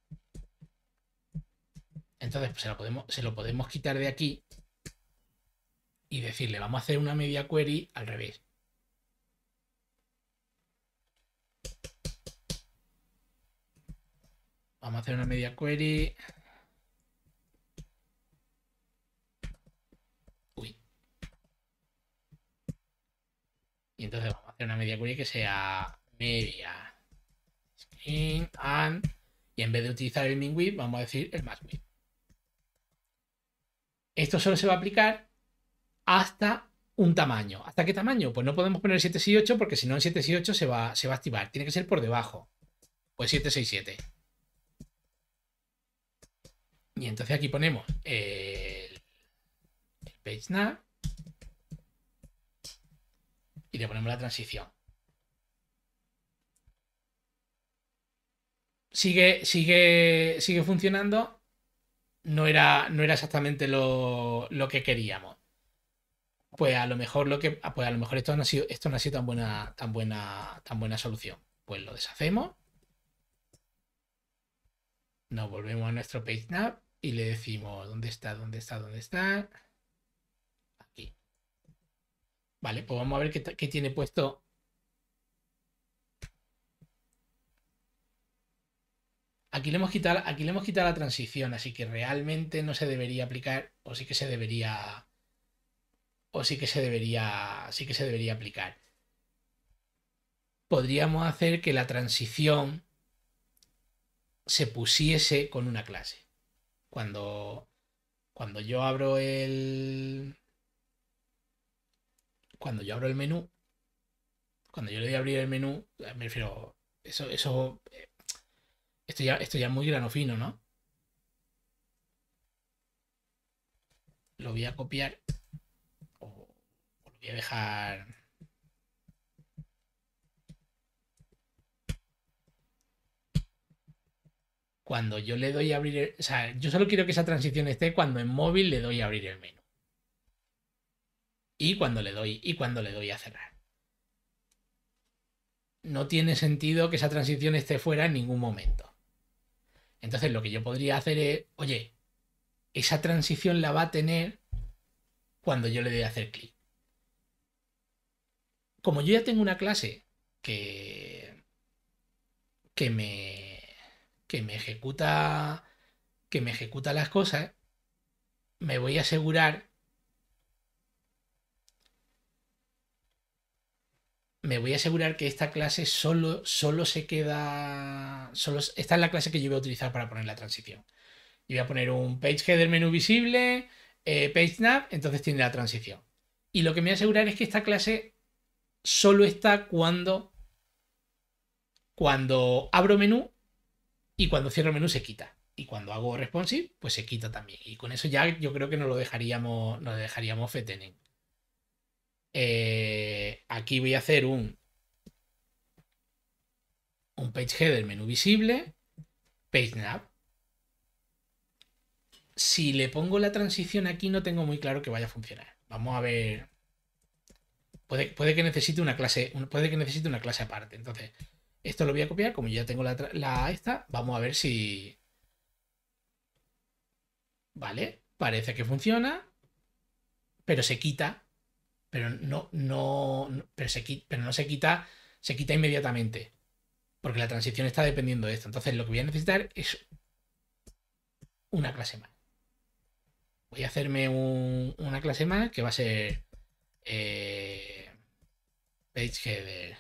Entonces pues se, lo podemos, se lo podemos quitar de aquí y decirle, vamos a hacer una media query al revés. Vamos a hacer una media query Y entonces vamos a hacer una media query que sea media screen and. Y en vez de utilizar el min width, vamos a decir el max width. Esto solo se va a aplicar hasta un tamaño. ¿Hasta qué tamaño? Pues no podemos poner 7, 6, 8 porque si no en 768 se va, se va a activar. Tiene que ser por debajo. Pues 767. Y entonces aquí ponemos el, el le ponemos la transición. Sigue, sigue, sigue funcionando. No era, no era exactamente lo, lo, que queríamos. Pues a lo mejor lo que. Pues a lo mejor esto no ha sido, esto no ha sido tan buena, tan buena, tan buena solución. Pues lo deshacemos. Nos volvemos a nuestro PageNap y le decimos dónde está, dónde está, dónde está. Vale, pues vamos a ver qué, tiene puesto. Aquí le, hemos quitado, aquí le hemos la transición, así que realmente no se debería aplicar, o sí que se debería, o sí que se debería, sí que se debería aplicar. Podríamos hacer que la transición se pusiese con una clase. Cuando, cuando yo abro el, cuando yo abro el menú, cuando yo le doy a abrir el menú, eh, me refiero, eso, eso, eh, esto ya, esto ya es muy grano fino, ¿no? Lo voy a copiar o, lo voy a dejar cuando yo le doy a abrir, o sea, yo solo quiero que esa transición esté cuando en móvil le doy a abrir el menú y cuando le doy y cuando le doy a cerrar. No tiene sentido que esa transición esté fuera en ningún momento. Entonces lo que yo podría hacer es, oye, esa transición la va a tener cuando yo le doy a hacer clic. Como yo ya tengo una clase que, que me que me ejecuta que me ejecuta las cosas, me voy a asegurar me voy a asegurar que esta clase solo, solo se queda. Solo, esta es la clase que yo voy a utilizar para poner la transición. Y voy a poner un page header menú visible, eh, page nav, entonces tiene la transición. Y lo que me voy a asegurar es que esta clase solo está cuando, cuando abro menú y cuando cierro menú se quita. Y cuando hago responsive, pues se quita también. Y con eso ya yo creo que nos lo dejaríamos, nos lo dejaríamos fetening. Eh, aquí voy a hacer un, un page header menú visible, page nav. Si le pongo la transición aquí no tengo muy claro que vaya a funcionar. Vamos a ver. Puede, que necesite una clase. Puede que necesite una clase aparte. Entonces, esto lo voy a copiar. Como ya tengo la esta, vamos a ver si. Vale, parece que funciona. Pero se quita pero no, no, pero, se, pero no se quita, se quita inmediatamente. Porque la transición está dependiendo de esto. Entonces lo que voy a necesitar es una clase más. Voy a hacerme una clase más que va a ser eh, Page PageHeader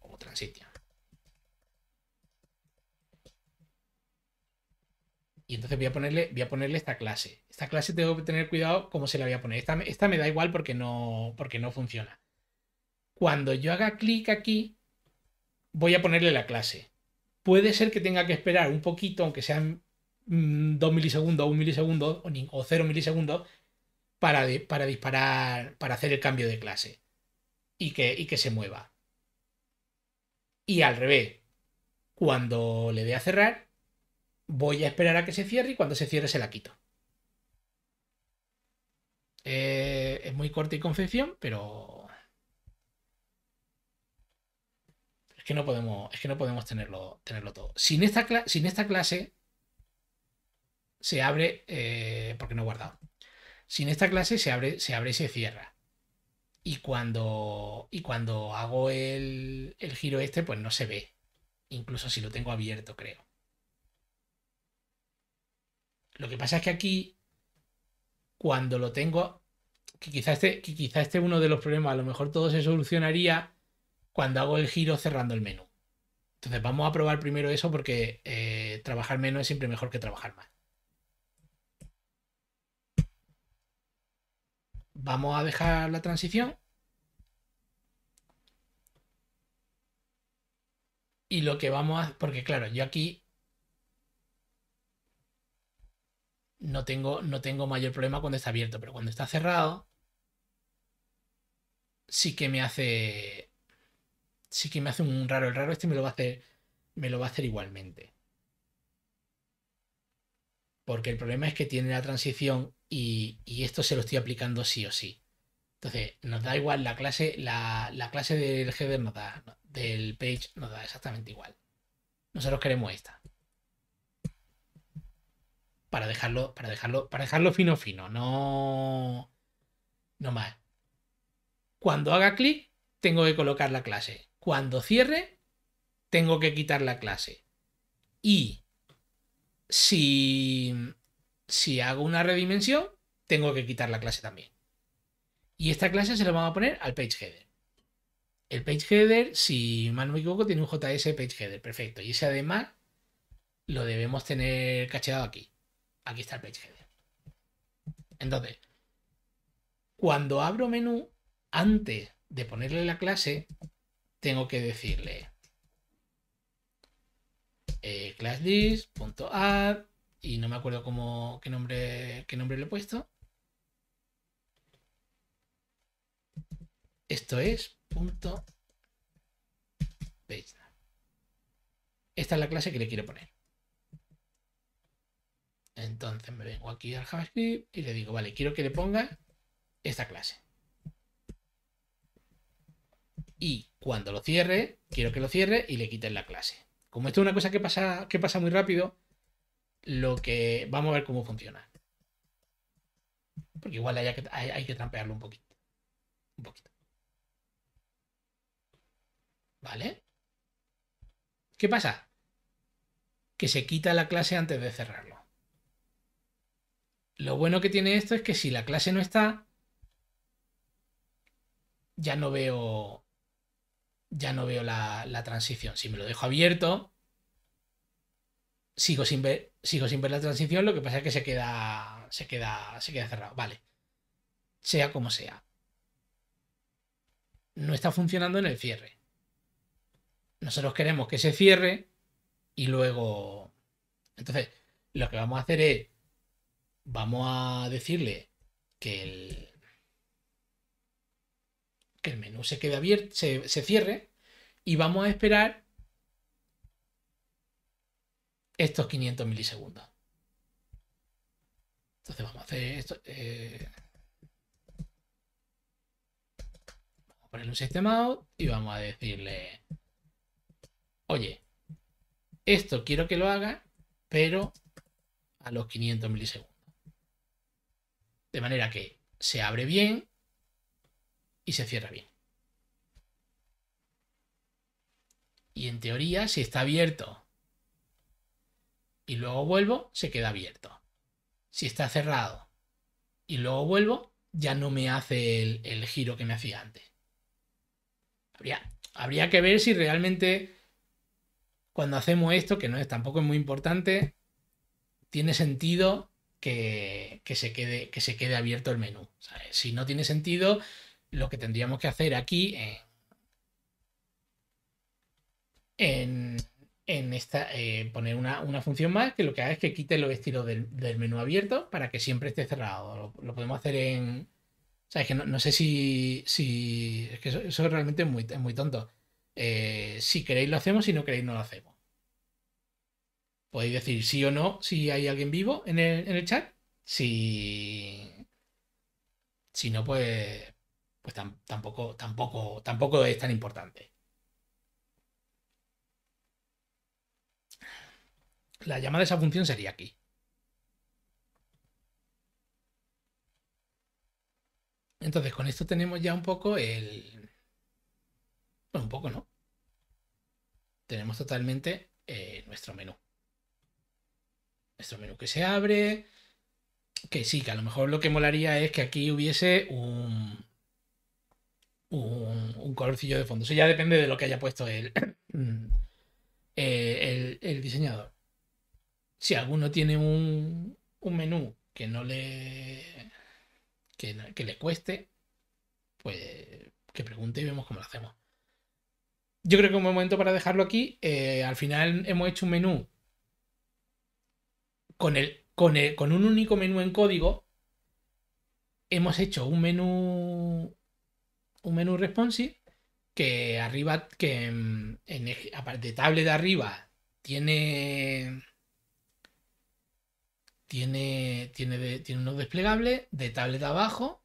o Transition. Y entonces voy a ponerle, voy a ponerle esta clase esta clase tengo que tener cuidado cómo se la voy a poner. Esta, me da igual porque no, porque no funciona. Cuando yo haga clic aquí, voy a ponerle la clase. Puede ser que tenga que esperar un poquito, aunque sean 2 mm, milisegundos, 1 milisegundo o 0 milisegundos, para, para disparar, para hacer el cambio de clase y que, y que se mueva. Y al revés, cuando le dé a cerrar, voy a esperar a que se cierre y cuando se cierre se la quito. Eh, es muy corta y confección, pero. Es que no podemos, es que no podemos tenerlo, tenerlo todo. Sin esta, sin esta clase se abre, eh, porque no he guardado. Sin esta clase se abre, se abre y se cierra. Y cuando, y cuando hago el, el giro este, pues no se ve. Incluso si lo tengo abierto, creo. Lo que pasa es que aquí cuando lo tengo, que quizá este, que quizá este uno de los problemas, a lo mejor todo se solucionaría cuando hago el giro cerrando el menú. Entonces vamos a probar primero eso porque eh, trabajar menos es siempre mejor que trabajar más. Vamos a dejar la transición. Y lo que vamos a... Porque claro, yo aquí no tengo, no tengo mayor problema cuando está abierto, pero cuando está cerrado, sí que me hace. Sí que me hace un raro. El raro este me lo va a hacer. Me lo va a hacer igualmente. Porque el problema es que tiene la transición y, esto se lo estoy aplicando sí o sí. Entonces, nos da igual la clase, la, la clase del header nos da, del page nos da exactamente igual. Nosotros queremos esta para dejarlo, para dejarlo, para dejarlo fino, fino, no, no más. Cuando haga clic, tengo que colocar la clase. Cuando cierre, tengo que quitar la clase. Y si, si hago una redimensión, tengo que quitar la clase también. Y esta clase se la vamos a poner al page header. El page header, si mal no me equivoco, tiene un JS page header. Perfecto. Y ese además lo debemos tener cacheado aquí. Aquí está el page header. Entonces, cuando abro menú, antes de ponerle la clase, tengo que decirle eh, classlist.add y no me acuerdo cómo, qué, nombre, qué nombre le he puesto. Esto es punto page. Esta es la clase que le quiero poner. Entonces me vengo aquí al JavaScript y le digo, vale, quiero que le ponga esta clase. Y cuando lo cierre, quiero que lo cierre y le quiten la clase. Como esto es una cosa que pasa, que pasa muy rápido, lo que vamos a ver cómo funciona. Porque igual hay que, que trampearlo un poquito. Un poquito. ¿Vale? ¿Qué pasa? Que se quita la clase antes de cerrarlo. Lo bueno que tiene esto es que si la clase no está, ya no veo. Ya no veo la, transición. Si me lo dejo abierto, sigo sin ver, sigo sin ver la transición. Lo que pasa es que se queda. Se queda. Se queda cerrado. Vale. Sea como sea. No está funcionando en el cierre. Nosotros queremos que se cierre y luego. Entonces, lo que vamos a hacer es vamos a decirle que el, que el menú se quede abierto, se, cierre y vamos a esperar estos 500 milisegundos. Entonces vamos a hacer esto. Eh, vamos a ponerle un sistema out y vamos a decirle, oye, esto quiero que lo haga, pero a los 500 milisegundos. De manera que se abre bien y se cierra bien. Y en teoría, si está abierto y luego vuelvo, se queda abierto. Si está cerrado y luego vuelvo, ya no me hace el, giro que me hacía antes. Habría, habría, que ver si realmente cuando hacemos esto, que no es tampoco es muy importante, tiene sentido que, se, quede, que se quede abierto el menú. Si no tiene sentido, lo que tendríamos que hacer aquí eh, en, en esta, eh, poner una, función más que lo que haga es que quite los estilos del, menú abierto para que siempre esté cerrado. Lo, podemos hacer en... que no, sé si, si... Es que eso, realmente es muy, es muy tonto. Eh, si queréis lo hacemos, si no queréis no lo hacemos. Podéis decir sí o no si hay alguien vivo en el, chat. Si, si no, pues, pues tampoco, tampoco, tampoco es tan importante. La llamada de esa función sería aquí. Entonces, con esto tenemos ya un poco el... Bueno, un poco no. Tenemos totalmente eh, nuestro menú nuestro menú que se abre. Que sí, que a lo mejor lo que molaría es que aquí hubiese un, un, colorcillo de fondo. Eso ya depende de lo que haya puesto el, eh, el, diseñador. Si alguno tiene un, un, menú que no le. Que, le cueste, pues que pregunte y vemos cómo lo hacemos. Yo creo que un momento para dejarlo aquí. Eh, al final hemos hecho un menú con, el, con, con un único menú en código, hemos hecho un menú un menú responsive que arriba que en, aparte de tablet de arriba tiene tiene tiene de, tiene unos desplegables de tablet abajo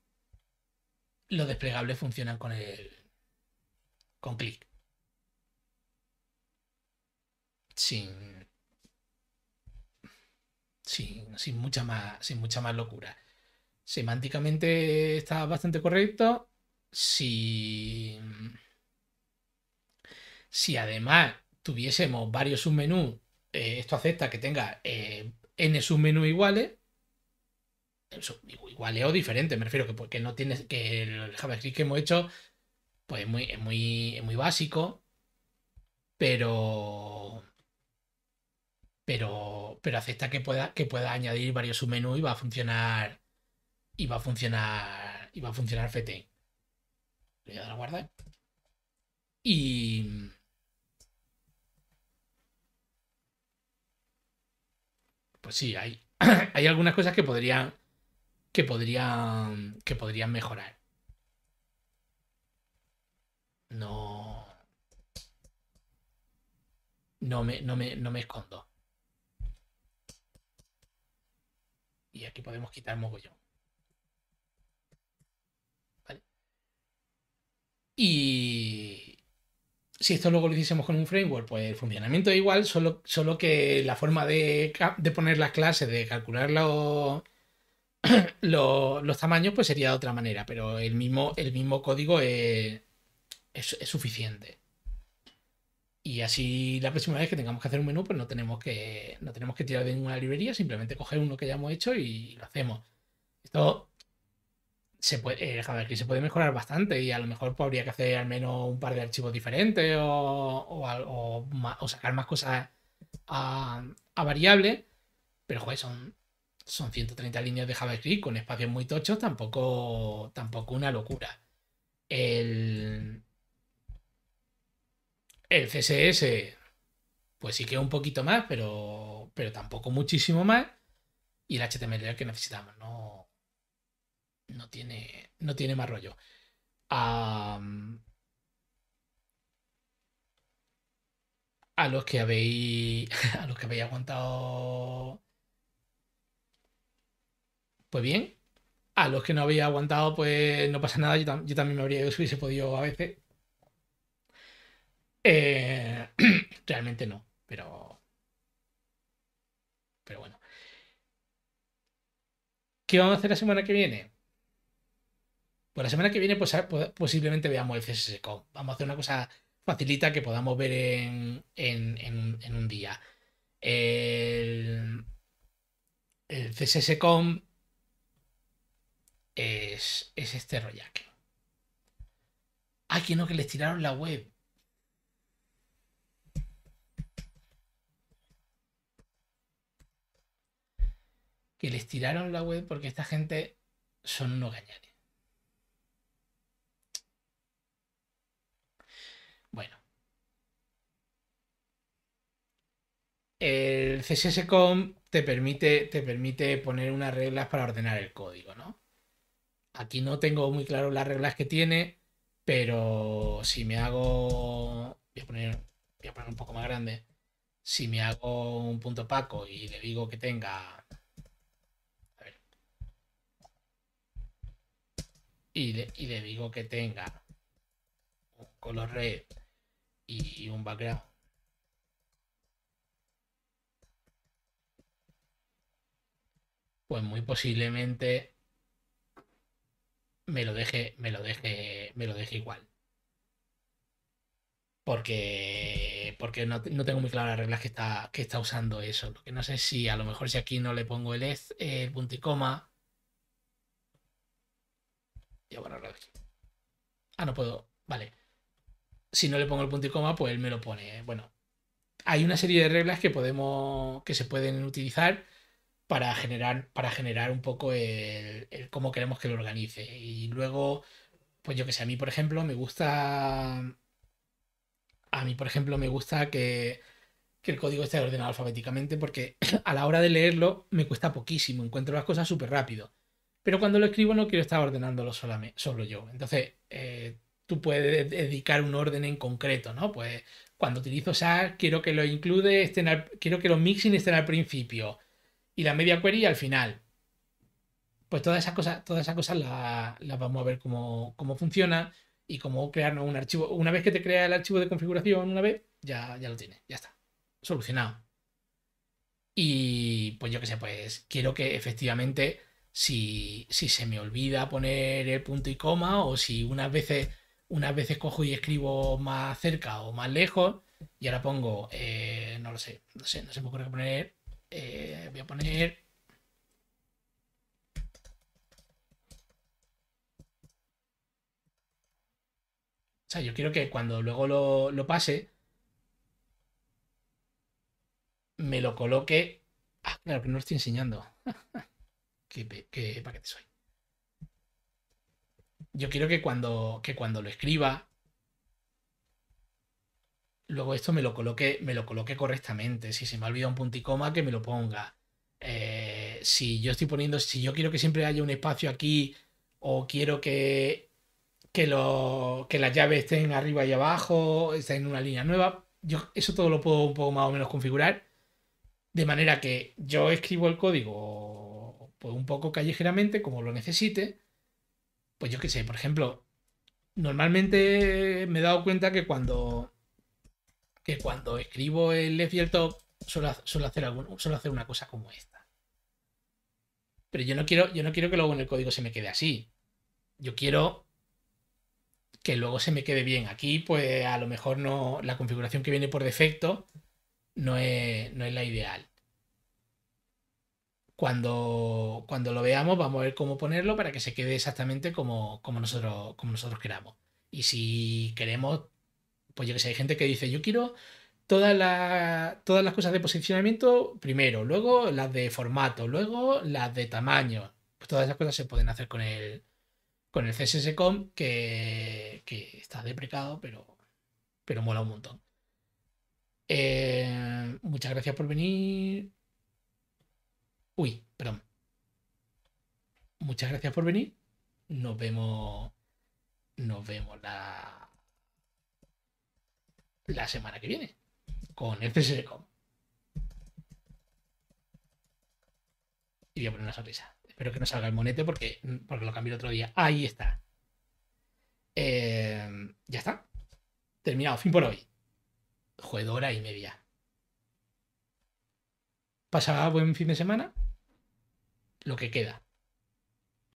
los desplegables funcionan con el con clic sin sin, mucha, más, sin mucha más locura. Semánticamente está bastante correcto. Si, si además tuviésemos varios submenús, eh, esto acepta que tenga eh, n submenús iguales, iguales o diferentes, me refiero que, porque pues, no tienes que el JavaScript que hemos hecho pues muy, es muy, es muy básico, pero pero, acepta que pueda, que pueda añadir varios submenús y va a funcionar. Y va a funcionar. Y va a funcionar FT. Le voy a dar a guardar. Y. Pues sí, hay, hay algunas cosas que podrían. Que podrían. Que podrían mejorar. No. no me, no me escondo. y aquí podemos quitar mogollón. Y si esto luego lo hiciésemos con un framework, pues el funcionamiento es igual, solo, solo que la forma de, poner las clases, de calcular los, tamaños, pues sería de otra manera, pero el mismo, el mismo código es suficiente. Y así la próxima vez que tengamos que hacer un menú, pues no tenemos que, no tenemos que tirar de ninguna librería, simplemente coger uno que ya hemos hecho y lo hacemos. Esto se puede, eh, se puede mejorar bastante y a lo mejor pues, habría que hacer al menos un par de archivos diferentes o, o, o, sacar más cosas a, a variable. Pero joder, son, son 130 líneas de JavaScript con espacios muy tochos, tampoco, tampoco una locura. El, el CSS, pues sí que un poquito más, pero, pero tampoco muchísimo más. Y el HTML que necesitamos, no, no, tiene, no tiene más rollo. a los que habéis a los que habéis aguantado pues bien a los que no habéis aguantado pues no pasa nada yo, también me habría si hubiese podido a veces eh, realmente no, pero. Pero bueno. ¿Qué vamos a hacer la semana que viene? Pues la semana que viene, pues, pues posiblemente veamos el csscom Vamos a hacer una cosa facilita que podamos ver en, un día. El, el CSSCOM es, este rollaque. Ah, que no, que les tiraron la web. que les tiraron la web porque esta gente son unos gañanes. Bueno. El CSS.com te permite, te permite poner unas reglas para ordenar el código, ¿no? Aquí no tengo muy claro las reglas que tiene, pero si me hago... Voy poner, voy a poner un poco más grande. Si me hago un punto paco y le digo que tenga y le, digo que tenga un color red y, un background pues muy posiblemente me lo deje, me lo deje, me lo deje igual. Porque, porque no, tengo muy claras las reglas que está, que está usando eso. no sé si a lo mejor si aquí no le pongo el, e el punto y coma, ya Ah, no puedo. Vale. Si no le pongo el punto y coma, pues él me lo pone. ¿eh? Bueno, hay una serie de reglas que podemos. que se pueden utilizar para generar, para generar un poco cómo queremos que lo organice. Y luego, pues yo que sé, a mí, por ejemplo, me gusta. A mí, por ejemplo, me gusta que el código esté ordenado alfabéticamente porque a la hora de leerlo me cuesta poquísimo, encuentro las cosas súper rápido. Pero cuando lo escribo no quiero estar ordenándolo solamente, solo yo. Entonces, eh, tú puedes dedicar un orden en concreto, ¿no? Pues cuando utilizo SAS, quiero que lo include, este quiero que los mixing estén al principio y la media query al final. Pues todas esas cosas, todas esas cosas las, vamos a ver cómo, funciona y cómo crearnos un archivo. Una vez que te crea el archivo de configuración, una vez, ya, ya lo tienes, ya está. Solucionado. Y pues yo qué sé, pues quiero que efectivamente si, se me olvida poner el punto y coma o si unas veces, unas veces cojo y escribo más cerca o más lejos y ahora pongo, eh, no lo sé, no sé, no se me ocurre poner, eh, voy a poner... O sea, yo quiero que cuando luego lo, lo pase, me lo coloque... Ah, claro, que no lo estoy enseñando. qué, qué paquetes soy. Yo quiero que cuando, que cuando lo escriba, luego esto me lo coloque, me lo coloque correctamente. Si se me ha olvidado un punto y coma, que me lo ponga. Eh, si yo estoy poniendo, si yo quiero que siempre haya un espacio aquí, o quiero que, que, lo, que las llaves estén arriba y abajo, estén en una línea nueva, yo eso todo lo puedo un poco más o menos configurar. De manera que yo escribo el código pues un poco callejeramente, como lo necesite. Pues yo qué sé, por ejemplo, normalmente me he dado cuenta que cuando, que cuando escribo el left y el top, suelo, hacer una cosa como esta. Pero yo no, quiero, yo no quiero que luego en el código se me quede así. Yo quiero que luego se me quede bien. Aquí, pues a lo mejor no, la configuración que viene por defecto no es, no es la ideal cuando, lo veamos vamos a ver cómo ponerlo para que se quede exactamente como, nosotros, como nosotros queramos. Y si queremos, pues yo que sé, hay gente que dice, yo quiero todas, todas las cosas de posicionamiento primero, luego las de formato, luego las de tamaño. Pues todas esas cosas se pueden hacer con el, con el CSS.com que, que está deprecado, pero, pero mola un montón. Eh, muchas gracias por venir. Uy, perdón. Muchas gracias por venir. Nos vemos. Nos vemos la. La semana que viene. Con el Y voy a poner una sonrisa. Espero que no salga el monete porque, porque lo cambié el otro día. Ahí está. Eh, ya está. Terminado. Fin por hoy. Juego hora y media. Pasaba buen fin de semana lo que queda.